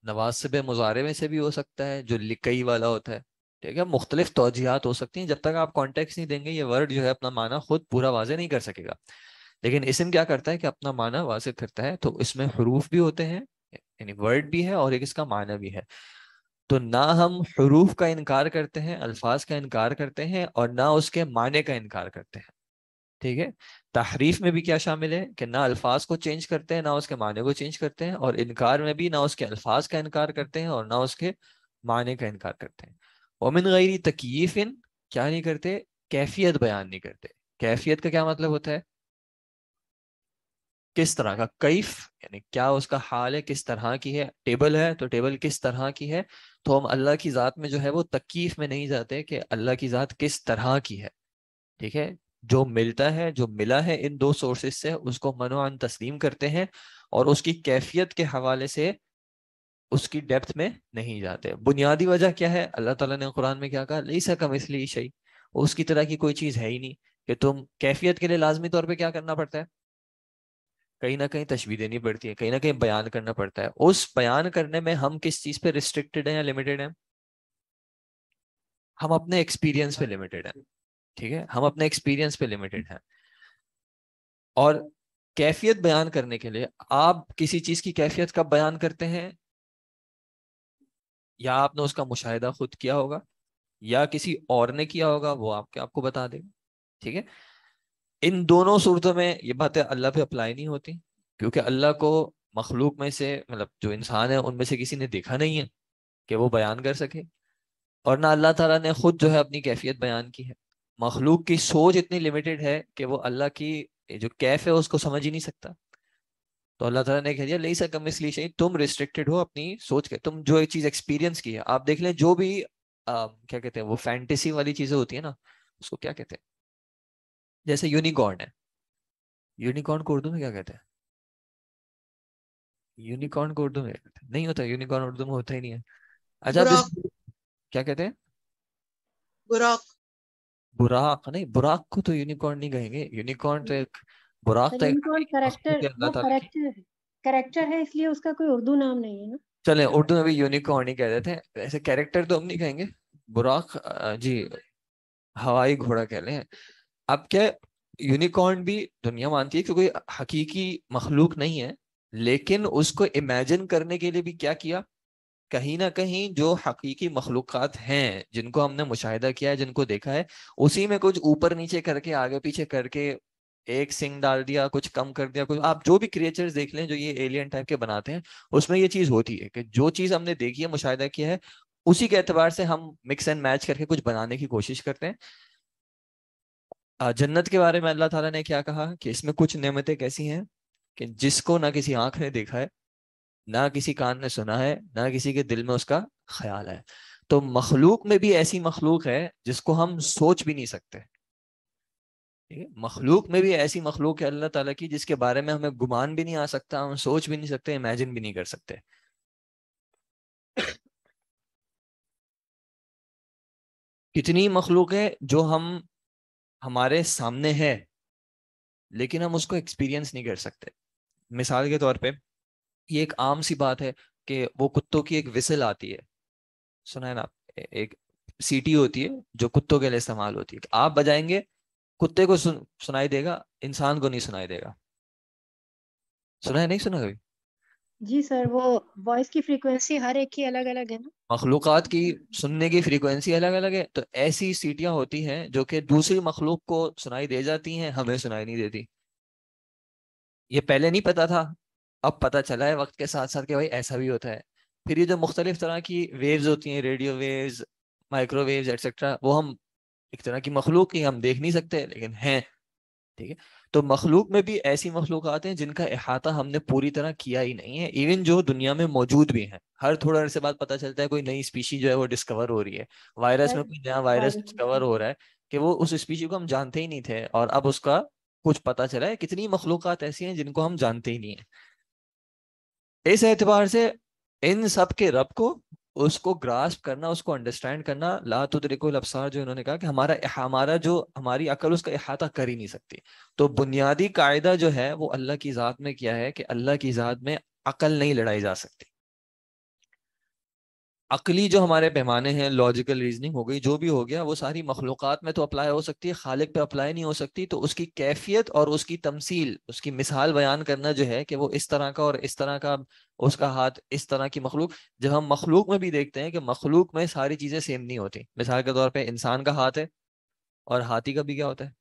नवासब मुजारे में से भी हो सकता है जो लिकई वाला होता है ठीक है मुख्तलिफ तोजियात हो सकती हैं जब तक आप कॉन्टेक्स नहीं देंगे ये वर्ड जो है अपना माना खुद पूरा वाजे नहीं कर सकेगा लेकिन इसम क्या करता है कि अपना माना वाजे करता है तो इसमें हरूफ भी होते हैं यानी वर्ड भी है और एक इसका माना भी है तो ना हम हरूफ का इनकार करते हैं अल्फाज का इनकार करते हैं और ना उसके माने का इनकार करते हैं ठीक है तहरीफ में भी क्या शामिल है कि ना अल्फाज को चेंज करते हैं ना उसके माने को चेंज करते हैं और इनकार में भी ना उसके अल्फाज का इनकार करते हैं और ना उसके माने का इनकार करते हैं ओमिन गैरी तकीफ इन क्या नहीं करते कैफियत बयान नहीं करते कैफियत का क्या मतलब होता है किस तरह का कैफ यानी क्या उसका हाल है किस तरह की है टेबल है तो टेबल किस तरह की है तो हम अल्लाह की ज़ात में जो है वो तकीफ में नहीं जाते कि अल्लाह की ज़ात किस तरह की है ठीक है जो मिलता है जो मिला है इन दो सोर्सेज से उसको मनोआन तस्लीम करते हैं और उसकी कैफियत के हवाले से उसकी डेप्थ में नहीं जाते बुनियादी वजह क्या है अल्लाह ताला ने कुरान में क्या कहा नहीं सकम इसलिए शही उसकी तरह की कोई चीज़ है ही नहीं कि तुम कैफियत के लिए लाजमी तौर पर क्या करना पड़ता है कहीं ना कहीं तशबी देनी पड़ती है कहीं ना कहीं बयान करना पड़ता है उस बयान करने में हम किस चीज़ पे रिस्ट्रिक्टेड है या लिमिटेड है हम अपने एक्सपीरियंस पे लिमिटेड हैं ठीक है हम अपने एक्सपीरियंस पे लिमिटेड हैं और कैफियत बयान करने के लिए आप किसी चीज की कैफियत कब बयान करते हैं या आपने उसका मुशाहिदा खुद किया होगा या किसी और ने किया होगा वो आपके आपको बता देगा ठीक है इन दोनों सूरतों में ये बातें अल्लाह पे अप्लाई नहीं होती क्योंकि अल्लाह को मखलूक में से मतलब जो इंसान है उनमें से किसी ने देखा नहीं है कि वो बयान कर सके और ना अल्लाह ताला ने खुद जो है अपनी कैफियत बयान की है मखलूक की सोच इतनी लिमिटेड है कि वो अल्लाह की जो कैफ है उसको समझ ही नहीं सकता तो अल्लाह तला ने कह दिया सर सकम इसलिए चाहिए तुम रिस्ट्रिक्टेड हो अपनी सोच के तुम जो एक चीज एक्सपीरियंस की है आप देख लें जो भी आ, क्या कहते हैं वो फैंटेसी वाली चीजें होती है ना उसको क्या कहते हैं जैसे यूनिकॉर्न है यूनिकॉर्न को उर्दू में क्या कहते हैं यूनिकॉर्न को उर्दू में नहीं होता यूनिकॉर्न उर्दू में होता ही नहीं है अच्छा क्या कहते हैं बुराक नहीं बुराक को तो यूनिकॉर्न नहीं कहेंगे यूनिकॉर्न तो एक बुराक तो करेक्टर करेक्टर है इसलिए उसका कोई उर्दू नाम नहीं है ना चले उर्दू में भी यूनिकॉर्न ही कह रहे हैं ऐसे कैरेक्टर तो हम नहीं कहेंगे बुराक जी हवाई घोड़ा कह लें अब क्या यूनिकॉर्न भी दुनिया मानती है कि कोई हकीकी मखलूक नहीं है लेकिन उसको इमेजिन करने के लिए भी क्या किया कहीं ना कहीं जो हकीकी मखलूक हैं जिनको हमने मुशाहिदा किया है जिनको देखा है उसी में कुछ ऊपर नीचे करके आगे पीछे करके एक सिंग डाल दिया कुछ कम कर दिया कुछ आप जो भी क्रिएचर्स देख लें जो ये एलियन टाइप के बनाते हैं उसमें ये चीज़ होती है कि जो चीज़ हमने देखी है मुशाहिदा किया है उसी के एतबार से हम मिक्स एंड मैच करके कुछ बनाने की कोशिश करते हैं जन्नत के बारे में अल्लाह ताला ने क्या कहा कि इसमें कुछ नियमतें कैसी हैं कि जिसको ना किसी आंख ने देखा है ना किसी कान ने सुना है ना किसी के दिल में उसका ख्याल है तो मखलूक में भी ऐसी मखलूक है जिसको हम सोच भी नहीं सकते मखलूक में भी ऐसी मखलूक है अल्लाह ताला की जिसके बारे में हमें गुमान भी नहीं आ सकता हम सोच भी नहीं सकते इमेजिन भी नहीं कर सकते कितनी मखलूक है जो हम हमारे सामने है लेकिन हम उसको एक्सपीरियंस नहीं कर सकते मिसाल के तौर पे ये एक आम सी बात है कि वो कुत्तों की एक विसल आती है सुना है ना एक सीटी होती है जो कुत्तों के लिए इस्तेमाल होती है आप बजाएंगे कुत्ते को सुन सुनाई देगा इंसान को नहीं सुनाई देगा सुना है नहीं सुना कभी जी सर वो वॉइस की फ्रीक्वेंसी हर एक की अलग अलग है ना मखलूक की हम्म। सुनने की फ्रीक्वेंसी अलग अलग है तो ऐसी सीटियां होती हैं जो कि दूसरी मखलूक को सुनाई दे जाती हैं हमें सुनाई नहीं देती ये पहले नहीं पता था अब पता चला है वक्त के साथ साथ कि भाई ऐसा भी होता है फिर ये जो मुख्तलिफ तरह की वेव्स होती हैं रेडियो वेव्स माइक्रोवेव्स एट्सट्रा वो हम एक तरह की मखलूक ही हम देख नहीं सकते लेकिन हैं ठीक है तो मखलूक में भी ऐसी मखलूक हैं जिनका अहाता हमने पूरी तरह किया ही नहीं है इवन जो दुनिया में मौजूद भी हैं हर थोड़ा अरसे बाद पता चलता है कोई नई स्पीशी जो है वो डिस्कवर हो रही है वायरस में कोई नया वायरस डिस्कवर हो रहा है कि वो उस स्पीशी को हम जानते ही नहीं थे और अब उसका कुछ पता चला है कितनी मखलूक ऐसी हैं जिनको हम जानते ही नहीं है इस एतबार से इन सब के रब को उसको ग्रास्प करना उसको अंडरस्टैंड करना ला तुदरिकुल लफसार जो इन्होंने कहा कि हमारा हमारा जो हमारी अकल उसका अहाता कर ही नहीं सकती तो बुनियादी कायदा जो है वो अल्लाह की ज़ात में किया है कि अल्लाह की ज़ात में अकल नहीं लड़ाई जा सकती अकली जो हमारे पैमाने हैं लॉजिकल रीजनिंग हो गई जो भी हो गया वो सारी मखलूक में तो अप्लाई हो सकती है खालिक पे अप्लाई नहीं हो सकती तो उसकी कैफियत और उसकी तमसील उसकी मिसाल बयान करना जो है कि वो इस तरह का और इस तरह का उसका हाथ इस तरह की मखलूक जब हम मखलूक में भी देखते हैं कि मखलूक में सारी चीज़ें सेम नहीं होती मिसाल के तौर पर इंसान का हाथ है और हाथी का भी क्या होता है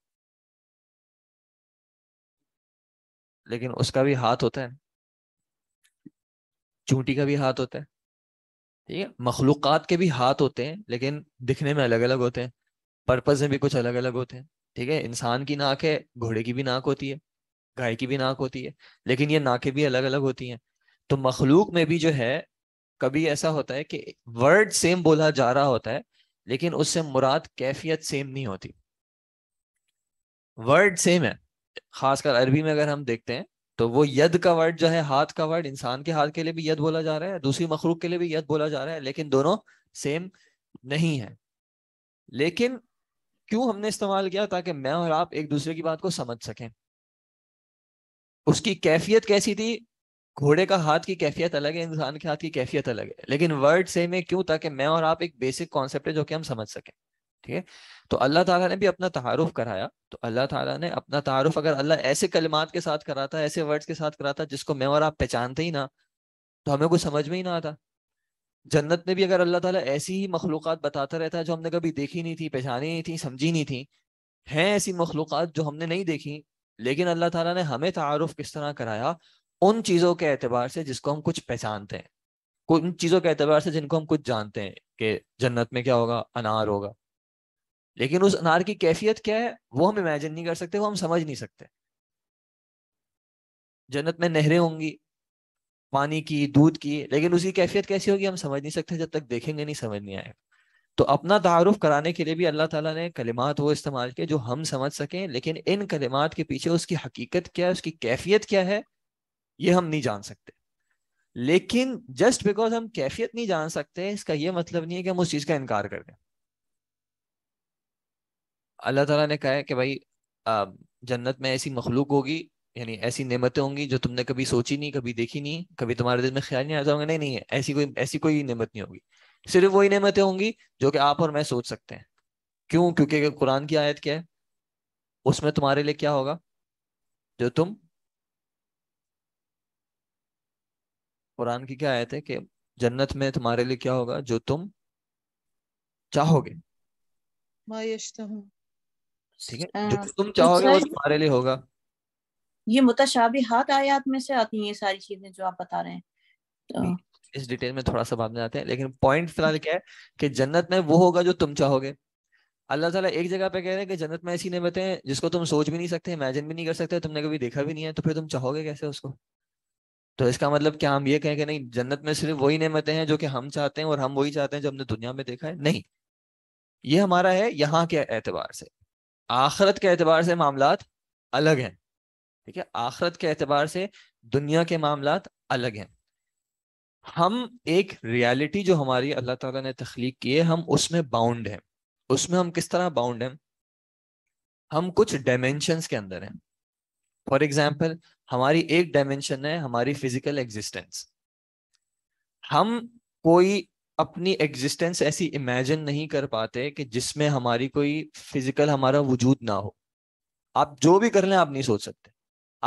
लेकिन उसका भी हाथ होता है चूंटी का भी हाथ होता है ठीक है मखलूक़ के भी हाथ होते हैं लेकिन दिखने में अलग अलग होते हैं पर्पज़ में भी कुछ अलग अलग होते हैं ठीक है इंसान की नाक है घोड़े की भी नाक होती है गाय की भी नाक होती है लेकिन ये नाकें भी अलग अलग होती हैं तो मखलूक में भी जो है कभी ऐसा होता है कि वर्ड सेम बोला जा रहा होता है लेकिन उससे मुराद कैफियत सेम नहीं होती वर्ड सेम है खासकर अरबी में अगर हम देखते हैं तो वो यद का वर्ड जो है हाथ का वर्ड इंसान के हाथ के लिए भी यद बोला जा रहा है दूसरी मखरूक के लिए भी यद बोला जा रहा है लेकिन दोनों सेम नहीं है लेकिन क्यों हमने इस्तेमाल किया ताकि मैं और आप एक दूसरे की बात को समझ सकें उसकी कैफियत कैसी थी घोड़े का हाथ की कैफियत अलग है इंसान के हाथ की कैफियत अलग है लेकिन वर्ड सेम है क्यों ताकि मैं और आप एक बेसिक कॉन्सेप्ट है जो कि हम समझ सकें ठीक है तो अल्लाह ताला ने भी अपना तहारुफ कराया तो अल्लाह ताला ने अपना तारुफ अगर अल्लाह ऐसे कलिमात के साथ कराता ऐसे वर्ड्स के साथ कराता जिसको मैं और आप पहचानते ही ना तो हमें कुछ समझ में ही ना आता जन्नत में भी अगर अल्लाह ताला ऐसी ही मखलूक़ात बताता रहता है जो हमने कभी देखी नहीं थी पहचानी नहीं थी समझी नहीं थी हैं ऐसी मखलूक जो हमने नहीं देखी लेकिन अल्लाह ताला ने हमें तारुफ किस तरह कराया उन चीज़ों के एतबार से जिसको हम कुछ पहचानते हैं उन चीज़ों के एतबार से जिनको हम कुछ जानते हैं कि जन्नत में क्या होगा अनार होगा लेकिन उस अनार की कैफियत क्या है वो हम इमेजिन नहीं कर सकते वो हम समझ नहीं सकते जन्नत में नहरें होंगी पानी की दूध की लेकिन उसकी कैफियत कैसी होगी हम समझ नहीं सकते जब तक देखेंगे नहीं समझ नहीं आएगा तो अपना तारुफ कराने के लिए भी अल्लाह ताला ने कलिमात वो इस्तेमाल किए जो हम समझ सकें लेकिन इन कलिमात के पीछे उसकी हकीकत क्या है उसकी कैफियत क्या है ये हम नहीं जान सकते लेकिन जस्ट बिकॉज हम कैफियत नहीं जान सकते इसका ये मतलब नहीं है कि हम उस चीज़ का इनकार कर दें अल्लाह ताला ने कहा है कि भाई जन्नत में ऐसी मखलूक होगी यानी ऐसी नेमतें होंगी जो तुमने कभी सोची नहीं कभी देखी नहीं कभी तुम्हारे दिल में ख्याल नहीं आता तो होंगे नहीं नहीं ऐसी कोई ऐसी कोई नेमत नहीं होगी सिर्फ वही नेमतें होंगी जो कि आप और मैं सोच सकते हैं क्यों क्योंकि कुरान की आयत क्या है उसमें तुम्हारे लिए क्या होगा जो तुम कुरान की क्या आयत है कि जन्नत में तुम्हारे लिए क्या होगा जो तुम चाहोगे ठीक है जो तुम चाहोगे वो तो तुम्हारे लिए होगा ये हाथ आयात में से आती हैं सारी चीजें जो आप बता रहे हैं तो... इस डिटेल में थोड़ा सा बाद में आते हैं लेकिन पॉइंट फिलहाल क्या है कि जन्नत में वो होगा जो तुम चाहोगे अल्लाह ताला एक जगह पे कह रहे हैं कि जन्नत में ऐसी नियमतें हैं जिसको तुम सोच भी नहीं सकते इमेजिन भी नहीं कर सकते तुमने कभी देखा भी नहीं है तो फिर तुम चाहोगे कैसे उसको तो इसका मतलब क्या हम ये कहें कि नहीं जन्नत में सिर्फ वही नियमतें हैं जो कि हम चाहते हैं और हम वही चाहते हैं जो हमने दुनिया में देखा है नहीं ये हमारा है यहाँ के एतबार से आखरत के अतबार से मामला अलग हैं ठीक है आखरत के अतबार से दुनिया के मामला अलग हैं हम एक रियलिटी जो हमारी अल्लाह ताला ने तख्लीक की है हम उसमें बाउंड हैं उसमें हम किस तरह बाउंड हैं हम कुछ डायमेंशंस के अंदर हैं फॉर एग्जाम्पल हमारी एक डायमेंशन है हमारी फिजिकल एग्जिस्टेंस हम कोई अपनी एग्जिस्टेंस ऐसी इमेजिन नहीं कर पाते कि जिसमें हमारी कोई फिजिकल हमारा वजूद ना हो आप जो भी कर लें आप नहीं सोच सकते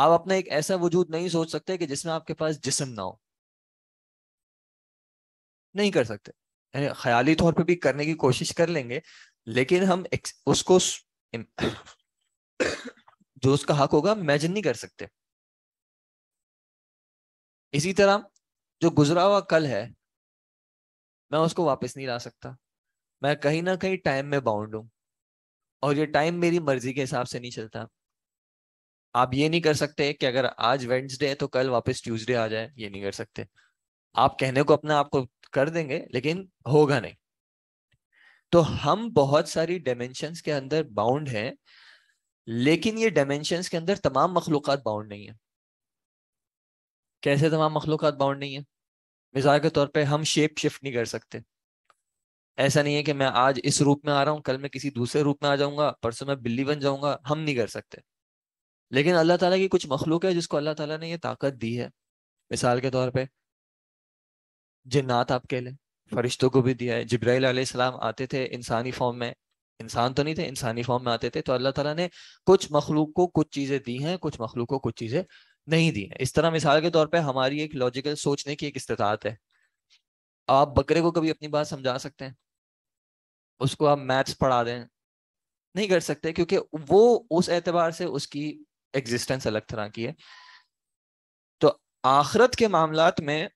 आप अपना एक ऐसा वजूद नहीं सोच सकते कि जिसमें आपके पास जिसम ना हो नहीं कर सकते ख्याली तौर पे भी करने की कोशिश कर लेंगे लेकिन हम उसको जो उसका हक होगा इमेजिन नहीं कर सकते इसी तरह जो गुजरा हुआ कल है मैं उसको वापस नहीं ला सकता मैं कहीं ना कहीं टाइम में बाउंड हूँ और ये टाइम मेरी मर्जी के हिसाब से नहीं चलता आप ये नहीं कर सकते कि अगर आज वेंसडे है तो कल वापस ट्यूसडे आ जाए ये नहीं कर सकते आप कहने को अपना आपको कर देंगे लेकिन होगा नहीं तो हम बहुत सारी डायमेंशन के अंदर बाउंड हैं लेकिन ये डायमेंशन के अंदर तमाम मखलूक बाउंड नहीं है कैसे तमाम मखलूक बाउंड नहीं है मिसाल के तौर पे हम शेप शिफ्ट नहीं कर सकते ऐसा नहीं है कि मैं आज इस रूप में आ रहा हूँ कल मैं किसी दूसरे रूप में आ जाऊंगा परसों मैं बिल्ली बन जाऊंगा हम नहीं कर सकते लेकिन अल्लाह ताला की कुछ मखलूक है जिसको अल्लाह ताला ने ये ताकत दी है मिसाल के तौर पे जिन्नात आप कह लें फरिश्तों को भी दिया है जब्राइल सलाम आते थे इंसानी फॉर्म में इंसान तो नहीं थे इंसानी फॉर्म में आते थे तो अल्लाह ताला ने कुछ मखलूक को कुछ चीज़ें दी हैं कुछ मखलूक को कुछ चीज़ें नहीं दी है इस तरह मिसाल के तौर पे हमारी एक लॉजिकल सोचने की एक इस्तात है आप बकरे को कभी अपनी बात समझा सकते हैं उसको आप मैथ्स पढ़ा दें नहीं कर सकते क्योंकि वो उस एतबार से उसकी एग्जिस्टेंस अलग तरह की है तो आखरत के मामला में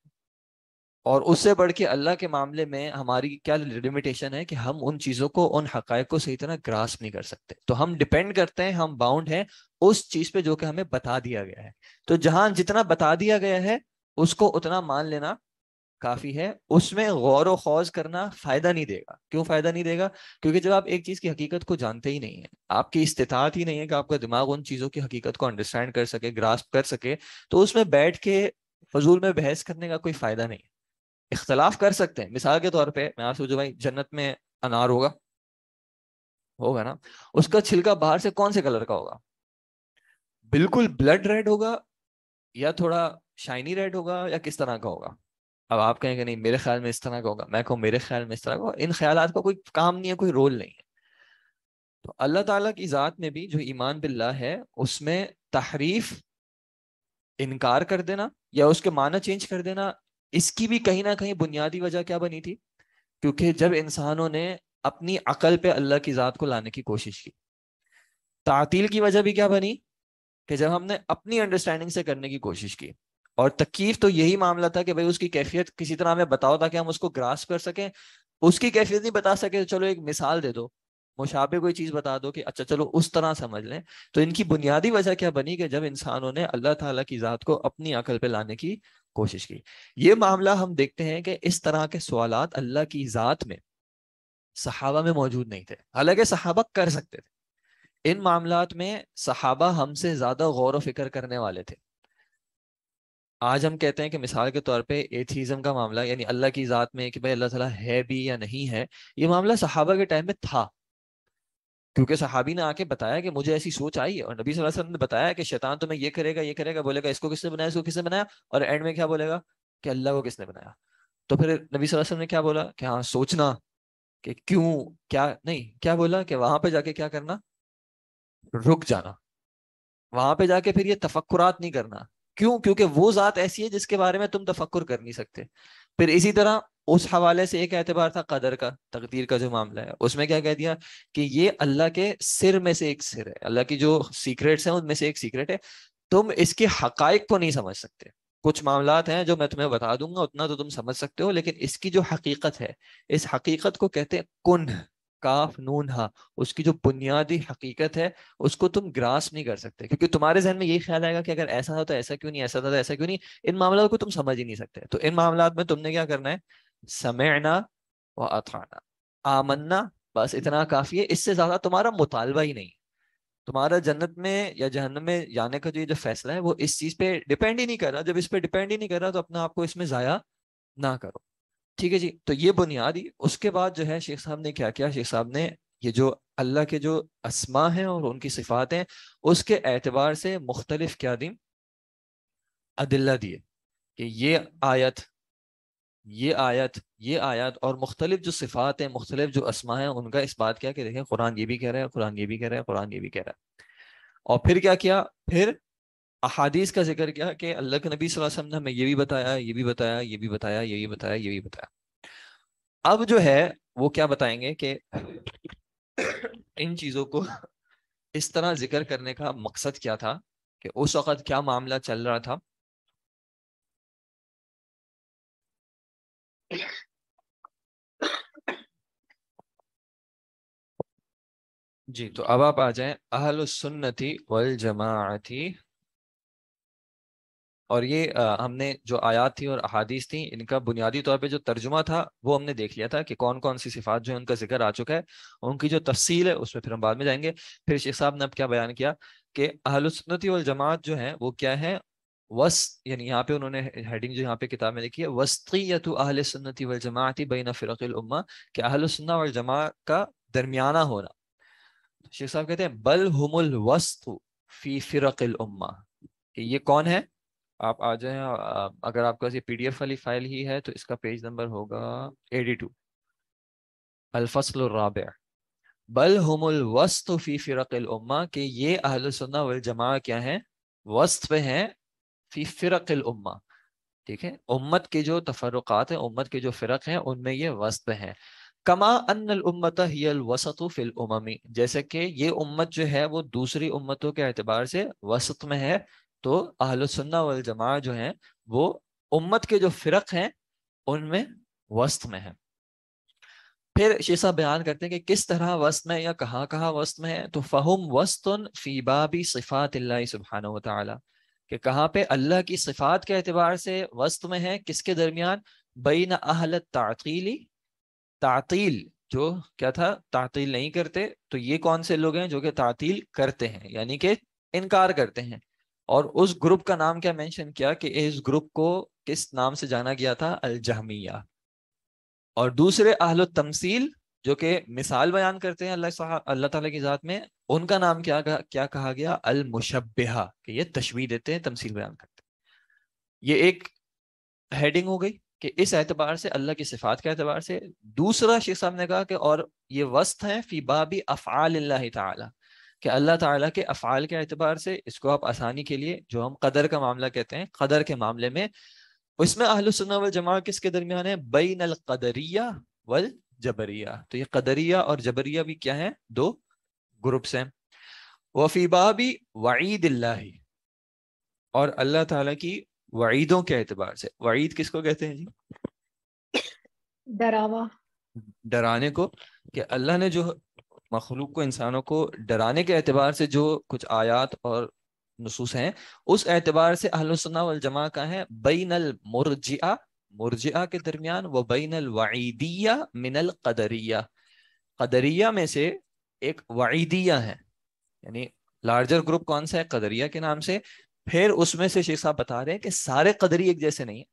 और उससे बढ़ के अल्लाह के मामले में हमारी क्या लिमिटेशन है कि हम उन चीज़ों को उन हक़ को सही तरह ग्रास्प नहीं कर सकते तो हम डिपेंड करते हैं हम बाउंड हैं उस चीज़ पे जो कि हमें बता दिया गया है तो जहां जितना बता दिया गया है उसको उतना मान लेना काफ़ी है उसमें गौर वौज करना फ़ायदा नहीं देगा क्यों फ़ायदा नहीं देगा क्योंकि जब आप एक चीज़ की हकीकत को जानते ही नहीं है आपकी इस्तात ही नहीं है कि आपका दिमाग उन चीज़ों की हकीकत को अंडरस्टैंड कर सके ग्रास्प कर सके तो उसमें बैठ के फजूल में बहस करने का कोई फ़ायदा नहीं है इख्तलाफ कर सकते हैं मिसाल के तौर पे मैं आपसे जो भाई जन्नत में अनार होगा होगा ना उसका छिलका बाहर से कौन से कलर का होगा बिल्कुल ब्लड रेड होगा या थोड़ा शाइनी रेड होगा या किस तरह का होगा अब आप कहेंगे नहीं मेरे ख्याल में इस तरह का होगा मैं कहूँ मेरे ख्याल में इस तरह का होगा इन ख्याल का कोई काम नहीं है कोई रोल नहीं है तो अल्लाह ताला की ज़ात में भी जो ईमान बिल्ला है उसमें तहरीफ इनकार कर देना या उसके माना चेंज कर देना इसकी भी कहीं ना कहीं बुनियादी वजह क्या बनी थी क्योंकि जब इंसानों ने अपनी अकल पे अल्लाह की ज़ात को लाने की कोशिश की तातील की वजह भी क्या बनी कि जब हमने अपनी अंडरस्टैंडिंग से करने की कोशिश की और तकीफ तो यही मामला था कि भाई उसकी कैफियत किसी तरह हमें बताओ ताकि हम उसको ग्रास कर सकें उसकी कैफियत नहीं बता सके चलो एक मिसाल दे दो मुशाबे कोई चीज़ बता दो कि अच्छा चलो उस तरह समझ लें तो इनकी बुनियादी वजह क्या बनी कि जब इंसानों ने अल्लाह ताला की ज़ात को अपनी अकल पे लाने की कोशिश की ये मामला हम देखते हैं कि इस तरह के सवाल अल्लाह की ज़ात में सहाबा में मौजूद नहीं थे हालांकि सहाबा कर सकते थे इन मामला में सहाबा हमसे ज़्यादा गौर व फिक्र करने वाले थे आज हम कहते हैं कि मिसाल के तौर पे एथीज़म का मामला यानी अल्लाह की ज़ात में कि भाई अल्लाह ताला है भी या नहीं है ये मामला सहाबा के टाइम में था क्योंकि सहाबी ने आके बताया कि मुझे ऐसी सोच आई और नबी सल्लल्लाहु अलैहि वसल्लम ने बताया कि शैतान तुम्हें ये करेगा ये करेगा बोलेगा इसको किसने बनाया इसको किसने बनाया और एंड में क्या बोलेगा कि अल्लाह को किसने बनाया तो फिर नबी सल्लल्लाहु अलैहि वसल्लम ने क्या बोला कि हाँ सोचना कि क्यों क्या नहीं क्या बोला कि वहां पर जाके क्या करना रुक जाना वहां पर जाके फिर ये तफक्कुरात नहीं करना क्यों क्योंकि वो ज़ात ऐसी है जिसके बारे में तुम तफक्कुर कर नहीं सकते फिर इसी तरह उस हवाले से एक एतबार था कदर का तकदीर का जो मामला है उसमें क्या कह दिया कि ये अल्लाह के सिर में से एक सिर है अल्लाह की जो सीक्रेट्स हैं उनमें से एक सीक्रेट है तुम इसके हकाइक को नहीं समझ सकते कुछ मामला हैं जो मैं तुम्हें बता दूंगा उतना तो तुम समझ सकते हो लेकिन इसकी जो हकीकत है इस हकीकत को कहते हैं कुन काफ नून हा उसकी जो बुनियादी हकीकत है उसको तुम ग्रास नहीं कर सकते क्योंकि तुम्हारे जहन में यही ख्याल आएगा कि अगर ऐसा था तो ऐसा क्यों नहीं ऐसा था तो ऐसा क्यों नहीं इन मामला को तुम समझ ही नहीं सकते तो इन मामला में तुमने क्या करना है समेना व अथाना आमन्ना बस इतना काफ़ी है इससे ज़्यादा तुम्हारा मुतालबा ही नहीं तुम्हारा जन्नत में या जहन में जाने का जो ये जो फैसला है वो इस चीज़ पे डिपेंड ही नहीं कर रहा जब इस पे डिपेंड ही नहीं कर रहा तो अपना आपको इसमें ज़ाया ना करो ठीक है जी तो ये बुनियादी उसके बाद जो है शेख साहब ने क्या किया शेख साहब ने ये जो अल्लाह के जो असमा हैं और उनकी सिफात हैं उसके एतबार से मुख्तलिफ क्या दी अदिल्ला दिए कि ये आयत ये आयत ये आयत और मुख्तलिफ जो सिफ़ात हैं मुख्तलिफ जो असमा हैं उनका इस बात क्या कि देखें कुरान ये भी कह रहा है कुरान ये भी कह रहा है कुरान ये भी कह रहा है और फिर क्या किया फिर अहादीस का जिक्र किया कि अल्लाह के नबी वसल्लम ने हमें ये भी बताया ये भी बताया ये भी बताया ये भी बताया ये भी बताया अब जो है वो क्या बताएंगे कि इन चीज़ों को इस तरह जिक्र करने का मकसद क्या था कि उस वक़्त क्या मामला चल रहा था जी तो अब आप आ जाए अहल सुन्नति वल जमाती और ये आ, हमने जो आयात थी और अहादीस थी इनका बुनियादी तौर पे जो तर्जुमा था वो हमने देख लिया था कि कौन कौन सी सिफात जो है उनका जिक्र आ चुका है उनकी जो तफसील है उसमें फिर हम बाद में जाएंगे फिर शेख साहब ने अब क्या बयान किया कि अहलसनती वल जमात जो है वो क्या है वस यानी यहाँ पे उन्होंने हेडिंग जो यहाँ पे किताब में लिखी है तो अहल सुन्नति वल जमाती बीना फिर उम्मा कि अहल सुन्ना वल जमा का दरमियाना होना शेख साहब कहते हैं बल हुमुल वस्तु फी फिरकिल उम्मा कि ये कौन है आप आ जाए अगर आपके पास ये पी वाली फाइल ही है तो इसका पेज नंबर होगा एटी टू अलफसल राब बल हुमुल वस्तु फी फिरकिल उम्मा कि ये अहल सुन्ना वल जमा क्या है वस्त पे हैं फी फिरकिल उम्मा ठीक है उम्मत के जो तफरक़ात हैं उम्मत के जो फ़िरक हैं उनमें ये वस्त हैं कमा अन उम्मत वसत फिल उमी जैसे कि ये उम्मत जो है वो दूसरी उम्मतों के अतबार से वसत में है तो अहल सुन्ना वल जमा जो है वो उम्मत के जो फ़िरक हैं उनमें वस्त में है फिर शीसा बयान करते हैं कि किस तरह वस्त में या कहाँ कहाँ वस्त में है तो फहम वस्तुन फ़ीबाबी सिफ़ात सुबहान कि कहाँ पे अल्लाह की सिफ़ात के अतबार से वस्त में है किसके दरमियान बीन अहल तातीली तातील जो क्या था तातील नहीं करते तो ये कौन से लोग हैं जो कि तातील करते हैं यानी कि इनकार करते हैं और उस ग्रुप का नाम क्या मेंशन किया कि इस ग्रुप को किस नाम से जाना गया था अलजहमिया और दूसरे अहल तमसील जो कि मिसाल बयान करते हैं अल्लाह अल्लाह ताला की ज़ात में उनका नाम क्या क्या कहा गया अल मुशबहा कि ये तशवी देते हैं तमसील बयान करते हैं ये एक हेडिंग हो गई कि इस एतबार से अल्लाह की सिफात के एतबार से दूसरा शेख साहब ने कहा कि और ये वस्त है फ़ीबा भी अफ़ाल ताला कि अल्लाह ताला के अफ़ाल के अतबार से इसको आप आसानी के लिए जो हम कदर का मामला कहते हैं कदर के मामले में उसमें अहलसन्ना वल जमा किसके दरमियान है बैन अलकदरिया वल जबरिया तो ये कदरिया और जबरिया भी क्या है दो ग्रुप्स हैं वफ़ी भी वईद और अल्लाह ताला की वईदों के एतबार से वईद किसको कहते हैं जी डरावा डराने को कि अल्लाह ने जो मखलूक को इंसानों को डराने के एतबार से जो कुछ आयात और नसूस हैं उस एतबार से अहलसना का है बैन मुरजिया मुरजिया के दरमियान व बैन वईदिया मिनल कदरिया कदरिया में से एक वईदिया है यानी लार्जर ग्रुप कौन सा है कदरिया के नाम से फिर उसमें से शेख साहब बता रहे हैं कि सारे कदरी एक जैसे नहीं है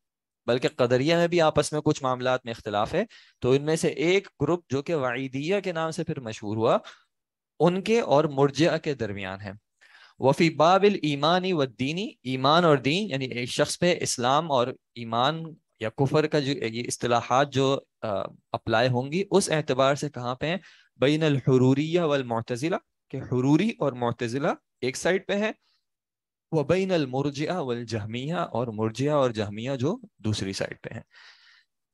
बल्कि कदरिया में भी आपस में कुछ मामला में इख्तलाफ है तो इनमें से एक ग्रुप जो कि वाइदिया के नाम से फिर मशहूर हुआ उनके और मुरजिया के दरमियान है वफ़ी बाबिल ईमानी व दीनी ईमान और दीन यानी एक शख्स पे इस्लाम और ईमान या कुफर का जो ये असलाहत जो अप्लाई होंगी उस एतबार से कहाँ पे हैं बैन अलहरूरिया वलमतजिला मोतज़िला हरूरी और मोतज़िला एक साइड पे है वबैन वल जहमिया और मुरजिया और जहमिया जो दूसरी साइड पे हैं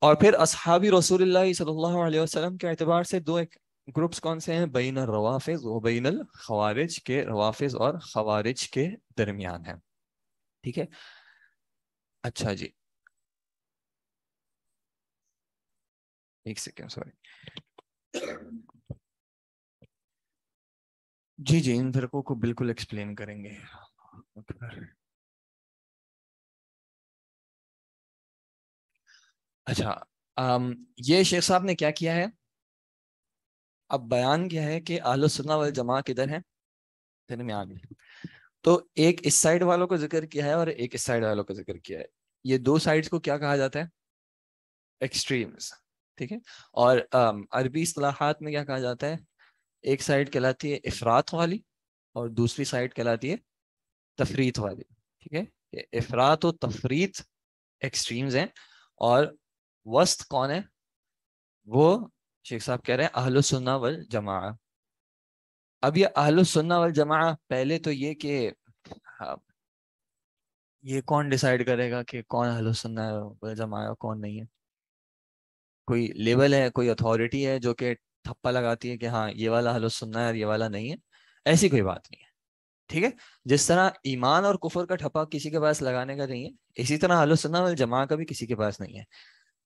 और फिर असहाबी रसूल सल्लल्लाहु अलैहि वसल्लम के अतबार से दो एक ग्रुप्स कौन से हैं बैन रवाफिज वबैन खवारिज के रवाफिज और खवारिज के दरमियान है ठीक है अच्छा जी एक सेकेंड सॉरी जी जी इन फर्कों को बिल्कुल एक्सप्लेन करेंगे अच्छा आम, um, ये शेख साहब ने क्या किया है अब बयान किया है कि आलो सुना वाल जमा किधर है दिन में आ तो एक इस साइड वालों को जिक्र किया है और एक इस साइड वालों को जिक्र किया है ये दो साइड्स को क्या कहा जाता है एक्सट्रीम्स ठीक है और um, अरबी असलाहत में क्या कहा जाता है एक साइड कहलाती है इफरात वाली और दूसरी साइड कहलाती है तफरीत वाली ठीक है अफरात और तफरीत एक्सट्रीम्स हैं और वस्त कौन है वो शेख साहब कह रहे हैं अहल सुन्ना वल जमा अब ये अहल सुन्ना वल जमा पहले तो ये कि हाँ, ये कौन डिसाइड करेगा कि कौन अहल सुन्ना वल जमा और कौन नहीं है कोई लेवल है कोई अथॉरिटी है जो कि थप्पा लगाती है कि हाँ ये वाला अहल सुन्ना है और ये वाला नहीं है ऐसी कोई बात नहीं है ठीक है जिस तरह ईमान और कुफर का ठपा किसी के पास लगाने का नहीं है इसी तरह आलोचना जमा का भी किसी के पास नहीं है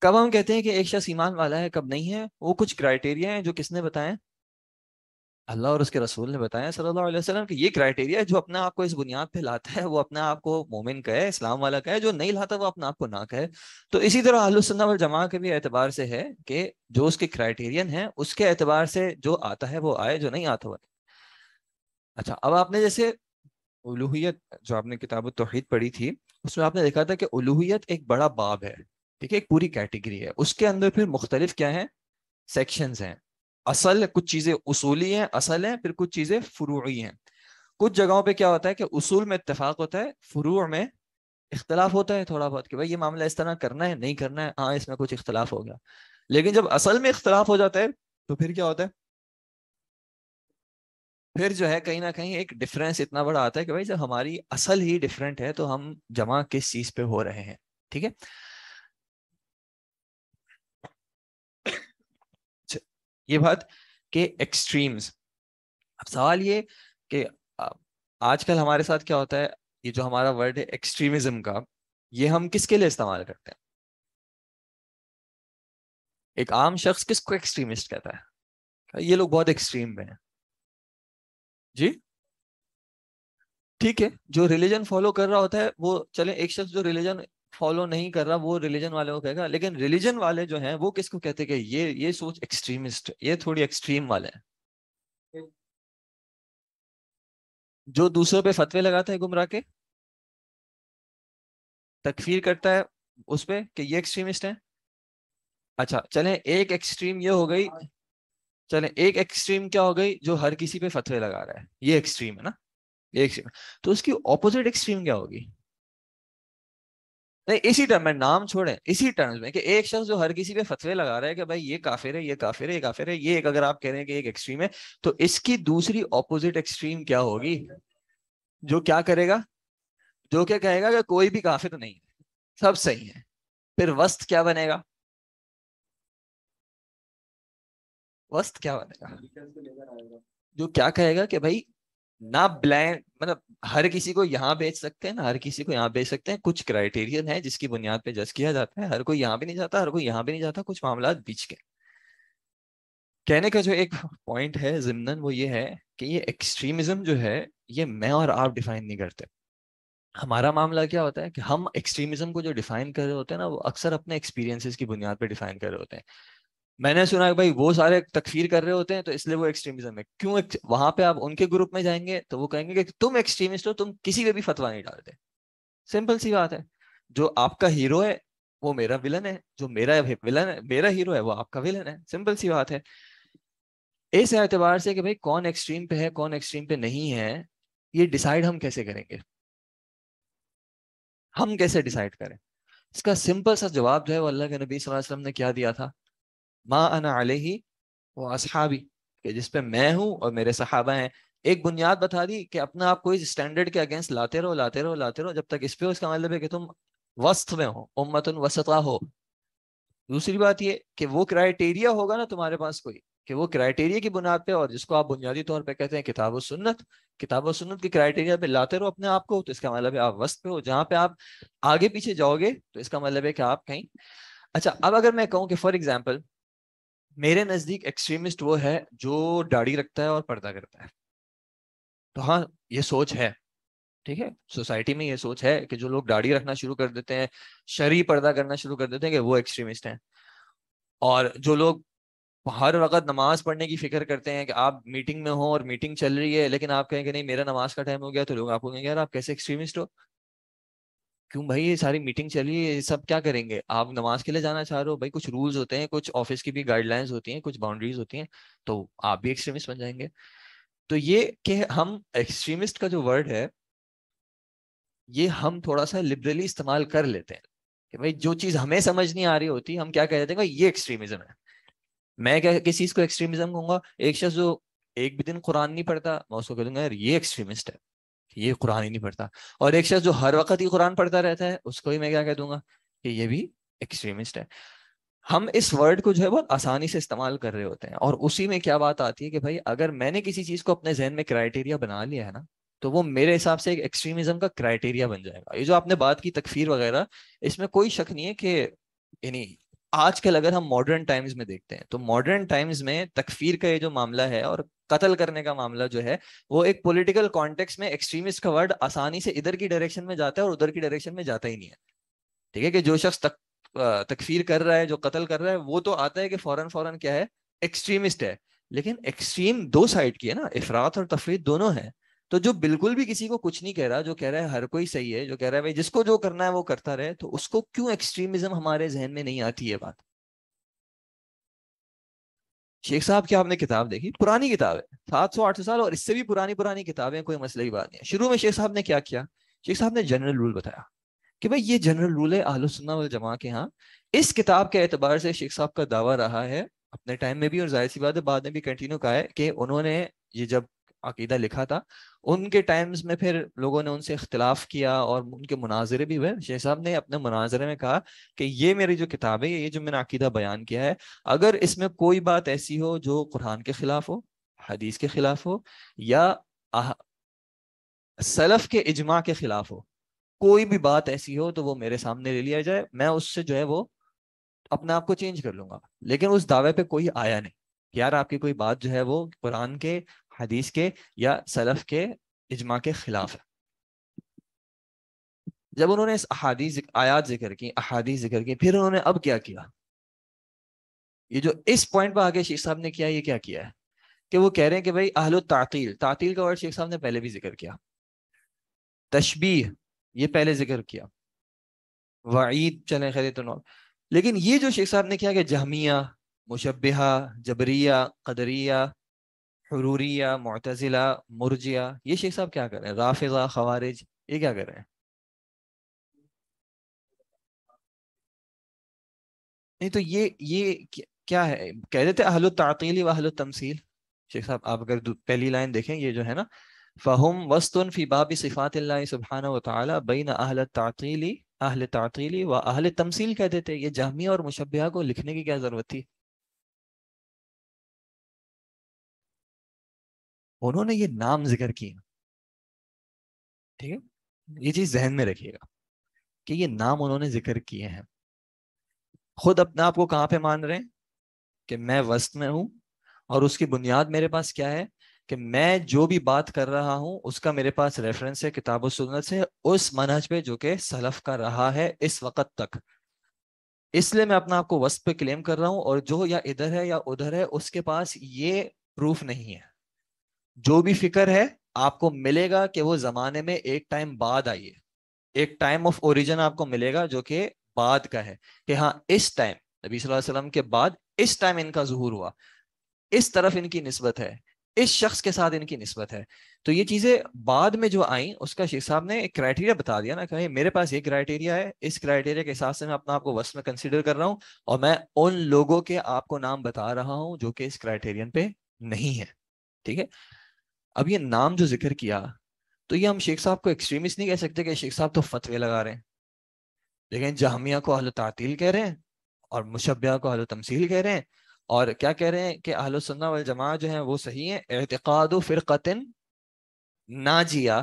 कब हम कहते हैं कि एक शख्स ईमान वाला है कब नहीं है वो कुछ क्राइटेरिया है जो किसने बताए अल्लाह और उसके रसूल ने बताया सल्लल्लाहु अलैहि वसल्लम कि ये क्राइटेरिया जो अपने आप को इस बुनियाद पे लाता है वो अपने आप को मोमिन कहे इस्लाम वाला कहे जो नहीं लाता वो अपने आप को ना कहे तो इसी तरह आलोसन्ना वाल जमा के भी एतबार से है कि जो उसके क्राइटेरियन है उसके एतबार से जो आता है वो आए जो नहीं आता वो अच्छा अब आपने जैसे उलूहियत जो आपने किताब तोहहीद पढ़ी थी उसमें आपने देखा था कि उलूहियत एक बड़ा बाब है ठीक है एक पूरी कैटेगरी है उसके अंदर फिर मुख्तलिफ क्या है सेक्शन हैं असल कुछ चीज़ें उसूली हैं असल हैं फिर कुछ चीज़ें फ़ुरूई हैं कुछ जगहों पे क्या होता है कि उसूल में इतफाक़ होता है फ्रू में इख्तलाफ होता है थोड़ा बहुत कि भाई ये मामला इस तरह करना है नहीं करना है हाँ इसमें कुछ इख्तलाफ हो गया लेकिन जब असल में इख्तलाफ हो जाता है तो फिर क्या होता है फिर जो है कहीं ना कहीं एक डिफरेंस इतना बड़ा आता है कि भाई जब हमारी असल ही डिफरेंट है तो हम जमा किस चीज पे हो रहे हैं ठीक है अच्छा, ये बात के एक्सट्रीम्स अब सवाल ये कि आजकल हमारे साथ क्या होता है ये जो हमारा वर्ड है एक्सट्रीमिज्म का ये हम किसके लिए इस्तेमाल करते हैं एक आम शख्स किसको एक्सट्रीमिस्ट कहता है ये लोग बहुत एक्सट्रीम में हैं जी ठीक है जो रिलीजन फॉलो कर रहा होता है वो चले एक शख्स जो रिलीजन फॉलो नहीं कर रहा वो रिलीजन वाले को कहेगा लेकिन रिलीजन वाले जो हैं वो किसको कहते हैं कि ये ये सोच एक्सट्रीमिस्ट ये थोड़ी एक्सट्रीम वाले हैं जो दूसरों पे फतवे लगाते हैं गुमराह के तकफीर करता है उस पर ये एक्सट्रीमिस्ट है अच्छा चले एक एक्सट्रीम ये हो गई चले एक एक्सट्रीम क्या हो गई जो हर किसी पे फतवे लगा रहा है ये एक्सट्रीम है ना ये एक्सट्रीम तो उसकी ऑपोजिट एक्सट्रीम क्या होगी नहीं इसी टर्म में नाम छोड़े इसी टर्म्स में कि एक शख्स जो हर किसी पे फतवे लगा रहा है कि भाई ये काफिर है ये काफिर है ये काफिर है ये एक अगर आप कह रहे हैं कि एक एक्सट्रीम है तो इसकी दूसरी ऑपोजिट एक्सट्रीम क्या होगी जो क्या करेगा जो क्या कहेगा कि कोई भी काफिर नहीं है सब सही है फिर वस्त क्या बनेगा वस्त क्या बनेगा जो क्या कहेगा कि भाई ना ब्लैंड मतलब हर किसी को यहाँ बेच सकते हैं ना हर किसी को यहाँ बेच सकते हैं कुछ क्राइटेरियन है जिसकी बुनियाद पे जज किया जाता है हर कोई यहाँ भी नहीं जाता हर कोई यहाँ भी नहीं जाता कुछ मामला बीच के कहने का जो एक पॉइंट है जिमनन वो ये है कि ये एक्सट्रीमिज्म जो है ये मैं और आप डिफाइन नहीं करते हमारा मामला क्या होता है कि हम एक्सट्रीमिज्म को जो डिफाइन कर रहे होते हैं ना वो अक्सर अपने एक्सपीरियंसेस की बुनियाद पर डिफाइन कर रहे होते हैं मैंने सुना भाई वो सारे तकफीर कर रहे होते हैं तो इसलिए वो एक्सट्रीमिज्म है क्यों एक, वहां पे आप उनके ग्रुप में जाएंगे तो वो कहेंगे कि तुम एक्सट्रीमिस्ट हो तुम किसी पे भी फतवा नहीं डालते सिंपल सी बात है जो आपका हीरो है वो मेरा विलन है जो मेरा विलन है मेरा हीरो है वो आपका विलन है सिंपल सी बात है इस एतबार से कि भाई कौन एक्सट्रीम पे है कौन एक्सट्रीम पे नहीं है ये डिसाइड हम कैसे करेंगे हम कैसे डिसाइड करें इसका सिंपल सा जवाब जो है वो अल्लाह के नबी वसल्लम ने क्या दिया था मा अना अलही व असहाबी के जिसपे मैं हूँ और मेरे सहाबा हैं एक बुनियाद बता दी कि अपना आप को इस स्टैंडर्ड के अगेंस्ट लाते रहो लाते रहो लाते रहो जब तक इस पे हो इसका मतलब है कि तुम वस्त में हो उम्मत वसता हो दूसरी बात ये कि वो क्राइटेरिया होगा ना तुम्हारे पास कोई कि वो क्राइटेरिया की बुनियाद पे और जिसको आप बुनियादी तौर पे कहते हैं किताब सुन्नत किताब सुन्नत की क्राइटेरिया पे लाते रहो अपने आप को तो इसका मतलब है आप वस्त पे हो जहाँ पे आप आगे पीछे जाओगे तो इसका मतलब है कि आप कहीं अच्छा अब अगर मैं कहूँ कि फॉर एग्जाम्पल मेरे नजदीक एक्सट्रीमिस्ट वो है जो दाढ़ी रखता है और पर्दा करता है तो हाँ ये सोच है ठीक है सोसाइटी में ये सोच है कि जो लोग दाढ़ी रखना शुरू कर देते हैं शरी पर्दा करना शुरू कर देते हैं कि वो एक्सट्रीमिस्ट हैं और जो लोग हर वक्त नमाज पढ़ने की फिक्र करते हैं कि आप मीटिंग में हो और मीटिंग चल रही है लेकिन आप कहेंगे नहीं मेरा नमाज का टाइम हो गया तो लोग आपको कहेंगे यार आप कैसे एक्सट्रीमिस्ट हो क्यों भाई ये सारी मीटिंग चली ये सब क्या करेंगे आप नमाज के लिए जाना चाह रहे हो भाई कुछ रूल्स होते हैं कुछ ऑफिस की भी गाइडलाइंस होती हैं कुछ बाउंड्रीज होती हैं तो आप भी एक्सट्रीमिस्ट बन जाएंगे तो ये कि हम एक्सट्रीमिस्ट का जो वर्ड है ये हम थोड़ा सा लिबरली इस्तेमाल कर लेते हैं कि भाई जो चीज हमें समझ नहीं आ रही होती हम क्या कह देते हैं भाई ये एक्सट्रीमिज्म है मैं क्या किस चीज को एक्सट्रीमिज्म कहूंगा एक शख्स जो एक भी दिन कुरान नहीं पढ़ता मैं उसको कह दूंगा यार ये एक्सट्रीमिस्ट है ये कुरान ही नहीं पढ़ता और एक शख्स जो हर वक्त ही कुरान पढ़ता रहता है उसको भी मैं क्या कह दूंगा कि ये भी एक्सट्रीमिस्ट है हम इस वर्ड को जो है बहुत आसानी से इस्तेमाल कर रहे होते हैं और उसी में क्या बात आती है कि भाई अगर मैंने किसी चीज़ को अपने जहन में क्राइटेरिया बना लिया है ना तो वो मेरे हिसाब से एक एक्सट्रीमिज्म का क्राइटेरिया बन जाएगा ये जो आपने बात की तकफीर वगैरह इसमें कोई शक नहीं है कि यानी आजकल अगर हम मॉडर्न टाइम्स में देखते हैं तो मॉडर्न टाइम्स में तकफीर का ये जो मामला है और कत्ल करने का मामला जो है वो एक पॉलिटिकल कॉन्टेक्स्ट में एक्सट्रीमिस्ट का वर्ड आसानी से इधर की डायरेक्शन में जाता है और उधर की डायरेक्शन में जाता ही नहीं है ठीक है कि जो शख्स तक तकफीर कर रहा है जो कत्ल कर रहा है वो तो आता है कि फौरन फौरन क्या है एक्सट्रीमिस्ट है लेकिन एक्सट्रीम दो साइड की है ना इफरात और तफरीत दोनों है तो जो बिल्कुल भी किसी को कुछ नहीं कह रहा जो कह रहा है हर कोई सही है जो कह रहा है भाई जिसको जो करना है वो करता रहे तो उसको क्यों एक्सट्रीमिज्म हमारे जहन में नहीं आती है बात शेख साहब की आपने किताब देखी पुरानी किताब है सात सौ आठ सौ साल और इससे भी पुरानी पुरानी किताबें कोई मसले की बात नहीं है शुरू में शेख साहब ने क्या किया शेख साहब ने जनरल रूल बताया कि भाई ये जनरल रूल है आलो सुन्ना वाल जमा के यहाँ इस किताब के एतबार से शेख साहब का दावा रहा है अपने टाइम में भी और जाहिर सी बात है बाद में भी कंटिन्यू कहा है कि उन्होंने ये जब अकीदा लिखा था उनके टाइम्स में फिर लोगों ने उनसे इख्तलाफ किया और उनके मुनाजरे भी हुए शेख साहब ने अपने मुनाजरे में कहा कि ये मेरी जो किताब है ये जो मैंने अकीदा बयान किया है अगर इसमें कोई बात ऐसी हो जो कुरान के खिलाफ हो हदीस के खिलाफ हो या सलफ के इजमा के खिलाफ हो कोई भी बात ऐसी हो तो वो मेरे सामने ले लिया जाए मैं उससे जो है वो अपने आप को चेंज कर लूंगा लेकिन उस दावे पे कोई आया नहीं यार आपकी कोई बात जो है वो कुरान के हदीस के या सलफ के इजमा के खिलाफ है जब उन्होंने इस अहादी आयात जिक्र की अहादी जिक्र की फिर उन्होंने अब क्या किया ये जो इस पॉइंट पर आगे शेख साहब ने किया ये क्या किया है कि वो कह रहे हैं कि भाई आहलो तातील तातील का वर्ड शेख साहब ने पहले भी जिक्र किया तशबीह ये पहले जिक्र किया वाईद चले खैर तो लेकिन ये जो शेख साहब ने किया कि जहमिया मुशबिया जबरिया कदरिया हरूरिया मोतजिला मुरजिया ये शेख साहब क्या कर रहे हैं राफिजा खवारिज ये क्या कर रहे हैं नहीं तो ये ये क्या है कह देते अहल तातील व तमसील शेख साहब आप अगर पहली लाइन देखें ये जो है ना फ़हम वस्तुन फ़ी बाबी सिफ़ात सुबहाना व ताली बिन अहल तातीली अहल तातीली व अहल तमसील कह देते ये जहमिया और मुशबिया को लिखने की क्या ज़रूरत थी उन्होंने ये नाम जिक्र किया ठीक है ये चीज जहन में रखिएगा कि ये नाम उन्होंने जिक्र किए हैं खुद अपने आप को कहाँ पे मान रहे हैं कि मैं वस्त में हूँ और उसकी बुनियाद मेरे पास क्या है कि मैं जो भी बात कर रहा हूं उसका मेरे पास रेफरेंस है किताब सुनत से उस मनहज पे जो कि सलफ का रहा है इस वक्त तक इसलिए मैं अपना आपको वस्त पे क्लेम कर रहा हूँ और जो या इधर है या उधर है उसके पास ये प्रूफ नहीं है जो भी फिक्र है आपको मिलेगा कि वो जमाने में एक टाइम बाद आई है एक टाइम ऑफ ओरिजिन आपको मिलेगा जो कि बाद का है कि हाँ इस टाइम नबी वसल्लम के बाद इस टाइम इनका जहूर हुआ इस तरफ इनकी नस्बत है इस शख्स के साथ इनकी नस्बत है तो ये चीज़ें बाद में जो आई उसका शेख साहब ने एक क्राइटेरिया बता दिया ना कहीं मेरे पास ये क्राइटेरिया है इस क्राइटेरिया के हिसाब से मैं अपना आपको वस्त में कंसिडर कर रहा हूँ और मैं उन लोगों के आपको नाम बता रहा हूँ जो कि इस क्राइटेरियन पे नहीं है ठीक है अब ये नाम जो जिक्र किया तो ये हम शेख साहब को एक्सट्रीमिस्ट नहीं कह सकते कि शेख साहब तो फतवे लगा रहे हैं लेकिन जहमिया को अहल तातील कह रहे हैं और मुशबिया को अहल तमसील कह रहे हैं और क्या कह रहे हैं कि अहल सुन्ना वाल जमा जो है वो सही है एतकाद ना नाजिया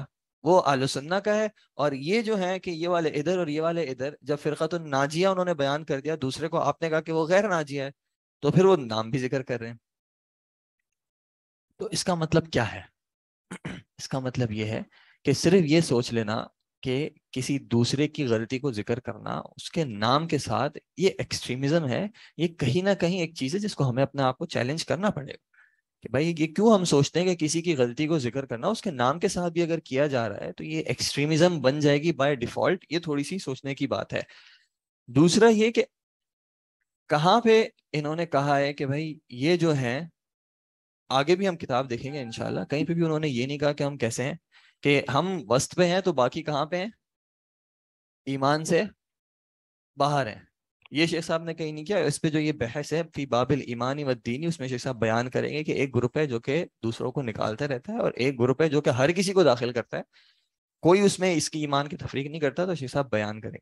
वो आलो सुन्ना का है और ये जो है कि ये वाले इधर और ये वाले इधर जब तो नाजिया उन्होंने बयान कर दिया दूसरे को आपने कहा कि वो गैर नाजिया है तो फिर वो नाम भी जिक्र कर रहे हैं तो इसका मतलब क्या है इसका मतलब ये है कि सिर्फ ये सोच लेना कि किसी दूसरे की गलती को जिक्र करना उसके नाम के साथ ये एक्सट्रीमिज्म है ये कहीं ना कहीं एक चीज़ है जिसको हमें अपने आप को चैलेंज करना पड़ेगा कि भाई ये क्यों हम सोचते हैं कि किसी की गलती को जिक्र करना उसके नाम के साथ भी अगर किया जा रहा है तो ये एक्सट्रीमिज्म बन जाएगी बाय डिफॉल्ट ये थोड़ी सी सोचने की बात है दूसरा ये कि कहाँ पे इन्होंने कहा है कि भाई ये जो है आगे भी हम किताब देखेंगे इनशाला कहीं पे भी उन्होंने ये नहीं कहा कि हम कैसे हैं कि हम वस्त पे हैं तो बाकी कहाँ पे हैं ईमान से बाहर हैं ये शेख साहब ने कहीं नहीं किया इस पे जो ये बहस है फी बाबिल ईमानी व दीनी उसमें शेख साहब बयान करेंगे कि एक ग्रुप है जो कि दूसरों को निकालता रहता है और एक ग्रुप है जो कि हर किसी को दाखिल करता है कोई उसमें इसकी ईमान की तफरीक नहीं करता तो शेख साहब बयान करेंगे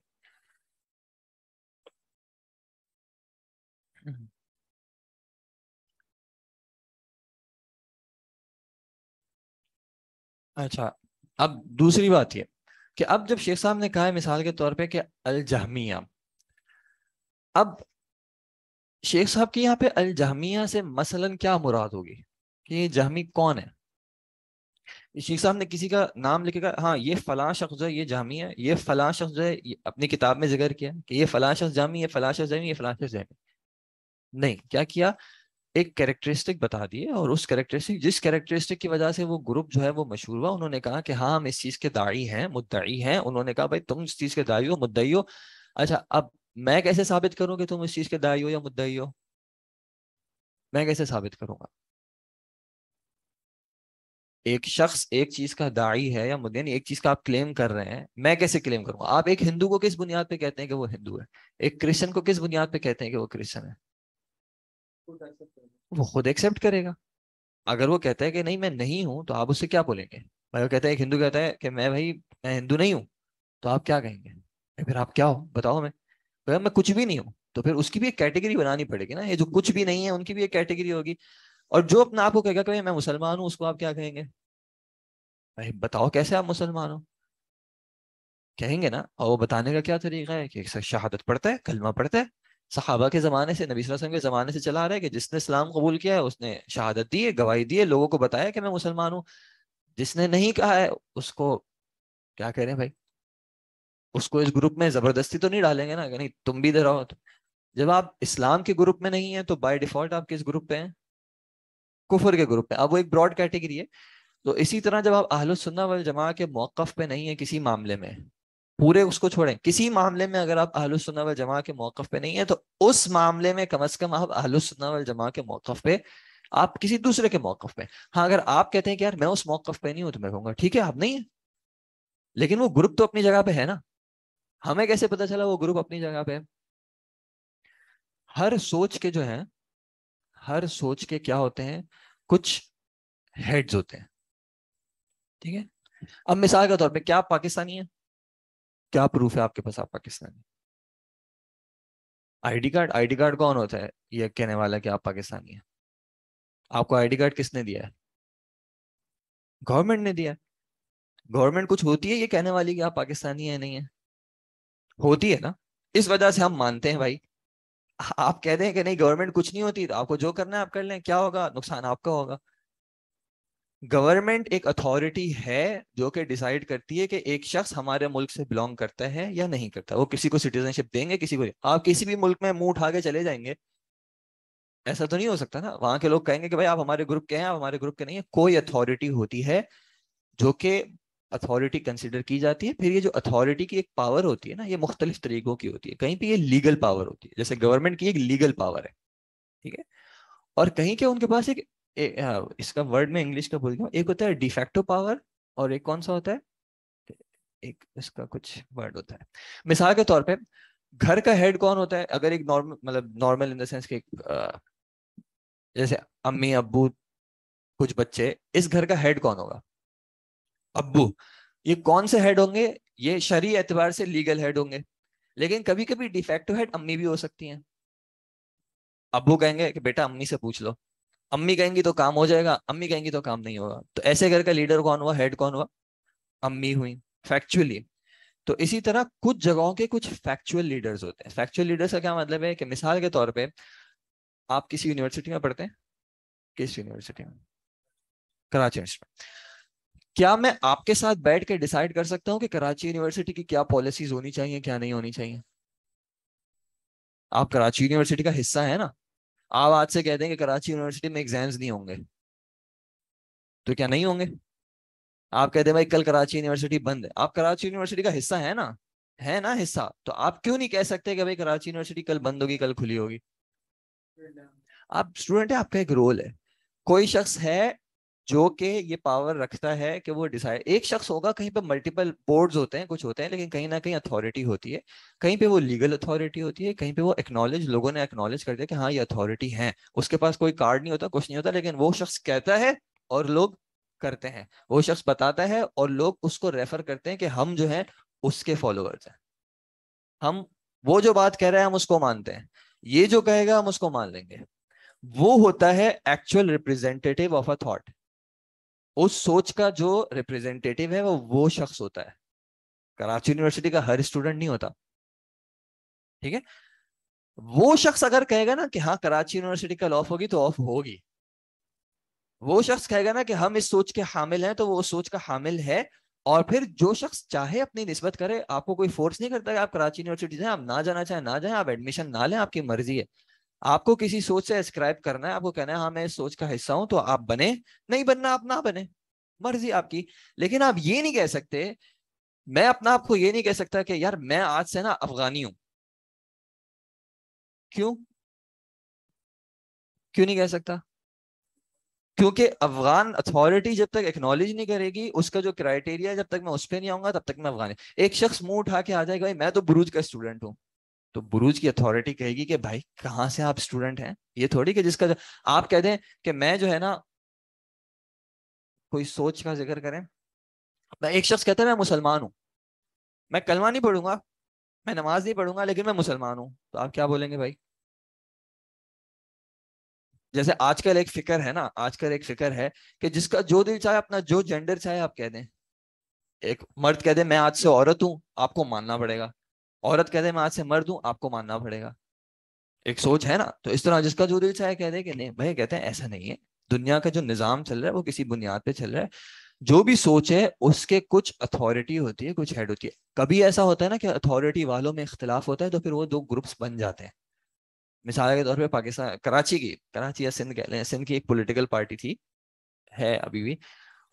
अच्छा अब दूसरी बात ये कि अब जब शेख साहब ने कहा है मिसाल के तौर पे कि अल जहमिया अब शेख साहब की यहाँ पे अल जहमिया से मसलन क्या मुराद होगी कि ये जहमी कौन है शेख साहब ने किसी का नाम लिखे का हाँ ये फलां शख्स जो है ये जामी है ये फलां शख्स जो है अपनी किताब में जिक्र किया कि ये फलां शख्स जामी है फलां शख्स जामी ये फलां शख्स जामी नहीं क्या किया एक कैरेक्टरिस्टिक बता दिए और उस कैरेक्टरिस्टिक जिस कैरेक्टरिस्टिक की वजह से वो ग्रुप जो है वो मशहूर हुआ उन्होंने कहा कि हाँ हम इस चीज़ के दाई हैं मुद्दई हैं उन्होंने कहा भाई तुम इस चीज़ के दाई हो मुद्दई हो अच्छा अब मैं कैसे साबित करूं कि तुम इस चीज़ के दाई हो या मुद्दई हो मैं कैसे साबित करूँगा एक शख्स एक चीज का दाई है या मुद्दे नहीं एक चीज का आप क्लेम कर रहे हैं मैं कैसे क्लेम करूंगा आप एक हिंदू को किस बुनियाद पे कहते हैं कि वो हिंदू है एक क्रिश्चियन को किस बुनियाद पे कहते हैं कि वो क्रिश्चियन है वो खुद एक्सेप्ट करेगा अगर वो कहता है कि नहीं मैं नहीं हूँ तो आप उससे क्या बोलेंगे भाई वो कहता है एक हिंदू कहता है कि मैं भाई मैं हिंदू नहीं हूँ तो आप क्या कहेंगे फिर आप क्या हो बताओ मैं तो मैं कुछ भी नहीं हूँ तो फिर उसकी भी एक कैटेगरी बनानी पड़ेगी ना ये जो कुछ भी नहीं है उनकी भी एक कैटेगरी होगी और जो अपने आपको कहेगा कि मैं मुसलमान हूँ उसको आप क्या कहेंगे भाई बताओ कैसे आप मुसलमान हो कहेंगे ना और वो बताने का क्या तरीका है कि शहादत पढ़ता है कलमा पढ़ता है सहाबा के ज़माने से नबी वसल्लम के ज़माने से चला आ रहा है कि जिसने इस्लाम कबूल किया है उसने शहादत दी है गवाही दी है लोगों को बताया कि मैं मुसलमान हूँ जिसने नहीं कहा है उसको क्या कह रहे हैं भाई उसको इस ग्रुप में ज़बरदस्ती तो नहीं डालेंगे ना नहीं तुम भी इधर आओ जब आप इस्लाम के ग्रुप में नहीं है तो बाय डिफॉल्ट आप किस ग्रुप पे हैं कुफर के ग्रुप पे अब वो एक ब्रॉड कैटेगरी है तो इसी तरह जब आप आहल सुन्ना वाल जमा के मौकफ पे नहीं है किसी मामले में पूरे उसको छोड़ें किसी मामले में अगर आप आहल वल जमा के मौकफ पे नहीं है तो उस मामले में कम अज कम आप आहल वल जमा के मौकफ पे आप किसी दूसरे के मौकफ पे हाँ अगर आप कहते हैं कि यार मैं उस मौकफ पे नहीं हूं तो मैं कहूंगा ठीक है आप नहीं है लेकिन वो ग्रुप तो अपनी जगह पे है ना हमें कैसे पता चला वो ग्रुप अपनी जगह पे है हर सोच के जो है हर सोच के क्या होते हैं कुछ हेड्स होते हैं ठीक है अब मिसाल के तौर पे क्या आप पाकिस्तानी है क्या प्रूफ है आपके पास आप Pakistani ID card ID card कौन होता है ये कहने वाला कि आप पाकिस्तानी है आपको आईडी कार्ड किसने दिया है गवर्नमेंट ने दिया गवर्नमेंट कुछ होती है ये कहने वाली कि आप पाकिस्तानी है नहीं है होती है ना इस वजह से हम मानते हैं भाई आप कहते हैं कि नहीं गवर्नमेंट कुछ नहीं होती तो आपको जो करना है आप कर लें क्या होगा नुकसान आपका होगा गवर्नमेंट एक अथॉरिटी है जो कि डिसाइड करती है कि एक शख्स हमारे मुल्क से बिलोंग करता है या नहीं करता वो किसी को सिटीजनशिप देंगे किसी को आप किसी भी मुल्क में मुंह उठा के चले जाएंगे ऐसा तो नहीं हो सकता ना वहां के लोग कहेंगे कि भाई आप हमारे ग्रुप के हैं आप हमारे ग्रुप के नहीं है कोई अथॉरिटी होती है जो कि अथॉरिटी कंसिडर की जाती है फिर ये जो अथॉरिटी की एक पावर होती है ना ये मुख्तलिफ तरीकों की होती है कहीं पर ये लीगल पावर होती है जैसे गवर्नमेंट की एक लीगल पावर है ठीक है और कहीं के उनके पास एक ए, आ, इसका वर्ड में इंग्लिश का भूल गया एक होता है डिफेक्टो पावर और एक कौन सा होता है एक इसका कुछ वर्ड होता है मिसाल के तौर पे घर का हेड कौन होता है अगर एक नॉर्मल मतलब नॉर्मल इन द सेंस के जैसे अम्मी अबू कुछ बच्चे इस घर का हेड कौन होगा अबू ये कौन से हेड होंगे ये शरी एतबार से लीगल हेड होंगे लेकिन कभी कभी डिफेक्टो हेड अम्मी भी हो सकती हैं अबू कहेंगे कि बेटा अम्मी से पूछ लो अम्मी कहेंगी तो काम हो जाएगा अम्मी कहेंगी तो काम नहीं होगा तो ऐसे घर का लीडर कौन हुआ हेड कौन हुआ अम्मी हुई फैक्चुअली तो इसी तरह कुछ जगहों के कुछ फैक्चुअल लीडर्स होते हैं फैक्चुअल लीडर्स का क्या मतलब है कि मिसाल के तौर पे आप किसी यूनिवर्सिटी में पढ़ते हैं किस यूनिवर्सिटी में कराची क्या मैं आपके साथ बैठ के डिसाइड कर सकता हूँ कि कराची यूनिवर्सिटी की क्या पॉलिसीज होनी चाहिए क्या नहीं होनी चाहिए आप कराची यूनिवर्सिटी का हिस्सा है ना आप आज से कहते हैं कि कराची यूनिवर्सिटी में एग्जाम्स नहीं होंगे तो क्या नहीं होंगे आप कहते हैं भाई कल कराची यूनिवर्सिटी बंद है आप कराची यूनिवर्सिटी का हिस्सा है ना है ना हिस्सा तो आप क्यों नहीं कह सकते कि भाई कराची यूनिवर्सिटी कल बंद होगी कल खुली होगी आप स्टूडेंट है आपका एक रोल है कोई शख्स है जो कि ये पावर रखता है कि वो डिसाइड एक शख्स होगा कहीं पे मल्टीपल बोर्ड्स होते हैं कुछ होते हैं लेकिन कहीं ना कहीं अथॉरिटी होती है कहीं पे वो लीगल अथॉरिटी होती है कहीं पे वो एक्नॉलेज लोगों ने एक्नॉलेज कर दिया कि हाँ ये अथॉरिटी है उसके पास कोई कार्ड नहीं होता कुछ नहीं होता लेकिन वो शख्स कहता है और लोग करते हैं वो शख्स बताता है और लोग उसको रेफर करते हैं कि हम जो है उसके फॉलोअर्स हैं हम वो जो बात कह रहे हैं हम उसको मानते हैं ये जो कहेगा हम उसको मान लेंगे वो होता है actual representative of a thought उस सोच का जो रिप्रेजेंटेटिव है वो वो शख्स होता है कराची यूनिवर्सिटी का हर स्टूडेंट नहीं होता ठीक है वो शख्स अगर कहेगा ना कि हाँ कराची यूनिवर्सिटी कल ऑफ होगी तो ऑफ होगी वो शख्स कहेगा ना कि हम इस सोच के हामिल हैं तो वो सोच का हामिल है और फिर जो शख्स चाहे अपनी नस्बत करे आपको कोई फोर्स नहीं करता कि आप कराची यूनिवर्सिटी जाए आप ना जाना चाहें ना जाए आप एडमिशन ना लें आपकी मर्जी है आपको किसी सोच से एस्क्राइब करना है आपको कहना है हाँ मैं इस सोच का हिस्सा हूं तो आप बने नहीं बनना आप ना बने मर्जी आपकी लेकिन आप ये नहीं कह सकते मैं अपना आपको ये नहीं कह सकता कि यार मैं आज से ना अफगानी हूं क्यों क्यों नहीं कह सकता क्योंकि अफगान अथॉरिटी जब तक एक्नोलेज नहीं करेगी उसका जो क्राइटेरिया जब तक मैं उस पर नहीं आऊंगा तब तक मैं अफगान एक शख्स मुंह उठा के आ जाएगा भाई मैं तो बुरुज का स्टूडेंट हूं तो बुरुज की अथॉरिटी कहेगी कि भाई कहाँ से आप स्टूडेंट हैं ये थोड़ी कि जिसका आप कह दें कि मैं जो है ना कोई सोच का जिक्र करें मैं एक शख्स कहता है मैं मुसलमान हूँ मैं कलमा नहीं पढ़ूंगा मैं नमाज नहीं पढ़ूंगा लेकिन मैं मुसलमान हूँ तो आप क्या बोलेंगे भाई जैसे आजकल एक फिक्र है ना आजकल एक फिक्र है कि जिसका जो दिल चाहे अपना जो जेंडर चाहे आप कह दें एक मर्द कह दे मैं आज से औरत हूं आपको मानना पड़ेगा औरत कह दे मैं आज से मर दूं आपको मानना पड़ेगा एक सोच है ना तो इस तरह जिसका जो दिल चाहे कह दे कि नहीं भाई कहते हैं ऐसा नहीं है दुनिया का जो निज़ाम चल रहा है वो किसी बुनियाद पे चल रहा है जो भी सोच है उसके कुछ अथॉरिटी होती है कुछ हेड होती है कभी ऐसा होता है ना कि अथॉरिटी वालों में इख्तलाफ होता है तो फिर वो दो ग्रुप्स बन जाते हैं मिसाल के तौर पर पाकिस्तान कराची की कराची या सिंध कह लें सिंध की एक पोलिटिकल पार्टी थी है अभी भी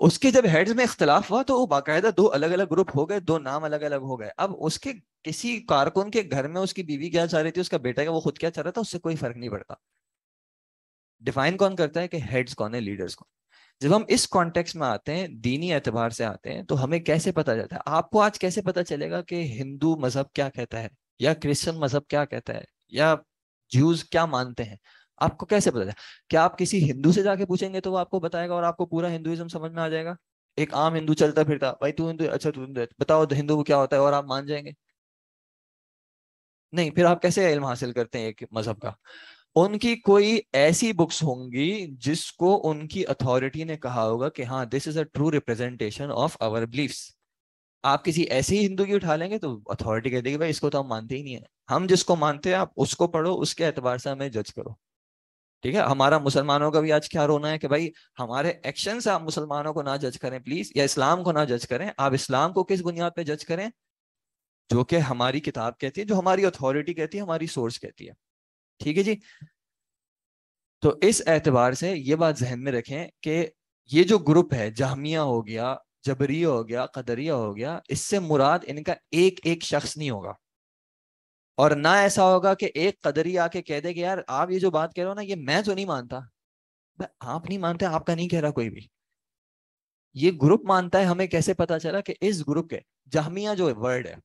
उसके जब हेड्स में इख्तलाफ हुआ तो वो बाकायदा दो अलग अलग ग्रुप हो गए दो नाम अलग अलग हो गए अब उसके किसी कारकुन के घर में उसकी बीवी क्या चाह रही थी उसका बेटा क्या वो खुद क्या चाह रहा था उससे कोई फर्क नहीं पड़ता डिफाइन कौन करता है कि हेड्स कौन है लीडर्स कौन जब हम इस कॉन्टेक्स्ट में आते हैं दीनी एतबार से आते हैं तो हमें कैसे पता चलता है आपको आज कैसे पता चलेगा कि हिंदू मजहब क्या कहता है या क्रिश्चियन मजहब क्या कहता है या ज्यूज क्या मानते हैं आपको कैसे पता चला क्या आप किसी हिंदू से जाके पूछेंगे तो वो आपको बताएगा और आपको पूरा हिंदुइज्म समझ में आ जाएगा एक आम हिंदू चलता फिरता भाई तू हिंदू अच्छा तू हिंदू बताओ हिंदू को क्या होता है और आप मान जाएंगे नहीं फिर आप कैसे इल्म हासिल करते हैं एक मजहब का उनकी कोई ऐसी बुक्स होंगी जिसको उनकी अथॉरिटी ने कहा होगा कि हाँ this is a true representation of our belief आप किसी ऐसे ही हिंदू की उठा लेंगे तो अथॉरिटी कह देगी भाई इसको तो हम मानते ही नहीं है हम जिसको मानते हैं आप उसको पढ़ो उसके एतबार से हमें जज करो ठीक है हमारा मुसलमानों का भी आज क्या रोना है कि भाई हमारे एक्शन से आप मुसलमानों को ना जज करें प्लीज या इस्लाम को ना जज करें आप इस्लाम को किस बुनियाद पे जज करें जो कि हमारी किताब कहती है जो हमारी अथॉरिटी कहती है हमारी सोर्स कहती है ठीक है जी तो इस एतबार से ये बात जहन में रखें कि ये जो ग्रुप है जहमिया हो गया जबरिया हो गया कदरिया हो गया इससे मुराद इनका एक एक शख्स नहीं होगा और ना ऐसा होगा कि एक कदरी आके कह दे कि यार आप ये जो बात कह रहे हो ना ये मैं तो नहीं मानता आप नहीं मानते आपका नहीं कह रहा कोई भी ये ग्रुप मानता है हमें कैसे पता चला कि इस ग्रुप के जहमिया जो वर्ड है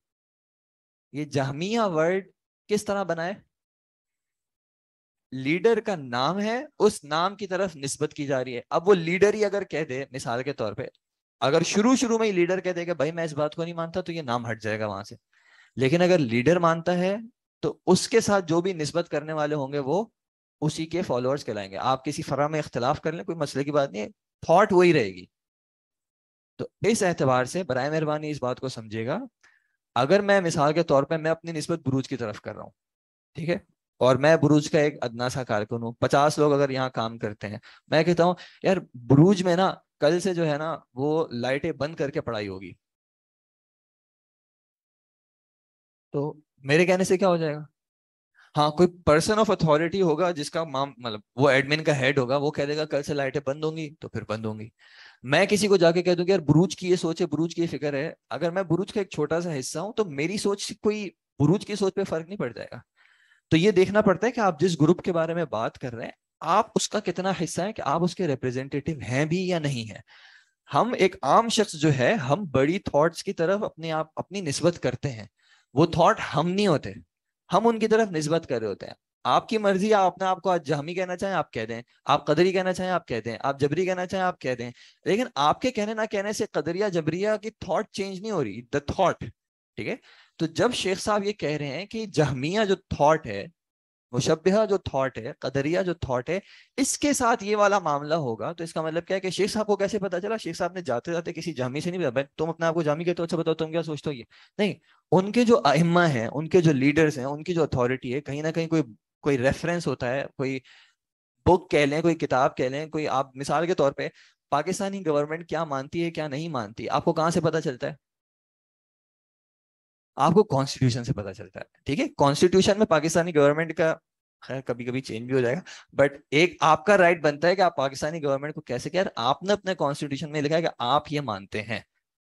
ये जहमिया वर्ड किस तरह बनाए लीडर का नाम है उस नाम की तरफ निस्बत की जा रही है अब वो लीडर ही अगर कह दे मिसाल के तौर पे अगर शुरू शुरू में ही लीडर कह दे कि भाई मैं इस बात को नहीं मानता तो ये नाम हट जाएगा वहां से लेकिन अगर लीडर मानता है तो उसके साथ जो भी नस्बत करने वाले होंगे वो उसी के फॉलोअर्स कहलाएंगे आप किसी फरा में इख्तलाफ कर लें कोई मसले की बात नहीं है थॉट वही रहेगी तो इस एतबार से बर मेहरबानी इस बात को समझेगा अगर मैं मिसाल के तौर पर मैं अपनी नस्बत बुरूज की तरफ कर रहा हूँ ठीक है और मैं बुरूज का एक अदना सा कारकुन हूँ पचास लोग अगर यहाँ काम करते हैं मैं कहता हूँ यार बुरूज में ना कल से जो है ना वो लाइटें बंद करके पढ़ाई होगी तो मेरे कहने से क्या हो जाएगा हाँ कोई पर्सन ऑफ अथॉरिटी होगा जिसका माम मतलब वो एडमिन का हेड होगा वो कह देगा कल से लाइटें बंद होंगी तो फिर बंद होंगी मैं किसी को जाके कह दूंगी यार बुरूज की ये सोच है बुरूज की ये फिक्र है अगर मैं बुरूज का एक छोटा सा हिस्सा हूं तो मेरी सोच कोई बुरूज की सोच पे फर्क नहीं पड़ जाएगा तो ये देखना पड़ता है कि आप जिस ग्रुप के बारे में बात कर रहे हैं आप उसका कितना हिस्सा है कि आप उसके रिप्रेजेंटेटिव हैं भी या नहीं है हम एक आम शख्स जो है हम बड़ी थॉट्स की तरफ अपने आप अपनी नस्बत करते हैं वो थॉट हम नहीं होते हम उनकी तरफ नस्बत कर रहे होते हैं आपकी मर्जी आप अपना आपको आज जहमी कहना चाहें आप कह दें आप कदरी कहना चाहें आप कह दें आप जबरी कहना चाहें आप कह दें लेकिन आपके कहने ना कहने से कदरिया जबरिया की थॉट चेंज नहीं हो रही द थॉट ठीक है तो जब शेख साहब ये कह रहे हैं कि जहमिया जो थॉट है मुशबा जो थॉट है कदरिया जो थॉट है इसके साथ ये वाला मामला होगा तो इसका मतलब क्या है कि शेख साहब को कैसे पता चला शेख साहब ने जाते जाते किसी जामी से नहीं बताया भाई तुम अपने आपको जामी कहते हो अच्छा बताओ तुम क्या सोचते हो ये नहीं उनके जो अहिमा है उनके जो लीडर्स हैं उनकी जो अथॉरिटी है कहीं ना कहीं कोई कोई रेफरेंस होता है कोई बुक कह लें कोई किताब कह लें कोई आप मिसाल के तौर पर पाकिस्तानी गवर्नमेंट क्या मानती है क्या नहीं मानती आपको कहाँ से पता चलता है आपको कॉन्स्टिट्यूशन से पता चलता है ठीक है कॉन्स्टिट्यूशन में पाकिस्तानी गवर्नमेंट का खैर कभी कभी चेंज भी हो जाएगा बट एक आपका राइट बनता है कि आप पाकिस्तानी गवर्नमेंट को कैसे कह आपने अपने कॉन्स्टिट्यूशन में लिखा है कि आप ये मानते हैं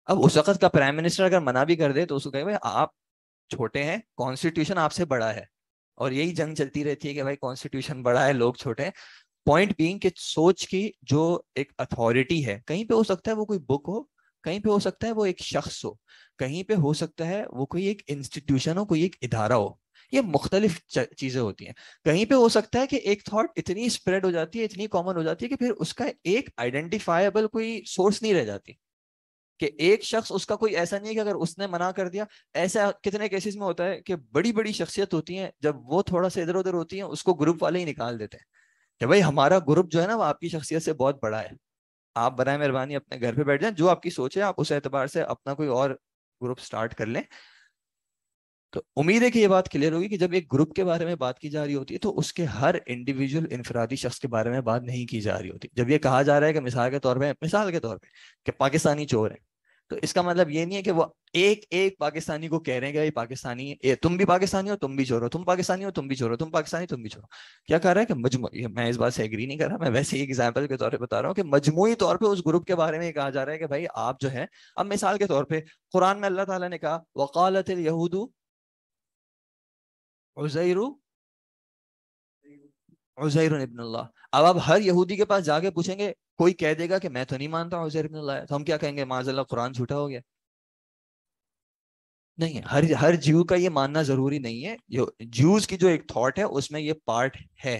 अब उस वक्त का प्राइम मिनिस्टर अगर मना भी कर दे तो उसको कहे भाई आप छोटे हैं कॉन्स्टिट्यूशन आपसे बड़ा है और यही जंग चलती रहती है कि भाई कॉन्स्टिट्यूशन बड़ा है लोग छोटे हैं पॉइंट बींग सोच की जो एक अथॉरिटी है कहीं पे हो सकता है वो कोई बुक हो कहीं पे हो सकता है वो एक शख्स हो कहीं पे हो सकता है वो कोई एक इंस्टीट्यूशन हो कोई एक इदारा हो ये मुख्तलिफ चीजें होती हैं कहीं पे हो सकता है कि एक थॉट इतनी स्प्रेड हो जाती है इतनी कॉमन हो जाती है कि फिर उसका एक आइडेंटिफाइबल कोई सोर्स नहीं रह जाती कि एक शख्स उसका कोई ऐसा नहीं है कि अगर उसने मना कर दिया ऐसा कितने केसेस में होता है कि बड़ी बड़ी शख्सियत होती है जब वो थोड़ा सा इधर उधर होती है उसको ग्रुप वाले ही निकाल देते हैं कि भाई हमारा ग्रुप जो है ना वो आपकी शख्सियत से बहुत बड़ा है आप बरए मेहरबानी अपने घर पे बैठ जाए जो आपकी सोच है आप उस एतबार से अपना कोई और ग्रुप स्टार्ट कर लें तो उम्मीद है कि ये बात क्लियर होगी कि जब एक ग्रुप के बारे में बात की जा रही होती है तो उसके हर इंडिविजुअल इंफरादी शख्स के बारे में बात नहीं की जा रही होती जब ये कहा जा रहा है कि मिसाल के तौर पर मिसाल के तौर पर कि पाकिस्तानी चोर है तो इसका मतलब ये नहीं है कि वो एक एक पाकिस्तानी को कह रहे हैं कि भाई पाकिस्तानी ए, तुम भी पाकिस्तानी हो तुम भी चोर हो तुम पाकिस्तानी हो तुम भी चोर हो तुम पाकिस्तानी तुम भी चोर हो क्या कह रहा है कि मजमू मैं इस बात से एग्री नहीं कर रहा मैं वैसे ही एग्जाम्पल के तौर पर बता रहा हूँ कि मजमू तौर पर उस ग्रुप के बारे में कहा जा रहा है कि भाई आप जो है अब मिसाल के तौर पर कुरान में अल्लाह तला ने कहा वकालत यहूदू उजैरू उजैर इबन अब आप हर यहूदी के पास जाके पूछेंगे कोई कह देगा कि मैं तो नहीं मानता हजर लाया तो हम क्या कहेंगे माजल्ला कुरान झूठा हो गया नहीं हर हर जीव का ये मानना जरूरी नहीं है जो जूस की जो एक थॉट है उसमें ये पार्ट है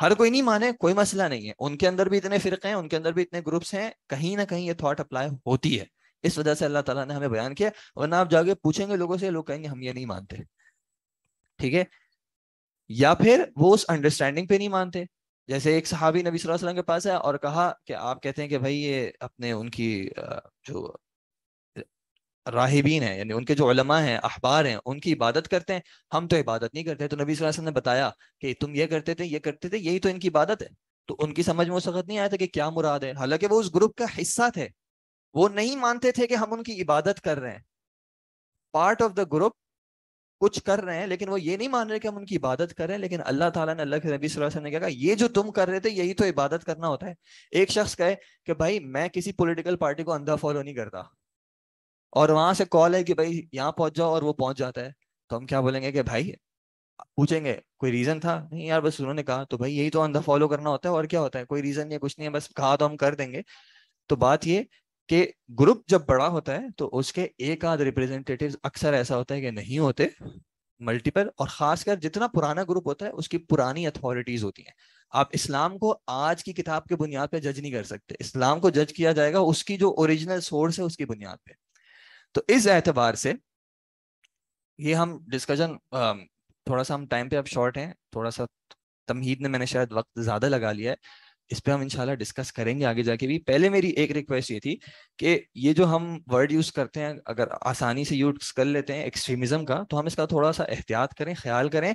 हर कोई नहीं माने कोई मसला नहीं है उनके अंदर भी इतने फिरके हैं उनके अंदर भी इतने ग्रुप्स हैं कहीं ना कहीं ये थॉट अप्लाई होती है इस वजह से अल्लाह ताला ने हमें बयान किया वरना आप जाके पूछेंगे लोगों से लोग कहेंगे हम ये नहीं मानते ठीक है या फिर वो उस अंडरस्टैंडिंग पे नहीं मानते जैसे एक सहाबी नबी सल्लल्लाहु अलैहि वसल्लम के पास है और कहा कि आप कहते हैं कि भाई ये अपने उनकी जो राहिबीन है यानी उनके जो उलमा हैं अखबार हैं उनकी इबादत करते हैं हम तो इबादत नहीं करते तो नबी सल्लल्लाहु अलैहि वसल्लम ने बताया कि तुम ये करते थे ये करते थे यही तो इनकी इबादत है तो उनकी समझ में उस वक्त नहीं आया था कि क्या मुराद है हालांकि वो उस ग्रुप का हिस्सा थे वो नहीं मानते थे कि हम उनकी इबादत कर रहे हैं पार्ट ऑफ द ग्रुप कुछ कर रहे हैं लेकिन वो ये नहीं मान रहे कि हम उनकी इबादत कर रहे हैं लेकिन अल्लाह ताला ने अल्लाह के नबी वसल्लम ने कहा ये जो तुम कर रहे थे यही तो इबादत करना होता है एक शख्स कहे कि भाई मैं किसी पोलिटिकल पार्टी को अंधा फॉलो नहीं करता और वहां से कॉल है कि भाई यहाँ पहुंच जाओ और वो पहुंच जाता है तो हम क्या बोलेंगे कि भाई पूछेंगे कोई रीजन था नहीं यार बस उन्होंने कहा तो भाई यही तो अंधा फॉलो करना होता है और क्या होता है कोई रीजन नहीं कुछ नहीं है बस कहा तो हम कर देंगे तो बात ये कि ग्रुप जब बड़ा होता है तो उसके एक आध रिप्रेजेंटेटिव अक्सर ऐसा होता है कि नहीं होते मल्टीपल और खासकर जितना पुराना ग्रुप होता है उसकी पुरानी अथॉरिटीज होती हैं आप इस्लाम को आज की किताब के बुनियाद पे जज नहीं कर सकते इस्लाम को जज किया जाएगा उसकी जो ओरिजिनल सोर्स है उसकी बुनियाद पे तो इस एतबार से ये हम डिस्कशन थोड़ा सा हम टाइम पे अब शॉर्ट हैं थोड़ा सा तमहीद ने मैंने शायद वक्त ज्यादा लगा लिया है इस पर हम इंशाल्लाह डिस्कस करेंगे आगे जाके भी पहले मेरी एक रिक्वेस्ट ये थी कि ये जो हम वर्ड यूज करते हैं अगर आसानी से यूज कर लेते हैं एक्सट्रीमिज्म का तो हम इसका थोड़ा सा एहतियात करें ख्याल करें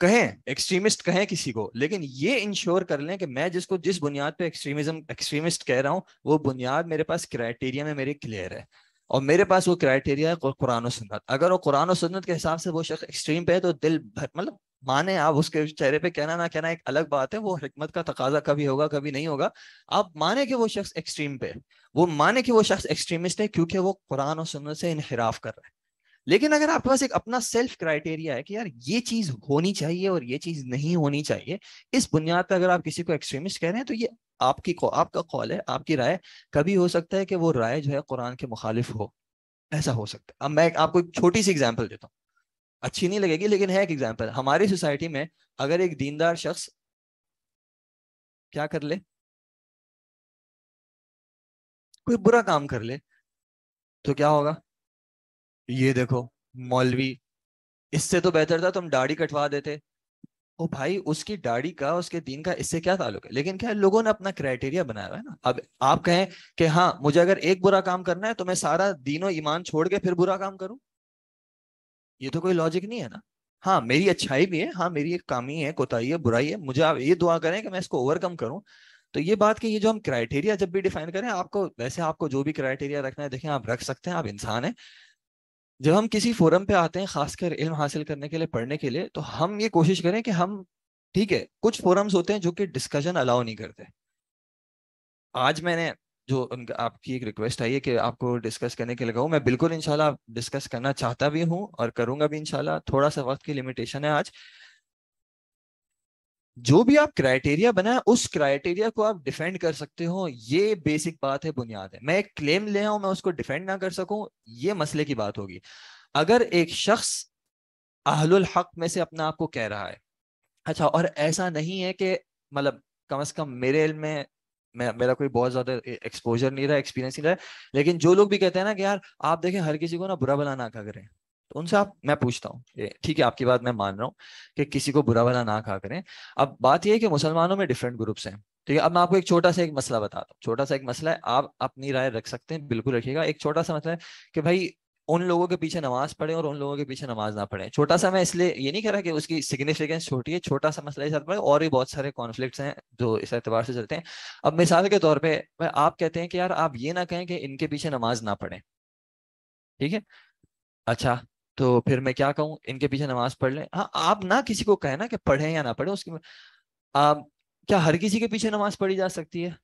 कहें एक्सट्रीमिस्ट कहें किसी को लेकिन ये इंश्योर कर लें कि मैं जिसको जिस बुनियाद पे एक्सट्रीमिज्म एक्सट्रीमिस्ट कह रहा हूँ वो बुनियाद मेरे पास क्राइटेरिया में मेरे क्लियर है और मेरे पास वो क्राइटेरिया है कुरान और सुन्नत अगर वो कुरान और सुन्नत के हिसाब से वो शख्स एक्सट्रीम पे है तो दिल भर मतलब माने आप उसके चेहरे पे कहना ना कहना एक अलग बात है वो हमत का तकाजा कभी होगा कभी नहीं होगा आप माने कि वो शख्स एक्सट्रीम पे वो माने कि वो शख्स एक्सट्रीमिस्ट है क्योंकि वो कुरान और सुनत से इनहराफ कर रहा है लेकिन अगर आपके पास एक अपना सेल्फ क्राइटेरिया है कि यार ये चीज होनी चाहिए और ये चीज नहीं होनी चाहिए इस बुनियाद पर अगर आप किसी को एक्सट्रीमिस्ट कह रहे हैं तो ये आपकी आपका कॉल है आपकी राय कभी हो सकता है कि वो राय जो है कुरान के मुखालिफ हो ऐसा हो सकता है अब मैं आपको एक छोटी सी एग्जाम्पल देता हूँ अच्छी नहीं लगेगी लेकिन है एक एग्जाम्पल हमारी सोसाइटी में अगर एक दीनदार शख्स क्या कर ले कोई बुरा काम कर ले तो क्या होगा ये देखो मौलवी इससे तो बेहतर था तुम दाढ़ी कटवा देते ओ भाई उसकी दाढ़ी का उसके दीन का इससे क्या ताल्लुक है लेकिन क्या लोगों ने अपना क्राइटेरिया बनाया है ना अब आप कहें कि हाँ मुझे अगर एक बुरा काम करना है तो मैं सारा दीनों ईमान छोड़ के फिर बुरा काम करूं ये तो कोई लॉजिक नहीं है ना हाँ मेरी अच्छाई भी है हाँ मेरी एक कामी है कोताही है बुराई है मुझे आप ये दुआ करें कि मैं इसको ओवरकम करूं तो ये बात कि ये जो हम क्राइटेरिया जब भी डिफाइन करें आपको वैसे आपको जो भी क्राइटेरिया रखना है देखें आप रख सकते हैं आप इंसान हैं जब हम किसी फोरम पे आते हैं खासकर इल्म हासिल करने के लिए पढ़ने के लिए तो हम ये कोशिश करें कि हम ठीक है कुछ फोरम्स होते हैं जो कि डिस्कशन अलाउ नहीं करते आज मैंने जो उनका आपकी एक रिक्वेस्ट आई है कि आपको डिस्कस करने के लिए कहूँ मैं बिल्कुल इनशाला डिस्कस करना चाहता भी हूँ और करूंगा भी इनशाला थोड़ा सा वक्त की लिमिटेशन है आज जो भी आप क्राइटेरिया बनाए उस क्राइटेरिया को आप डिफेंड कर सकते हो ये बेसिक बात है बुनियाद है मैं एक क्लेम ले आऊं मैं उसको डिफेंड ना कर सकूं ये मसले की बात होगी अगर एक शख्स अहलुल हक में से अपना आपको कह रहा है अच्छा और ऐसा नहीं है कि मतलब कम से कम मेरे में मैं मेरा कोई बहुत ज्यादा एक्सपोजर नहीं रहा एक्सपीरियंस नहीं रहा लेकिन जो लोग भी कहते हैं ना कि यार आप देखें हर किसी को ना बुरा भला ना खा करें तो उनसे आप मैं पूछता हूँ ठीक है आपकी बात मैं मान रहा हूँ कि किसी को बुरा भला ना खा करें अब बात यह है कि मुसलमानों में डिफरेंट ग्रुप्स हैं ठीक है अब मैं आपको एक छोटा सा एक मसला बताता हूँ छोटा सा एक मसला है आप अपनी राय रख सकते हैं बिल्कुल रखिएगा एक छोटा सा मसला मतलब है कि भाई उन लोगों के पीछे नमाज पढ़े और उन लोगों के पीछे नमाज ना पढ़े छोटा सा मैं इसलिए ये नहीं कह रहा कि उसकी सिग्निफिकेंस छोटी है छोटा सा मसला इस पड़े और भी बहुत सारे कॉन्फ्लिक्ट हैं जो इस एतबार से चलते हैं अब मिसाल के तौर पर आप कहते हैं कि यार आप ये ना कहें कि इनके पीछे नमाज ना पढ़े ठीक है अच्छा तो फिर मैं क्या कहूँ इनके पीछे नमाज पढ़ लें हाँ आप ना किसी को कहें ना कि पढ़े या ना पढ़े उसकी आप क्या हर किसी के पीछे नमाज पढ़ी जा सकती है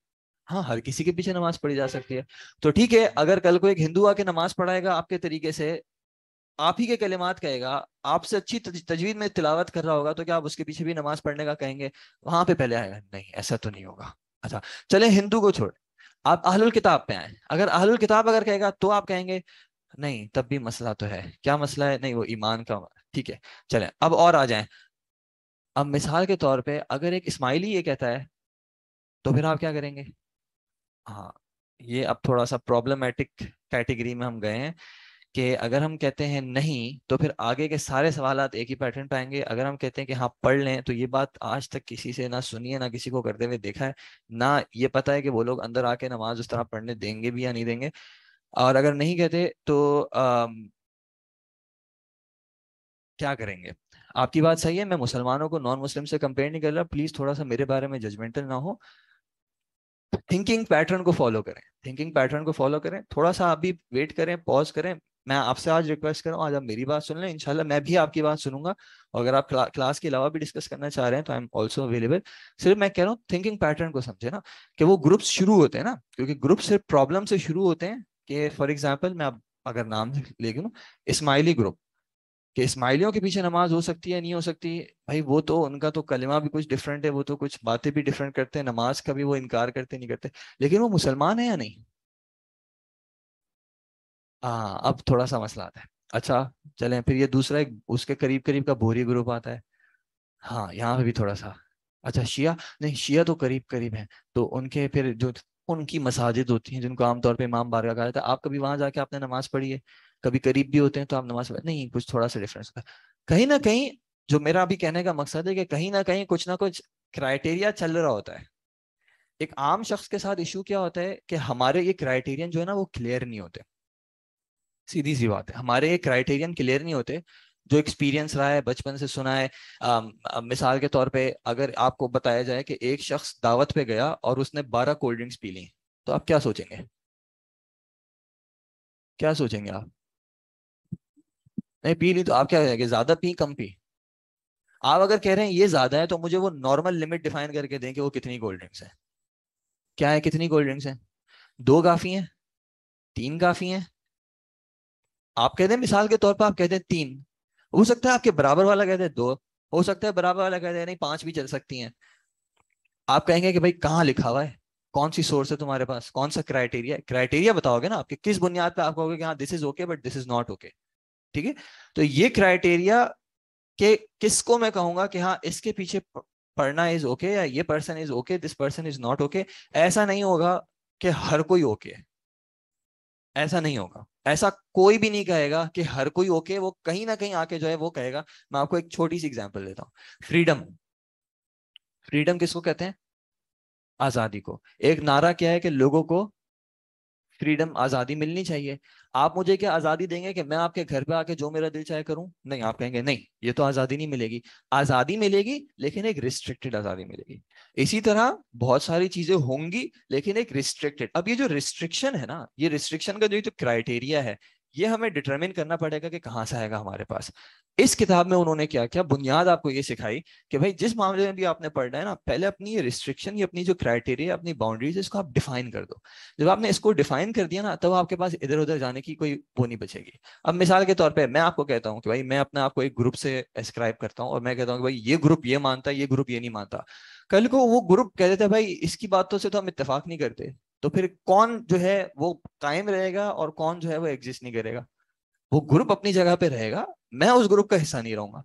हाँ हर किसी के पीछे नमाज पढ़ी जा सकती है तो ठीक है अगर कल को एक हिंदू आके नमाज पढ़ाएगा आपके तरीके से आप ही के कलेमात कहेगा आपसे अच्छी तजवीद में तिलावत कर रहा होगा तो क्या आप उसके पीछे भी नमाज पढ़ने का कहेंगे वहां पे पहले आएगा नहीं ऐसा तो नहीं होगा अच्छा चले हिंदू को छोड़ आप अहलुल किताब पे आए अगर अहलुल किताब अगर कहेगा तो आप कहेंगे नहीं तब भी मसला तो है क्या मसला है नहीं वो ईमान का ठीक है चले अब और आ जाए अब मिसाल के तौर पर अगर एक इस्माइली ये कहता है तो फिर आप क्या करेंगे हाँ ये अब थोड़ा सा प्रॉब्लमेटिक कैटेगरी में हम गए हैं कि अगर हम कहते हैं नहीं तो फिर आगे के सारे सवाल एक ही पैटर्न पाएंगे अगर हम कहते हैं कि हाँ पढ़ लें तो ये बात आज तक किसी से ना सुनिए ना किसी को करते हुए देखा है ना ये पता है कि वो लोग अंदर आके नमाज उस तरह पढ़ने देंगे भी या नहीं देंगे और अगर नहीं कहते तो आ, क्या करेंगे आपकी बात सही है मैं मुसलमानों को नॉन मुस्लिम से कंपेयर नहीं कर रहा प्लीज थोड़ा सा मेरे बारे में जजमेंटल ना हो थिंकिंग पैटर्न को फॉलो करें थिंकिंग पैटर्न को फॉलो करें थोड़ा सा आप भी वेट करें पॉज करें मैं आपसे आज रिक्वेस्ट कर रहा हूँ आज आप मेरी बात सुन लें इंशाल्लाह मैं भी आपकी बात सुनूंगा और अगर आप क्ला, क्लास के अलावा भी डिस्कस करना चाह रहे हैं तो आई एम ऑल्सो अवेलेबल सिर्फ मैं कह रहा हूँ थिंकिंग पैटर्न को समझे ना कि वो ग्रुप्स शुरू होते हैं ना क्योंकि ग्रुप सिर्फ प्रॉब्लम से शुरू होते हैं कि फॉर एग्जाम्पल मैं आप अगर नाम ले लूँ इस्माइली ग्रुप कि इस्माइलियों के पीछे नमाज हो सकती है नहीं हो सकती भाई वो तो उनका तो कलमा भी कुछ डिफरेंट है वो तो कुछ बातें भी डिफरेंट करते हैं नमाज का भी वो इनकार करते नहीं करते लेकिन वो मुसलमान है या नहीं हाँ अब थोड़ा सा मसला आता है अच्छा चले फिर ये दूसरा एक उसके करीब करीब का बोरी ग्रुप आता है हाँ यहाँ पे भी थोड़ा सा अच्छा शिया नहीं शिया तो करीब करीब है तो उनके फिर जो उनकी मसाजिद होती हैं जिनको आमतौर पर इमाम बारगा कहा जाता है आप कभी वहां जाके आपने नमाज पढ़ी है कभी करीब भी होते हैं तो आप नमाज पढ़ नहीं कुछ थोड़ा सा डिफरेंस होता है कहीं ना कहीं जो मेरा अभी कहने का मकसद है कि कहीं ना कहीं कुछ ना कुछ क्राइटेरिया चल रहा होता है एक आम शख्स के साथ इशू क्या होता है कि हमारे ये क्राइटेरियन जो है ना वो क्लियर नहीं होते सीधी सी बात है हमारे ये क्राइटेरियन क्लियर नहीं होते जो एक्सपीरियंस रहा है बचपन से सुना है आ, मिसाल के तौर पे अगर आपको बताया जाए कि एक शख्स दावत पे गया और उसने बारह कोल्ड ड्रिंक्स पी ली तो आप क्या सोचेंगे क्या सोचेंगे आप नहीं पी ली तो आप क्या कहेंगे ज्यादा पी कम पी आप अगर कह रहे हैं ये ज्यादा है तो मुझे वो नॉर्मल लिमिट डिफाइन करके दें कि वो कितनी कोल्ड ड्रिंक्स है क्या है कितनी कोल्ड ड्रिंक्स है दो काफी हैं तीन काफी हैं आप कह दें मिसाल के तौर पर आप कह दें तीन हो सकता है आपके बराबर वाला कह हैं दो हो सकता है बराबर वाला कह हैं नहीं पांच भी चल सकती हैं आप कहेंगे कि भाई कहाँ लिखा हुआ है कौन सी सोर्स है तुम्हारे पास कौन सा क्राइटेरिया क्राइटेरिया बताओगे ना आपके किस बुनियाद पर आप कहोगे कि हाँ this is okay but this is not okay ठीक है तो ये क्राइटेरिया के किसको मैं कहूंगा कि हाँ इसके पीछे पढ़ना इज ओके या ये person is okay this person is not okay ऐसा नहीं होगा कि हर कोई ओके okay है ऐसा नहीं होगा ऐसा कोई भी नहीं कहेगा कि हर कोई ओके okay, वो कहीं ना कहीं आके जो है वो कहेगा मैं आपको एक छोटी सी एग्जांपल देता हूं फ्रीडम फ्रीडम किसको कहते हैं आजादी को एक नारा क्या है कि लोगों को फ्रीडम आजादी मिलनी चाहिए आप मुझे क्या आजादी देंगे कि मैं आपके घर पे आके जो मेरा दिल चाहे करूं नहीं आप कहेंगे नहीं ये तो आजादी नहीं मिलेगी आजादी मिलेगी लेकिन एक रिस्ट्रिक्टेड आजादी मिलेगी इसी तरह बहुत सारी चीजें होंगी लेकिन एक रिस्ट्रिक्टेड अब ये जो रिस्ट्रिक्शन है ना ये रिस्ट्रिक्शन का जो, जो क्राइटेरिया है ये हमें डिटरमिन करना पड़ेगा कि कहाँ से आएगा हमारे पास इस किताब में उन्होंने क्या क्या बुनियाद आपको ये सिखाई कि भाई जिस मामले में भी आपने पढ़ना है ना पहले अपनी ये रिस्ट्रिक्शन ये अपनी जो क्राइटेरिया अपनी बाउंड्रीज इसको आप डिफाइन कर दो जब आपने इसको डिफाइन कर दिया ना तब तो आपके पास इधर उधर जाने की कोई वो नहीं बचेगी अब मिसाल के तौर पर मैं आपको कहता हूँ कि भाई मैं अपने आपको एक ग्रुप से एस्क्राइब करता हूँ और मैं कहता हूँ कि भाई ये ग्रुप ये मानता है ये ग्रुप ये नहीं मानता कल को वो ग्रुप कह देते भाई इसकी बातों से तो हम इतफाक नहीं करते तो फिर कौन जो है वो कायम रहेगा और कौन जो है वो एग्जिस्ट नहीं करेगा वो ग्रुप अपनी जगह पे रहेगा मैं उस ग्रुप का हिस्सा नहीं रहूंगा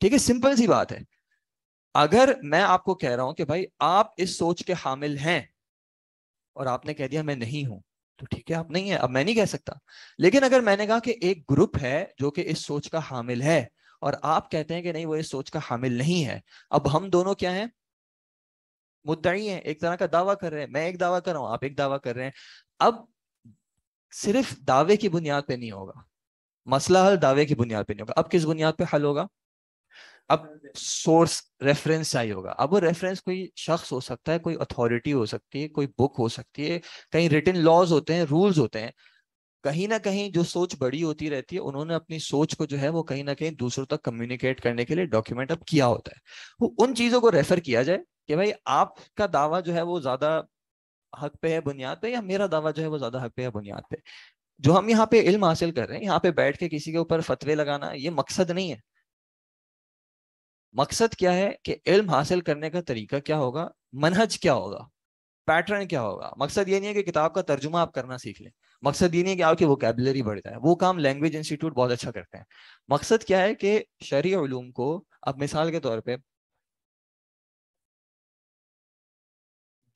ठीक है सिंपल सी बात है अगर मैं आपको कह रहा हूं कि भाई आप इस सोच के हामिल हैं और आपने कह दिया मैं नहीं हूं तो ठीक है आप नहीं है अब मैं नहीं कह सकता लेकिन अगर मैंने कहा कि एक ग्रुप है जो कि इस सोच का हामिल है और आप कहते हैं कि नहीं वो इस सोच का हामिल नहीं है अब हम दोनों क्या हैं मुद्दाई है एक तरह का दावा कर रहे हैं मैं एक दावा कर रहा हूँ आप एक दावा कर रहे हैं अब सिर्फ दावे की बुनियाद पे नहीं होगा मसला हल दावे की बुनियाद पे नहीं होगा अब किस बुनियाद पे हल होगा अब सोर्स रेफरेंस चाहिए होगा अब वो रेफरेंस कोई शख्स हो सकता है कोई अथॉरिटी हो सकती है कोई बुक हो सकती है कहीं रिटर्न लॉज होते हैं रूल्स होते हैं कहीं ना कहीं जो सोच बड़ी होती रहती है उन्होंने अपनी सोच को जो है वो कहीं ना कहीं दूसरों तक कम्युनिकेट करने के लिए डॉक्यूमेंट अब किया होता है वो उन चीजों को रेफर किया जाए कि भाई आपका दावा जो है वो ज्यादा हक पे है बुनियाद पे या मेरा दावा जो है वो ज्यादा हक पे है बुनियाद पे जो हम यहाँ पे इल्म हासिल कर रहे हैं यहाँ पे बैठ के किसी के ऊपर फतवे लगाना ये मकसद नहीं है मकसद क्या है कि इल्म हासिल करने का तरीका क्या होगा मनहज क्या होगा पैटर्न क्या होगा मकसद ये नहीं है कि किताब का तर्जुमा आप करना सीख लें मकसद ये नहीं है कि आपकी वोकेबलरी बढ़ जाए वो काम लैंग्वेज इंस्टीट्यूट बहुत अच्छा करते हैं मकसद क्या है कि शरी ओलूम को अब मिसाल के तौर पर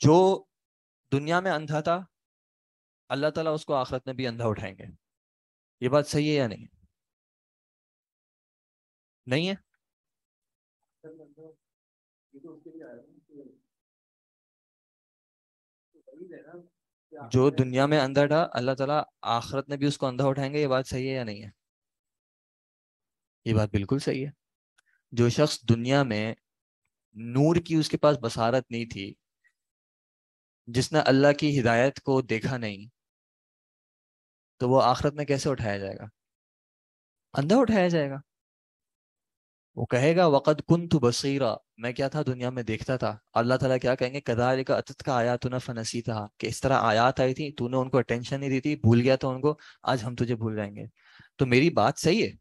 जो दुनिया में अंधा था अल्लाह ताला उसको आखरत में भी अंधा उठाएंगे ये बात सही है या नहीं नहीं है ये तो उसके लिए आया जो दुनिया में अंधा था अल्लाह ताला आखरत में भी उसको अंधा उठाएंगे ये बात सही है या नहीं है ये बात बिल्कुल सही है जो शख्स दुनिया में नूर की उसके पास बसारत नहीं थी जिसने अल्लाह की हिदायत को देखा नहीं तो वो आखरत में कैसे उठाया जाएगा अंधा उठाया जाएगा वो कहेगा वक़द कुन तो बसीरा मैं क्या था दुनिया में देखता था अल्लाह ताला क्या कहेंगे कदार का अतत का आया ना फनसी था कि इस तरह आयात आई थी तूने उनको अटेंशन नहीं दी थी भूल गया था उनको आज हम तुझे भूल जाएंगे तो मेरी बात सही है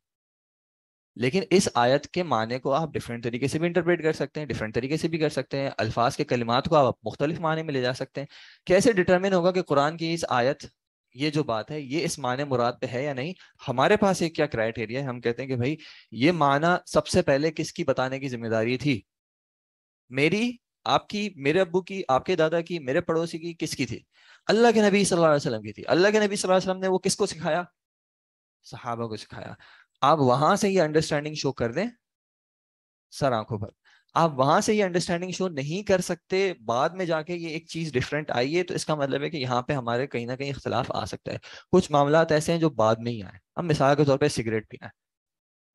लेकिन इस आयत के माने को आप डिफरेंट तरीके से भी इंटरप्रेट कर सकते हैं डिफरेंट तरीके से भी कर सकते हैं अल्फाज के कलिमात को आप मुख्तलिफ माने में ले जा सकते हैं कैसे डिटर्मिन होगा कि कुरान की इस आयत ये जो बात है ये इस माने मुराद पे है या नहीं हमारे पास एक क्या क्राइटेरिया है हम कहते हैं कि भाई ये माना सबसे पहले किसकी बताने की जिम्मेदारी थी मेरी आपकी मेरे अबू की आपके दादा की मेरे पड़ोसी की किसकी थी अल्लाह के नबी सल्लल्लाहु अलैहि वसल्लम की थी अल्लाह के नबी सल्लल्लाहु अलैहि वसल्लम ने वो किसको सिखाया सहाबा को सिखाया आप वहां से ये अंडरस्टैंडिंग शो कर दें सर आंखों पर आप वहां से ये अंडरस्टैंडिंग शो नहीं कर सकते बाद में जाके ये एक चीज डिफरेंट आई है तो इसका मतलब है कि यहाँ पे हमारे कहीं ना कहीं इख्तलाफ आ सकता है कुछ मामला ऐसे हैं जो बाद में ही आए अब मिसाल के तौर पर सिगरेट पीना है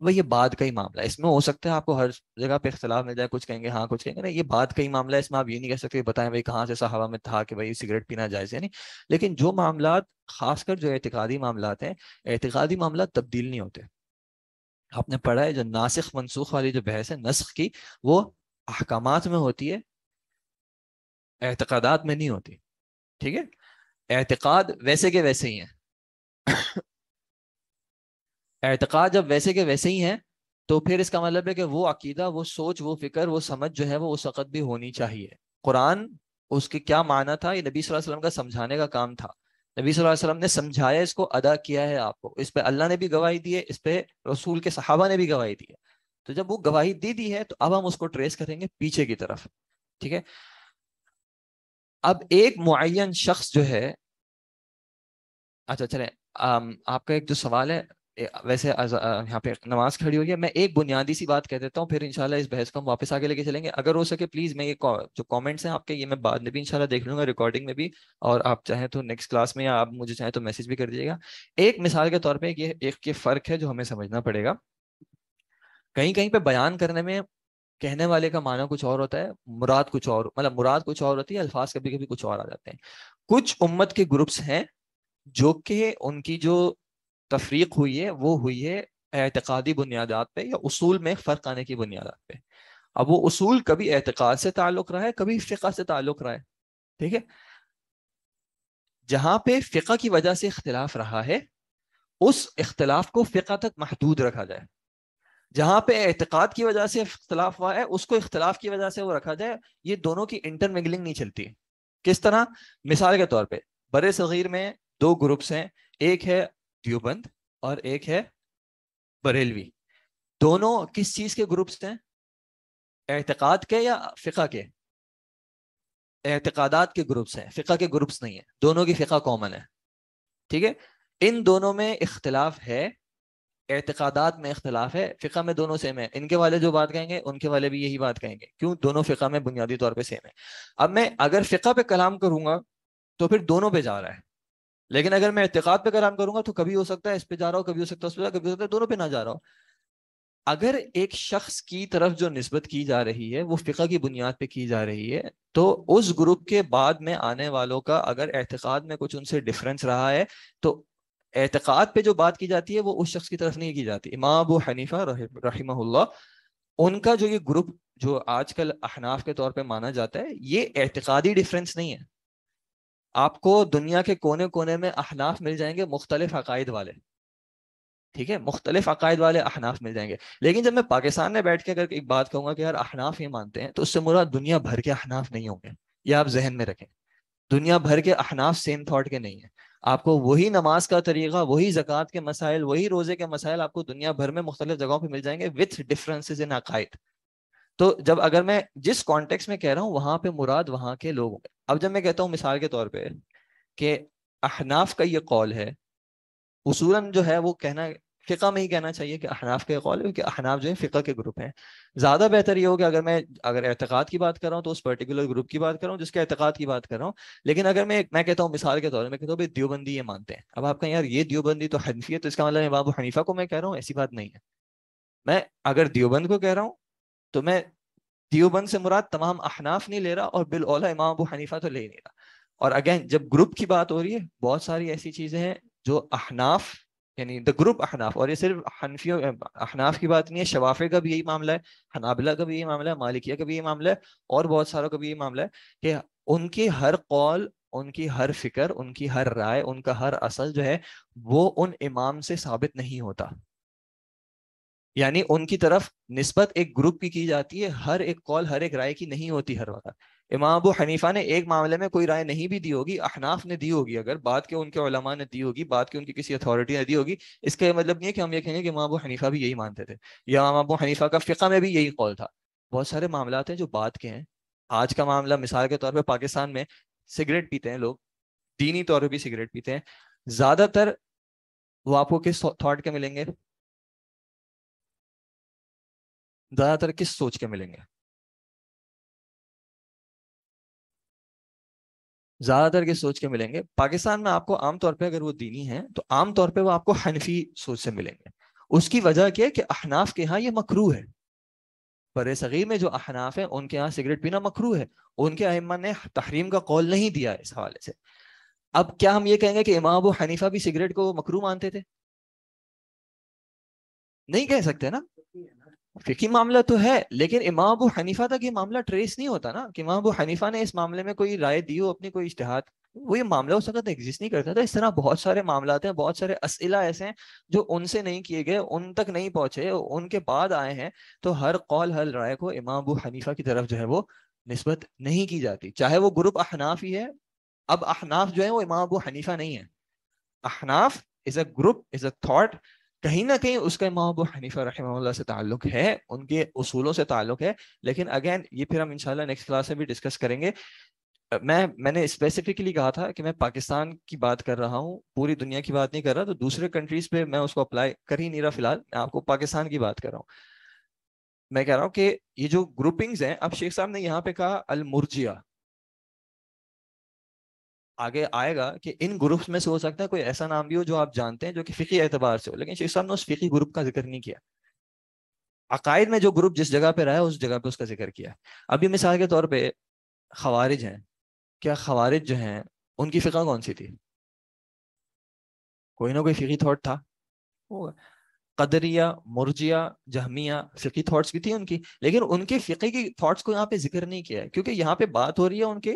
वह ये बाद का ही मामला है इसमें हो सकता है आपको हर जगह पे इख्तलाफ मिल जाए कुछ कहेंगे हाँ कुछ कहेंगे ना ये बाद का ही मामला है इसमें आप ये नहीं कह सकते बताएं भाई कहाँ से सहावा में था कि भाई सिगरेट पीना जायज़ है नहीं लेकिन जो मामला खासकर जो एतकादी मामला हैं एतकादी मामला तब्दील नहीं होते आपने पढ़ा है जो नासिक मनसूख वाली जो बहस है नस्ख की वो अहकाम में होती है एतकादात में नहीं होती ठीक है एतकाद वैसे के वैसे ही है एतकाद जब वैसे के वैसे ही है तो फिर इसका मतलब है कि वो अकीदा वो सोच वो फिक्र वो समझ जो है वो उस वक़्त भी होनी चाहिए कुरान उसके क्या माना था ये नबी वसल्लम का समझाने का काम था नबी वसल्लम ने समझाया इसको अदा किया है आपको इस पर अल्लाह ने भी गवाही दी है इस पर रसूल के सहाबा ने भी गवाही दी है तो जब वो गवाही दे दी है तो अब हम उसको ट्रेस करेंगे पीछे की तरफ ठीक है अब एक मुन शख्स जो है अच्छा चले आपका एक जो सवाल है वैसे यहाँ पे नमाज खड़ी होगी मैं एक बुनियादी सी बात कह देता हूँ फिर इंशाल्लाह इस बहस को हम वापस आगे लेके चलेंगे अगर हो सके प्लीज मैं ये जो कमेंट्स हैं आपके ये मैं बाद में भी इंशाल्लाह देख लूंगा रिकॉर्डिंग में भी और आप चाहें तो नेक्स्ट क्लास में या आप मुझे चाहें तो मैसेज भी कर दीजिएगा एक मिसाल के तौर पर ये एक ये फर्क है जो हमें समझना पड़ेगा कहीं कहीं पर बयान करने में कहने वाले का माना कुछ और होता है मुराद कुछ और मतलब मुराद कुछ और होती है अल्फाज कभी कभी कुछ और आ जाते हैं कुछ उम्मत के ग्रुप्स हैं जो कि उनकी जो तफरीक हुई है वो हुई है एतकादी बुनियादात पे या उसूल में फ़र्क आने की बुनियादात पे अब वो उसूल कभी एतकाद से ताल्लुक़ रहा है कभी फ़िका से ताल्लुक़ रहा है ठीक है जहाँ पे फ़िका की वजह से इख्तलाफ रहा है उस इख्तलाफ को फ़िका तक महदूद रखा जाए जहाँ पे एतकाद की वजह से इख्तलाफ हुआ है उसको इख्तलाफ की वजह से वो रखा जाए ये दोनों की इंटरमिंगलिंग नहीं चलती किस तरह मिसाल के तौर पर बर सग़ीर में दो ग्रुप्स हैं एक है दियोबंद और एक है बरेलवी दोनों किस चीज के ग्रुप्स हैं एतकाद के या फ़िका के एतकादात के ग्रुप्स हैं फ़िका के ग्रुप्स नहीं है दोनों की फ़िका कॉमन है ठीक है इन दोनों में इख्तलाफ है एतकादात में इख्तलाफ है फ़िका में दोनों सेम है इनके वाले जो बात कहेंगे उनके वाले भी यही बात कहेंगे क्यों दोनों फ़िका में बुनियादी तौर पर सेम है अब मैं अगर फ़िका पे कलाम करूंगा तो फिर दोनों पे जा रहा है लेकिन अगर मैं एहतिकात पे कराम करूंगा तो कभी हो सकता है इस पे जा रहा हो कभी हो सकता है उस पे जा कभी हो सकता है दोनों पे ना जा रहा हो अगर एक शख्स की तरफ जो नस्बत की जा रही है वो फ़िका की बुनियाद पे की जा रही है तो उस ग्रुप के बाद में आने वालों का अगर एहतिकात में कुछ उनसे डिफरेंस रहा है तो एतकाद पे जो बात की जाती है वो उस शख्स की तरफ नहीं की जाती इमाम अबू हनीफा रहीमल्ला उनका जो ये ग्रुप जो आजकल अहनाफ के तौर पर माना जाता है ये एतकादी डिफरेंस नहीं है आपको दुनिया के कोने कोने में अहनाफ मिल जाएंगे मुख्तलिफ अकायद वाले ठीक है मुख्तलिफ अकायद वाले अहनाफ मिल जाएंगे लेकिन जब मैं पाकिस्तान में बैठ के अगर एक बात कहूँगा कि यार अहनाफ ये मानते हैं तो उससे मुराद दुनिया भर के अहनाफ नहीं होंगे ये आप जहन में रखें दुनिया भर के अहनाफ सेम थाट के नहीं है आपको वही नमाज का तरीका वही जक़ात के मसाइल वही रोज़े के मसाइल आपको दुनिया भर में मुख्तलिफ जगहों पर मिल जाएंगे विथ डिफरेंसेज इन अकायद तो जब अगर मैं जिस कॉन्टेक्स्ट में कह रहा हूँ वहाँ पे मुराद वहाँ के लोग होंगे अब जब मैं कहता हूँ मिसाल के तौर पर कि अहनाफ का ये कौल है उसूलन जो है वो कहना फ़िका में ही कहना चाहिए कि अहनाफ का कौल है क्योंकि अहनाफ जो है फ़िका के ग्रुप हैं ज़्यादा बेहतर ये हो कि अगर मैं अगर एतक़ाद की बात कर रहा हूँ तो उस पर्टिकुलर ग्रुप की बात कर रहा हूँ जिसके एतक़ाद की बात कर रहा हूँ लेकिन अगर मैं मैं कहता हूँ मिसाल के तौर पर मैं कहता हूँ भाई देवबंदी ये मानते हैं अब आपका यार ये देवबंदी तो हनफी है तो इसका मतलब बाबू हनीफा को मैं कह रहा हूँ ऐसी बात नहीं है मैं अगर देवबंद को कह रहा हूँ तो मैं दियोबंद से मुराद तमाम अहनाफ नहीं ले रहा और बिल ओला इमाम अबू हनीफा तो ले नहीं रहा और अगेन जब ग्रुप की बात हो रही है बहुत सारी ऐसी चीज़ें हैं जो अहनाफ यानी द ग्रुप अहनाफ और ये सिर्फ हनफियों अहनाफ की बात नहीं है शवाफे का भी यही मामला है हनाबिला का भी यही मामला है मालिकिया का भी यही मामला है और बहुत सारों का भी यही मामला है कि उनकी हर कौल उनकी हर फिक्र उनकी हर राय उनका हर असल जो है वो उन इमाम से साबित नहीं होता यानी उनकी तरफ निस्बत एक ग्रुप की की जाती है हर एक कॉल हर एक राय की नहीं होती हर वक्त इमाम अबू हनीफा ने एक मामले में कोई राय नहीं भी दी होगी अहनाफ ने दी होगी अगर बात के उनके उलमा ने दी होगी बात के उनकी किसी अथॉरिटी ने दी होगी इसका मतलब नहीं है कि हम ये कहेंगे कि इमाम अबू हनीफा भी यही मानते थे या इमाम अबू हनीफा का फ़िका में भी यही कॉल था बहुत सारे मामला हैं जो बात के हैं आज का मामला मिसाल के तौर पर पाकिस्तान में सिगरेट पीते हैं लोग दीनी तौर पर भी सिगरेट पीते हैं ज़्यादातर वो आपको किस थॉट के मिलेंगे ज्यादातर किस सोच के मिलेंगे ज्यादातर किस सोच के मिलेंगे पाकिस्तान में आपको आमतौर पे अगर वो दीनी है तो आमतौर पे वो आपको हनफी सोच से मिलेंगे उसकी वजह क्या है कि अहनाफ के यहाँ ये मकरू है बर सग़ीर में जो अहनाफ है उनके यहाँ सिगरेट पीना मकरू है उनके अहमा ने तहरीम का कौल नहीं दिया इस हवाले से अब क्या हम ये कहेंगे कि इमाम अबू हनीफा भी सिगरेट को मकरू मानते थे नहीं कह सकते ना फिकी मामला तो है लेकिन इमाम अबू हनीफा तक ये मामला ट्रेस नहीं होता ना कि इमाम अबू हनीफा ने इस मामले में कोई राय दी हो अपनी कोई इश्तहाद वो ये मामला उस वक्त एग्जिस्ट नहीं करता था इस तरह बहुत सारे मामला हैं बहुत सारे असला ऐसे हैं जो उनसे नहीं किए गए उन तक नहीं पहुंचे उनके बाद आए हैं तो हर कौल हर राय को इमाम अबू हनीफा की तरफ जो है वो नस्बत नहीं की जाती चाहे वो ग्रुप अहनाफ ही है अब अहनाफ जो है वो इमाम अबू हनीफा नहीं है अहनाफ is a group is a thought कहीं ना कहीं उसका इमाम अबू हनीफा रही से ताल्लुक है उनके उसूलों से ताल्लुक है लेकिन अगेन ये फिर हम इंशाल्लाह नेक्स्ट क्लास में भी डिस्कस करेंगे मैं मैंने स्पेसिफिकली कहा था कि मैं पाकिस्तान की बात कर रहा हूँ पूरी दुनिया की बात नहीं कर रहा तो दूसरे कंट्रीज पे मैं उसको अप्लाई कर ही नहीं रहा फिलहाल मैं आपको पाकिस्तान की बात कर रहा हूँ मैं कह रहा हूँ कि ये जो ग्रुपिंग्स हैं अब शेख साहब ने यहाँ पे कहा अलमुर्जिया आगे आएगा कि इन ग्रुप्स में से हो सकता है कोई ऐसा नाम भी हो जो आप जानते हैं जो कि फ़िकी एतबार से हो लेकिन शेख साहब ने उस फ़िकी ग्रुप का जिक्र नहीं किया अकायद में जो ग्रुप जिस जगह पर रहा है उस जगह पे उसका जिक्र किया अभी मिसाल के तौर पर खवारिज हैं क्या खवारिज जो हैं उनकी फ़िका कौन सी थी कोई ना कोई फ़िकी थाट था होगा कदरिया मुरजिया जहमिया फ़िकी थाट्स भी थी उनकी लेकिन उनके फ़िकी की थाट्स को यहाँ पे जिक्र नहीं किया है क्योंकि यहाँ पे बात हो रही है उनके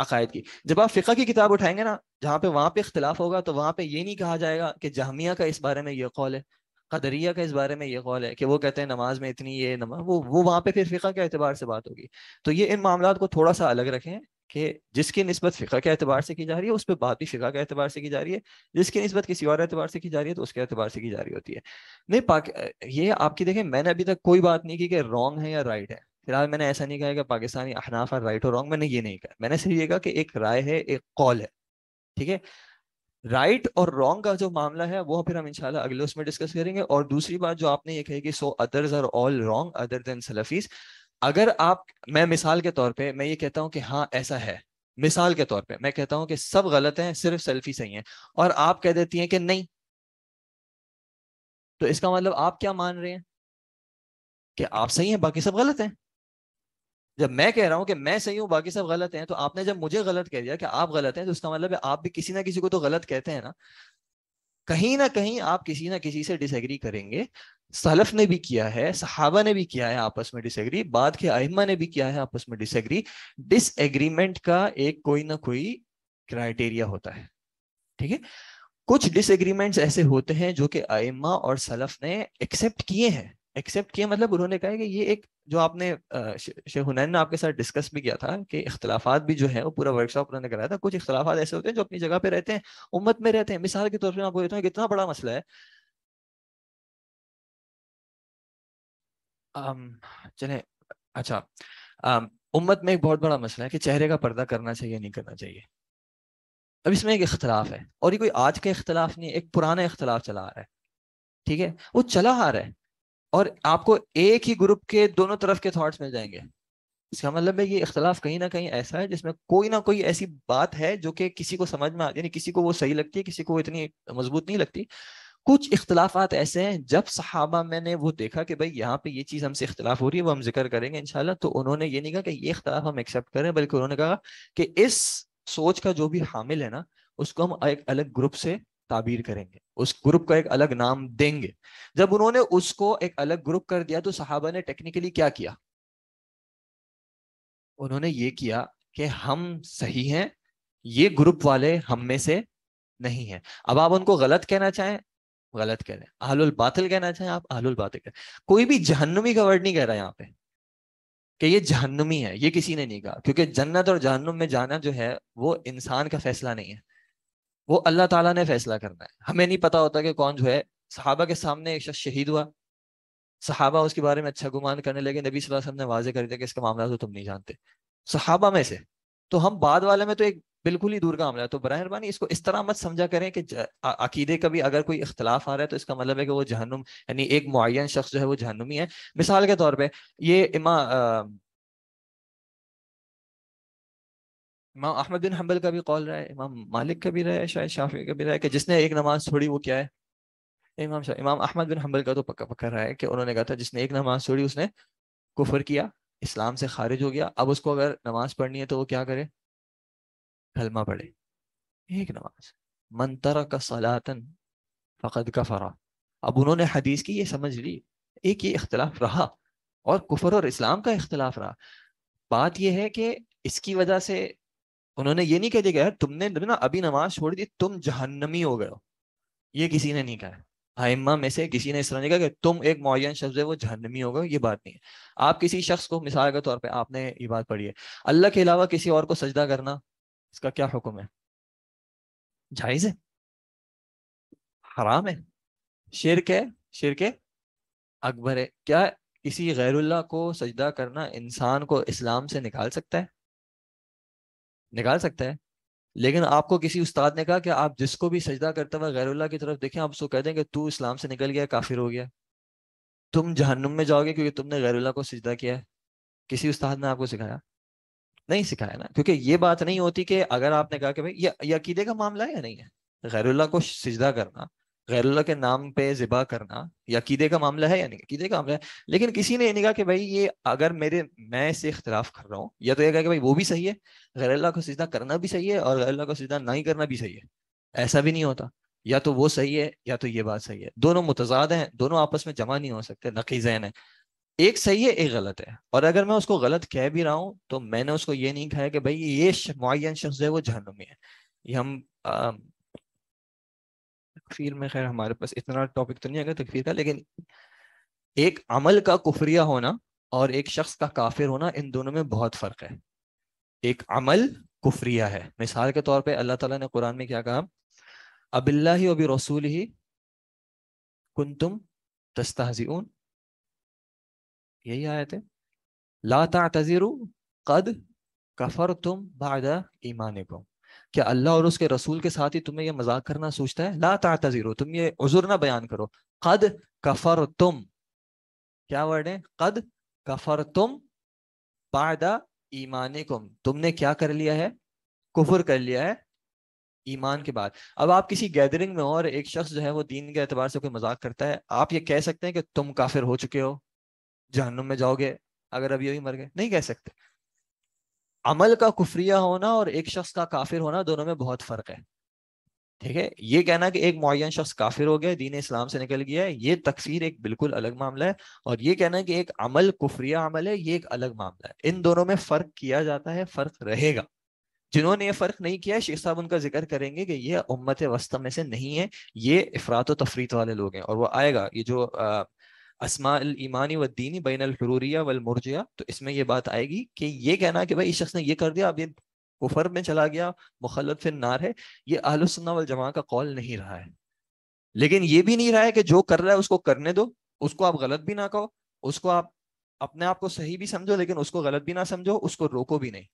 अकायद की जब आप फ़िका की किताब उठाएंगे ना जहाँ पे वहाँ पे इख्तलाफ होगा तो वहाँ पे ये नहीं कहा जाएगा कि जहमिया का इस बारे में ये कौल है कदरिया का इस बारे में ये कौल है कि वो कहते हैं नमाज में इतनी ये नमाज वो वो वहाँ पे फिर फ़िका के अतबार से बात होगी तो ये इन मामला को थोड़ा सा अलग रखें कि जिसकी नस्बत फ़िका के अतबार से की जा रही है उस पर बात भी फ़िका के अतबार से की जा रही है जिसकी नस्बत किसी और एतबार से की जा रही है तो उसके अतबार से की जा रही होती है नहीं पाक ये आपकी देखें मैंने अभी तक कोई बात नहीं की कि रॉन्ग है या राइट है फिलहाल मैंने ऐसा नहीं कहा कि पाकिस्तानी अहनाफ आर राइट और रॉन्ग मैंने ये नहीं कहा मैंने सिर्फ ये कहा कि एक राय है एक कॉल है ठीक है राइट और रॉन्ग का जो मामला है वो फिर हम इंशाल्लाह अगले उसमें डिस्कस करेंगे और दूसरी बात जो आपने ये कही कि so others are all wrong other than Salafis अगर आप मैं मिसाल के तौर पे मैं ये कहता हूँ कि हाँ ऐसा है मिसाल के तौर पे मैं कहता हूँ कि सब गलत हैं सिर्फ सेल्फी सही हैं और आप कह देती हैं कि नहीं तो इसका मतलब आप क्या मान रहे हैं कि आप सही हैं बाकी सब गलत हैं जब मैं कह रहा हूँ कि मैं सही हूँ बाकी सब गलत हैं तो आपने जब मुझे गलत कह दिया कि आप गलत हैं तो उसका मतलब है आप भी किसी ना किसी को तो गलत कहते हैं ना कहीं ना कहीं आप किसी ना किसी से डिसएग्री करेंगे सलफ ने भी किया है सहाबा ने भी किया है आपस में डिसएग्री बाद के आहिमा ने भी किया है आपस में डिसएग्री डिसएग्रीमेंट का एक कोई ना कोई क्राइटेरिया होता है ठीक है कुछ डिसएग्रीमेंट्स ऐसे होते हैं जो कि आइमा और सलफ ने एक्सेप्ट किए हैं एक्सेप्ट किया मतलब उन्होंने कहा कि ये एक जो आपने शेख हुनैन ने आपके साथ डिस्कस भी किया था कि इख्तलाफात भी जो है वो पूरा वर्कशॉप उन्होंने कराया था कुछ इख्तलाफात ऐसे होते हैं जो अपनी जगह पे रहते हैं उम्मत में रहते हैं मिसाल के तौर पर आपको देता हूँ कितना बड़ा मसला है चले अच्छा आम, उम्मत में एक बहुत बड़ा मसला है कि चेहरे का पर्दा करना चाहिए नहीं करना चाहिए अब इसमें एक इख्तलाफ है और ये कोई आज का इख्तलाफ नहीं एक पुराना इख्तलाफ चला आ रहा है ठीक है वो चला आ रहा है और आपको एक ही ग्रुप के दोनों तरफ के थॉट्स मिल जाएंगे इसका मतलब है ये इख्तलाफ कहीं ना कहीं ऐसा है जिसमें कोई ना कोई ऐसी बात है जो कि किसी को समझ में आती है किसी को वो सही लगती है किसी को इतनी मजबूत नहीं लगती कुछ इख्तलाफात ऐसे हैं जब सहाबा मैंने वो देखा कि भाई यहाँ पे ये चीज़ हमसे इख्तलाफ हो रही है वो हम जिक्र करेंगे इनशाला तो उन्होंने ये नहीं कहा कि ये इख्तलाफ हम एक्सेप्ट करें बल्कि उन्होंने कहा कि इस सोच का जो भी हामिल है ना उसको हम एक अलग ग्रुप से ताबीर करेंगे उस ग्रुप का एक अलग नाम देंगे जब उन्होंने उसको एक अलग ग्रुप कर दिया तो साहबा ने टेक्निकली क्या किया उन्होंने ये किया कि हम सही हैं ये ग्रुप वाले हम में से नहीं है अब आप उनको गलत कहना चाहें गलत कह रहे हैं आहुल बातिल कहना चाहें आप आहलुल बातिल कह कोई भी जहन्नुमी का वर्ड नहीं कह रहा यहाँ पे कि ये जहन्नुमी है ये किसी ने नहीं कहा क्योंकि जन्नत और जहन्नुम में जाना जो है वो इंसान का फैसला नहीं है वो अल्लाह ताला ने फैसला करना है हमें नहीं पता होता कि कौन जो है सहाबा के सामने एक शख्स शहीद हुआ सहाबा उसके बारे में अच्छा गुमान करने लगे नबी वसल्लम ने वाजे कर दिया कि इसका मामला तो तुम नहीं जानते सहाबा में से तो हम बाद वाले में तो एक बिल्कुल ही दूर का मामला है तो बरबानी मेहरबानी इसको इस तरह मत समझा करें कि अकीदे का भी अगर कोई इख्तलाफ आ रहा है तो इसका मतलब है कि वो जहनुम यानी एक मुन शख्स जो है वो जहनुमी है मिसाल के तौर पर ये इमा इमाम अहमद बिन हम्बल का भी कौल रहा है इमाम मालिक का भी रहा है शायद शाफी का भी रहा है कि जिसने एक नमाज छोड़ी वो क्या है इमाम इमाम अहमद बिन हम्बल का तो पक्का पक्का रहा है कि उन्होंने कहा था जिसने एक नमाज छोड़ी उसने कुफर किया इस्लाम से खारिज हो गया अब उसको अगर नमाज पढ़नी है तो वो क्या करे कलमा पढ़े एक नमाज मंतरा का सलातन फ़कद का फ़रा अब उन्होंने हदीस की ये समझ ली एक ये इख्तलाफ रहा और कुफर और इस्लाम का इख्तलाफ रहा बात यह है कि इसकी वजह से उन्होंने ये नहीं कह दिया यार तुमने ना अभी नमाज छोड़ दी तुम जहन्नमी हो गए हो ये किसी ने नहीं कहा आइम्मा में से किसी ने इस तरह नहीं कहा कि तुम एक मोयन शख्स है वो जहनमी गए ये बात नहीं है आप किसी शख्स को मिसाल के तौर पर आपने ये बात पढ़ी है अल्लाह के अलावा किसी और को सजदा करना इसका क्या हुक्म है जायज़ है हराम है शिरक है शिरक है अकबर है क्या किसी गैरुल्ला को सजदा करना इंसान को इस्लाम से निकाल सकता है निकाल सकता है लेकिन आपको किसी उस्ताद ने कहा कि आप जिसको भी सजदा करते हुआ गैरुल्ला की तरफ देखें आप उसको कह दें कि तू इस्लाम से निकल गया काफिर हो गया तुम जहन्नुम में जाओगे क्योंकि तुमने गैरुल्ला को सजदा किया है किसी उस्ताद ने आपको सिखाया नहीं सिखाया ना क्योंकि ये बात नहीं होती कि अगर आपने कहा कि भाई ये अकीदे का मामला है या नहीं है गैरुल्ला को सजदा करना गैरुल्ला के नाम पे ज़िबा करना या कीदे का मामला है या नहीं कीदे का मामला है लेकिन किसी ने ये नहीं कहा कि भाई ये अगर मेरे मैं इससे इख्तलाफ कर रहा हूँ या तो ये कहा कि भाई वो भी सही है गैरुल्ला को सजदा करना भी सही है और गैरुल्ला को सजदा नहीं करना भी सही है ऐसा भी नहीं होता या तो वो सही है या तो ये बात सही है दोनों मुतजाद हैं दोनों आपस में जमा नहीं हो सकते नकीजैन है एक सही है एक गलत है और अगर मैं उसको गलत कह भी रहा हूँ तो मैंने उसको ये नहीं कहा कि भाई ये मुन शख्स है वो जहनुमी है ये हम तकफीर में खैर हमारे पास इतना टॉपिक तो नहीं आएगा तकफीर का लेकिन एक अमल का कुफरिया होना और एक शख्स का काफिर होना इन दोनों में बहुत फ़र्क है एक अमल कुफरिया है मिसाल के तौर पे अल्लाह ताला ने कुरान में क्या कहा अबिल्ला ही वबी रसूल ही कुन तुम तस्ताजीन यही आए थे लाता तजीरु कद कफर तुम बादा ईमान को क्या अल्लाह और उसके रसूल के साथ ही तुम्हें यह मजाक करना सोचता है ला ताजीरो तुम ये उजुर ना बयान करो कद कफर तुम क्या वर्ड है कद कफर तुम बादा ईमानिकुम तुमने क्या कर लिया है कुफर कर लिया है ईमान के बाद अब आप किसी गैदरिंग में हो और एक शख्स जो है वो दीन के अतबार से कोई मजाक करता है आप ये कह सकते हैं कि तुम काफिर हो चुके हो जहनुम में जाओगे अगर अब यही मर गए नहीं कह सकते अमल का कुफरिया होना और एक शख्स का काफिर होना दोनों में बहुत फर्क है ठीक है ये कहना कि एक मुन शख्स काफिर हो गया दीन इस्लाम से निकल गया है ये तकसीर एक बिल्कुल अलग मामला है और ये कहना कि एक अमल कुफरिया अमल है ये एक अलग मामला है इन दोनों में फर्क किया जाता है फर्क रहेगा जिन्होंने ये फर्क नहीं किया शेख साहब उनका जिक्र करेंगे कि ये उम्मत वस्ता में से नहीं है ये अफरात तफरीत वाले लोग हैं और वो आएगा ये जो आ, व दीनी बैन अलहरूरिया वलमरजिया तो इसमें ये बात आएगी कि ये कहना कि भाई इस शख्स ने ये कर दिया अब ये कुफर में चला गया मुखलत फिर नार है ये आलोसन्ना वल जमा का कौल नहीं रहा है लेकिन ये भी नहीं रहा है कि जो कर रहा है उसको करने दो उसको आप गलत भी ना कहो उसको आप अपने आप को सही भी समझो लेकिन उसको गलत भी ना समझो उसको रोको भी नहीं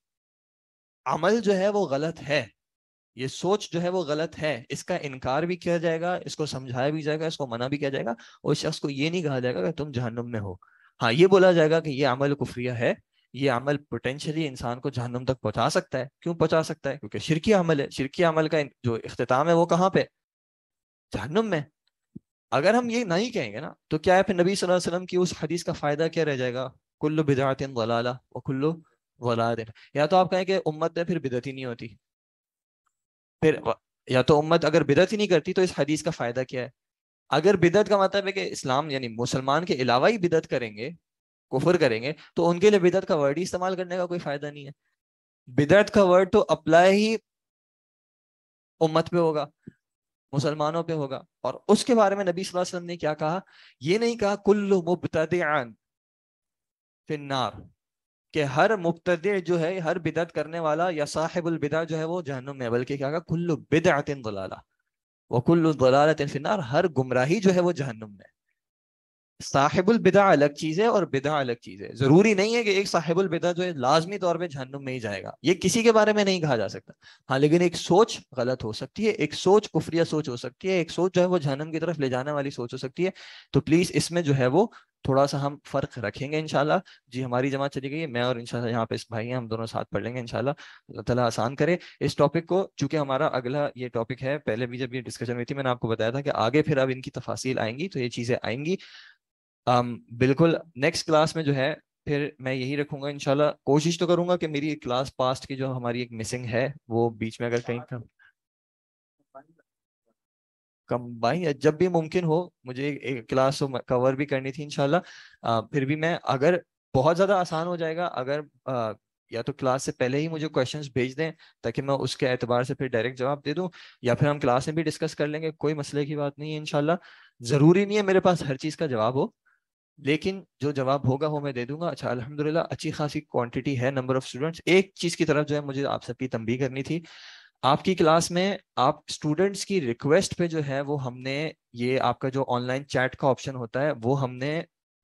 अमल जो है वो गलत है ये सोच जो है वो गलत है इसका इनकार भी किया जाएगा इसको समझाया भी जाएगा इसको मना भी किया जाएगा और शख्स को ये नहीं कहा जाएगा कि तुम जहनुम में हो हाँ ये बोला जाएगा कि ये अमल कुफरिया है ये अमल पोटेंशली इंसान को जहनुम तक पहुंचा सकता है क्यों पहुंचा सकता है क्योंकि शिरकी अमल है शिरकी अमल का जो अख्ताम है वो कहाँ पे जहनुम में अगर हम ये नहीं कहेंगे ना तो क्या है फिर नबी सल्लल्लाहु वसल्लम की उस हदीस का फायदा क्या रह जाएगा कुल्लु बिदातिन वलाला व कुल्लु वला या तो आप कहें कि उम्मत है फिर बिदती नहीं होती फिर या तो उम्मत अगर बिदत ही नहीं करती तो इस हदीस का फ़ायदा क्या है अगर बिदत का मतलब है कि इस्लाम यानी मुसलमान के अलावा ही बिदत करेंगे कुफर करेंगे तो उनके लिए बिदत का वर्ड ही इस्तेमाल करने का कोई फ़ायदा नहीं है बिदत का वर्ड तो अप्लाई ही उम्मत पे होगा मुसलमानों पे होगा और उसके बारे में नबी वसल्लम ने क्या कहा ये नहीं कहा कुल्लु मुबतदान फिन्नार कि हर मुबतद जो है हर बिदत करने वाला या साहिबुल बिदा जो है वो जहनुम में बल्कि क्या कुल्लु बिदातिन दलाला वकुल्लु दलालतिन फिनार हर गुमराही जो है वो जहनुम में साहिबुल बिदा अलग चीज़ है और बिदा अलग चीज़ है ज़रूरी नहीं है कि एक साहिबुल बिदा जो है लाजमी तौर पर जहनुम में ही जाएगा ये किसी के बारे में नहीं कहा जा सकता हाँ लेकिन एक सोच गलत हो सकती है एक सोच कुफरिया सोच हो सकती है एक सोच जो है वो जहनुम की तरफ ले जाने वाली सोच हो सकती है तो प्लीज़ इसमें जो है वो थोड़ा सा हम फर्क रखेंगे इनशाला जी हमारी जमात चली गई है मैं और इनशाला यहाँ पे इस भाई हैं हम दोनों साथ पढ़ लेंगे इनशाला तला आसान करे इस टॉपिक को चूंकि हमारा अगला ये टॉपिक है पहले भी जब ये डिस्कशन हुई थी मैंने आपको बताया था कि आगे फिर अब इनकी तफासिल आएंगी तो ये चीज़ें आएंगी um, बिल्कुल नेक्स्ट क्लास में जो है फिर मैं यही रखूंगा इनशाला कोशिश तो करूंगा कि मेरी क्लास पास्ट की जो हमारी एक मिसिंग है वो बीच में अगर कहीं हाँ। कंबाइन या जब भी मुमकिन हो मुझे एक, क्लास कवर भी करनी थी इनशाला फिर भी मैं अगर बहुत ज़्यादा आसान हो जाएगा अगर आ, या तो क्लास से पहले ही मुझे क्वेश्चंस भेज दें ताकि मैं उसके एतबार से फिर डायरेक्ट जवाब दे दूं या फिर हम क्लास में भी डिस्कस कर लेंगे कोई मसले की बात नहीं है इनशाला ज़रूरी नहीं है मेरे पास हर चीज़ का जवाब हो लेकिन जो जवाब होगा वो मैं दे दूंगा अच्छा अलहमदिल्ला अच्छी खासी क्वान्टिटी है नंबर ऑफ स्टूडेंट्स एक चीज़ की तरफ जो है मुझे आप सबकी तंबी करनी थी आपकी क्लास में आप स्टूडेंट्स की रिक्वेस्ट पे जो है वो हमने ये आपका जो ऑनलाइन चैट का ऑप्शन होता है वो हमने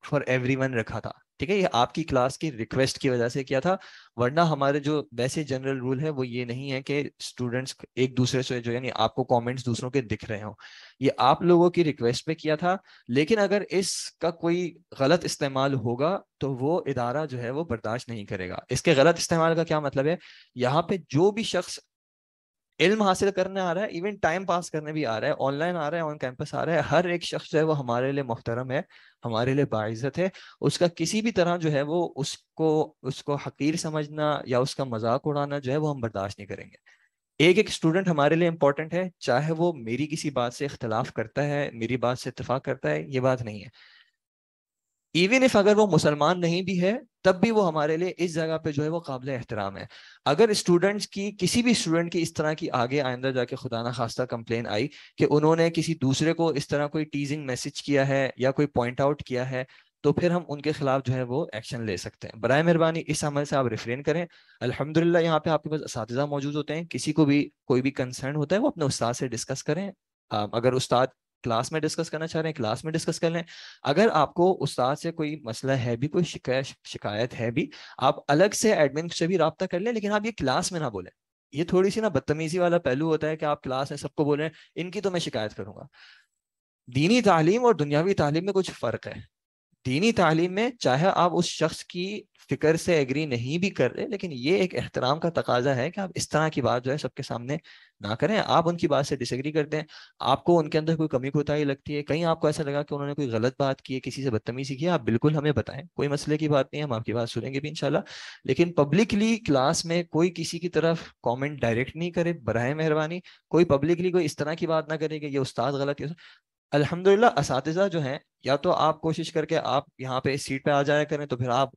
फॉर एवरीवन रखा था ठीक है ये आपकी क्लास की रिक्वेस्ट की वजह से किया था वरना हमारे जो वैसे जनरल रूल है वो ये नहीं है कि स्टूडेंट्स एक दूसरे से जो यानी आपको कमेंट्स दूसरों के दिख रहे हो ये आप लोगों की रिक्वेस्ट पे किया था लेकिन अगर इसका कोई गलत इस्तेमाल होगा तो वो इदारा जो है वो बर्दाश्त नहीं करेगा इसके गलत इस्तेमाल का क्या मतलब है यहाँ पे जो भी शख्स इल्म हासिल करने आ रहा है इवन टाइम पास करने भी आ रहा है ऑनलाइन आ रहा है ऑन कैंपस आ रहा है हर एक शख्स जो है वो हमारे लिए मोहतरम है हमारे लिए बाइज़त है उसका किसी भी तरह जो है वो उसको उसको हकीर समझना या उसका मजाक उड़ाना जो है वो हम बर्दाश्त नहीं करेंगे एक एक स्टूडेंट हमारे लिए इम्पोर्टेंट है चाहे वो मेरी किसी बात से इख्तलाफ करता है मेरी बात से इतफाक़ करता है ये बात नहीं है इवन इफ अगर वो मुसलमान नहीं भी है तब भी वो हमारे लिए इस जगह पे जो है वो काबिल एहतराम है अगर स्टूडेंट्स की किसी भी स्टूडेंट की इस तरह की आगे आइंदा जाके खुदा ना खास्ता कंप्लेन आई कि उन्होंने किसी दूसरे को इस तरह कोई टीजिंग मैसेज किया है या कोई पॉइंट आउट किया है तो फिर हम उनके खिलाफ जो है वो एक्शन ले सकते हैं बर मेहरबानी इस अमल से आप रिफ्रेन करें अल्हम्दुलिल्लाह यहाँ पे आपके पास इस मौजूद होते हैं किसी को भी कोई भी कंसर्न होता है वो अपने उस्ताद से डिस्कस करें अगर उस्ताद क्लास में डिस्कस करना चाह रहे हैं क्लास में डिस्कस कर लें अगर आपको उस्ताद से कोई मसला है भी कोई शिकायत शिकायत है भी आप अलग से एडमिन से भी रबता कर लें लेकिन आप ये क्लास में ना बोलें ये थोड़ी सी ना बदतमीजी वाला पहलू होता है कि आप क्लास में सबको बोलें इनकी तो मैं शिकायत करूंगा दीनी तालीम और दुनियावी तालीम में कुछ फ़र्क है दीनी तालीम में चाहे आप उस शख्स की फिक्र से एग्री नहीं भी कर रहे लेकिन ये एक एहतराम का तकाजा है कि आप इस तरह की बात जो है सबके सामने ना करें आप उनकी बात से डिसग्री करते हैं आपको उनके अंदर कोई कमी कोताही लगती है कहीं आपको ऐसा लगा कि उन्होंने कोई गलत बात की है किसी से बदतमीजी की आप बिल्कुल हमें बताएं कोई मसले की बात नहीं हम आपकी बात सुनेंगे भी इनशाला लेकिन पब्लिकली क्लास में कोई किसी की तरफ कॉमेंट डायरेक्ट नहीं करे बर मेहरबानी कोई पब्लिकली कोई इस तरह की बात ना करे कि ये उस्ताद गलत है अलहमदिल्ला इस जो है या तो आप कोशिश करके आप यहाँ पे इस सीट पे आ जाया करें तो फिर आप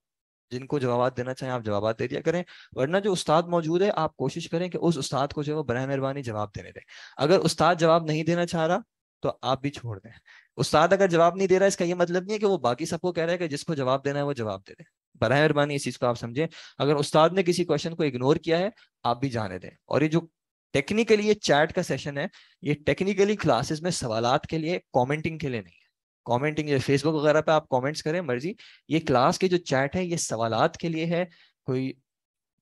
जिनको जवाब देना चाहें आप जवाब दे दिया करें वरना जो उस्ताद मौजूद है आप कोशिश करें कि उस उस्ताद को जो है वो बरह मेहरबानी जवाब देने दें अगर उस्ताद जवाब नहीं देना चाह रहा तो आप भी छोड़ दें उस्ताद अगर जवाब नहीं दे रहा इसका ये मतलब नहीं है कि वो बाकी सबको कह रहा है कि जिसको जवाब देना है वो जवाब दे दें बरह मेहरबानी इस चीज़ को आप समझें अगर उस्ताद ने किसी क्वेश्चन को इग्नोर किया है आप भी जाने दें और ये जो टेक्निकली ये चैट का सेशन है ये टेक्निकली क्लासेस में सवालत के लिए कमेंटिंग के लिए नहीं कमेंटिंग फेसबुक वगैरह पे आप कमेंट्स करें मर्जी ये क्लास के जो चैट है ये सवाल के लिए है कोई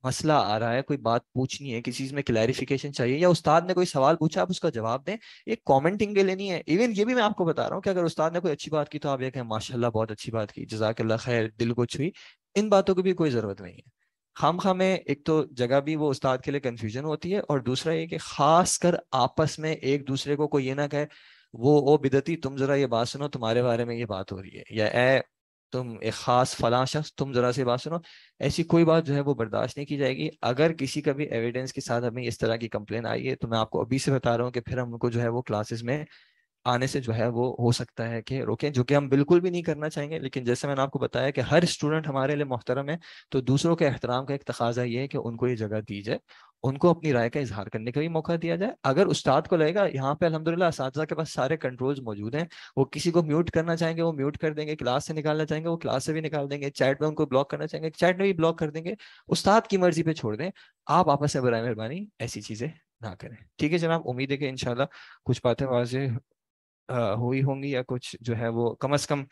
मसला आ रहा है कोई बात पूछनी है किसी चीज में क्लैरिफिकेशन चाहिए या उस्ताद ने कोई सवाल पूछा आप उसका जवाब दें ये कमेंटिंग के लिए नहीं है इवन ये भी मैं आपको बता रहा हूँ कि अगर उस्ताद ने कोई अच्छी बात की तो आप ये कहें माशाल्लाह बहुत अच्छी बात की जजाक खैर दिल को छुई इन बातों की भी कोई ज़रूरत नहीं है खाम खा में एक तो जगह भी वो उस्ताद के लिए कन्फ्यूजन होती है और दूसरा ये कि खास आपस में एक दूसरे को कोई ये ना कहे वो ओ बिदती तुम ज़रा ये बात सुनो तुम्हारे बारे में ये बात हो रही है या ए तुम एक ख़ास फला शख्स तुम ज़रा से बात सुनो ऐसी कोई बात जो है वो बर्दाश्त नहीं की जाएगी अगर किसी का भी एविडेंस के साथ हमें इस तरह की कंप्लेन आई है तो मैं आपको अभी से बता रहा हूँ कि फिर हम उनको जो है वो क्लासेस में आने से जो है वो हो सकता है कि रोकें जो कि हम बिल्कुल भी नहीं करना चाहेंगे लेकिन जैसे मैंने आपको बताया कि हर स्टूडेंट हमारे लिए मोहतरम है तो दूसरों के एहतराम का एक तकाजा ये है कि उनको ये जगह दी जाए उनको अपनी राय का इजहार करने का भी मौका दिया जाए अगर उस्ताद को लगेगा यहाँ पे अलहमदिल्ला इस के पास सारे कंट्रोल्स मौजूद हैं वो किसी को म्यूट करना चाहेंगे वो म्यूट कर देंगे क्लास से निकालना चाहेंगे वो क्लास से भी निकाल देंगे चैट में उनको ब्लॉक करना चाहेंगे चैट में भी ब्लॉक कर देंगे उस्ताद की मर्जी पे छोड़ दें आप आपस में बरए मेहरबानी ऐसी चीज़ें ना करें ठीक है जनाब उम्मीद है कि इनशाला कुछ बातें वाजे हुई होंगी या कुछ जो है वो कम अज कम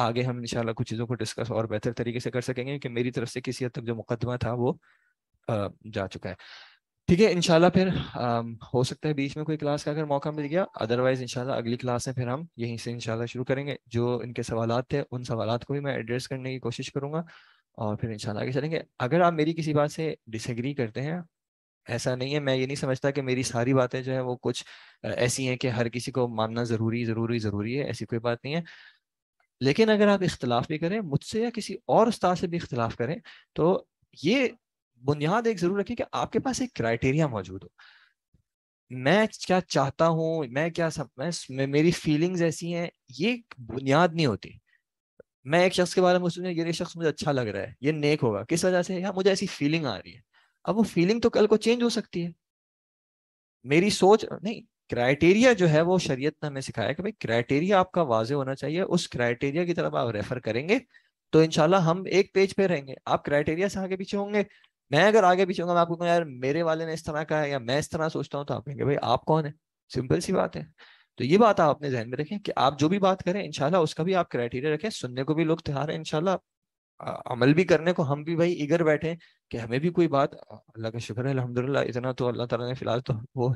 आगे हम इंशाल्लाह कुछ चीज़ों को डिस्कस और बेहतर तरीके से कर सकेंगे क्योंकि मेरी तरफ से किसी हद तक जो मुकदमा था वो जा चुका है ठीक है इनशाला फिर हो सकता है बीच में कोई क्लास का अगर मौका मिल गया अदरवाइज इनशाला अगली क्लास में फिर हम यहीं से इनशाला शुरू करेंगे जो इनके सवाल थे उन सवाल को भी मैं एड्रेस करने की कोशिश करूंगा और फिर इंशाल्लाह आगे चलेंगे अगर आप मेरी किसी बात से डिसएग्री करते हैं ऐसा नहीं है मैं ये नहीं समझता कि मेरी सारी बातें जो है वो कुछ ऐसी हैं कि हर किसी को मानना ज़रूरी ज़रूरी ज़रूरी है ऐसी कोई बात नहीं है लेकिन अगर आप इख्तलाफ भी करें मुझसे या किसी और उस्ताद से भी इख्तलाफ करें तो ये बुनियाद एक ज़रूर रखें कि आपके पास एक क्राइटेरिया मौजूद हो मैं क्या चाहता हूँ मैं क्या सब मैं मेरी फीलिंग्स ऐसी हैं ये बुनियाद नहीं होती मैं एक शख्स के बारे में सोचूँ ये शख्स मुझे अच्छा लग रहा है ये नेक होगा किस वजह से यार हाँ, मुझे ऐसी फीलिंग आ रही है अब वो फीलिंग तो कल को चेंज हो सकती है मेरी सोच नहीं क्राइटेरिया जो है वो शरीयत ने हमें सिखाया कि भाई क्राइटेरिया आपका वाजे होना चाहिए उस क्राइटेरिया की तरफ आप रेफर करेंगे तो इनशाला हम एक पेज पे रहेंगे आप क्राइटेरिया से आगे पीछे होंगे मैं अगर आगे पीछे होगा मैं आपको यार मेरे वाले ने इस तरह कहा है या मैं इस तरह सोचता हूँ तो आप कहेंगे भाई आप कौन है सिंपल सी बात है तो ये बात आप अपने जहन में रखें कि आप जो भी बात करें इनशाला उसका भी आप क्राइटेरिया रखें सुनने को भी लोग तैयार हैं इनशाला अमल भी करने को हम भी भाई इगर बैठे कि हमें भी कोई बात अल्लाह का शुक्र है अलहमदिल्ला इतना तो अल्लाह ताला ने फिलहाल तो वो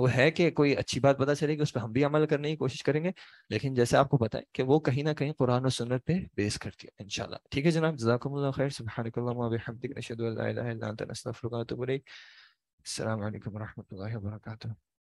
वो है कि कोई अच्छी बात पता चलेगी उस पर हम भी अमल करने की कोशिश करेंगे लेकिन जैसे आपको पता है कि वो कहीं ना कहीं कुरान और सुनत पे बेस करती है इनशाला ठीक है जनाब जजाकम सुबह सुबहानकल्लाशद वरहमत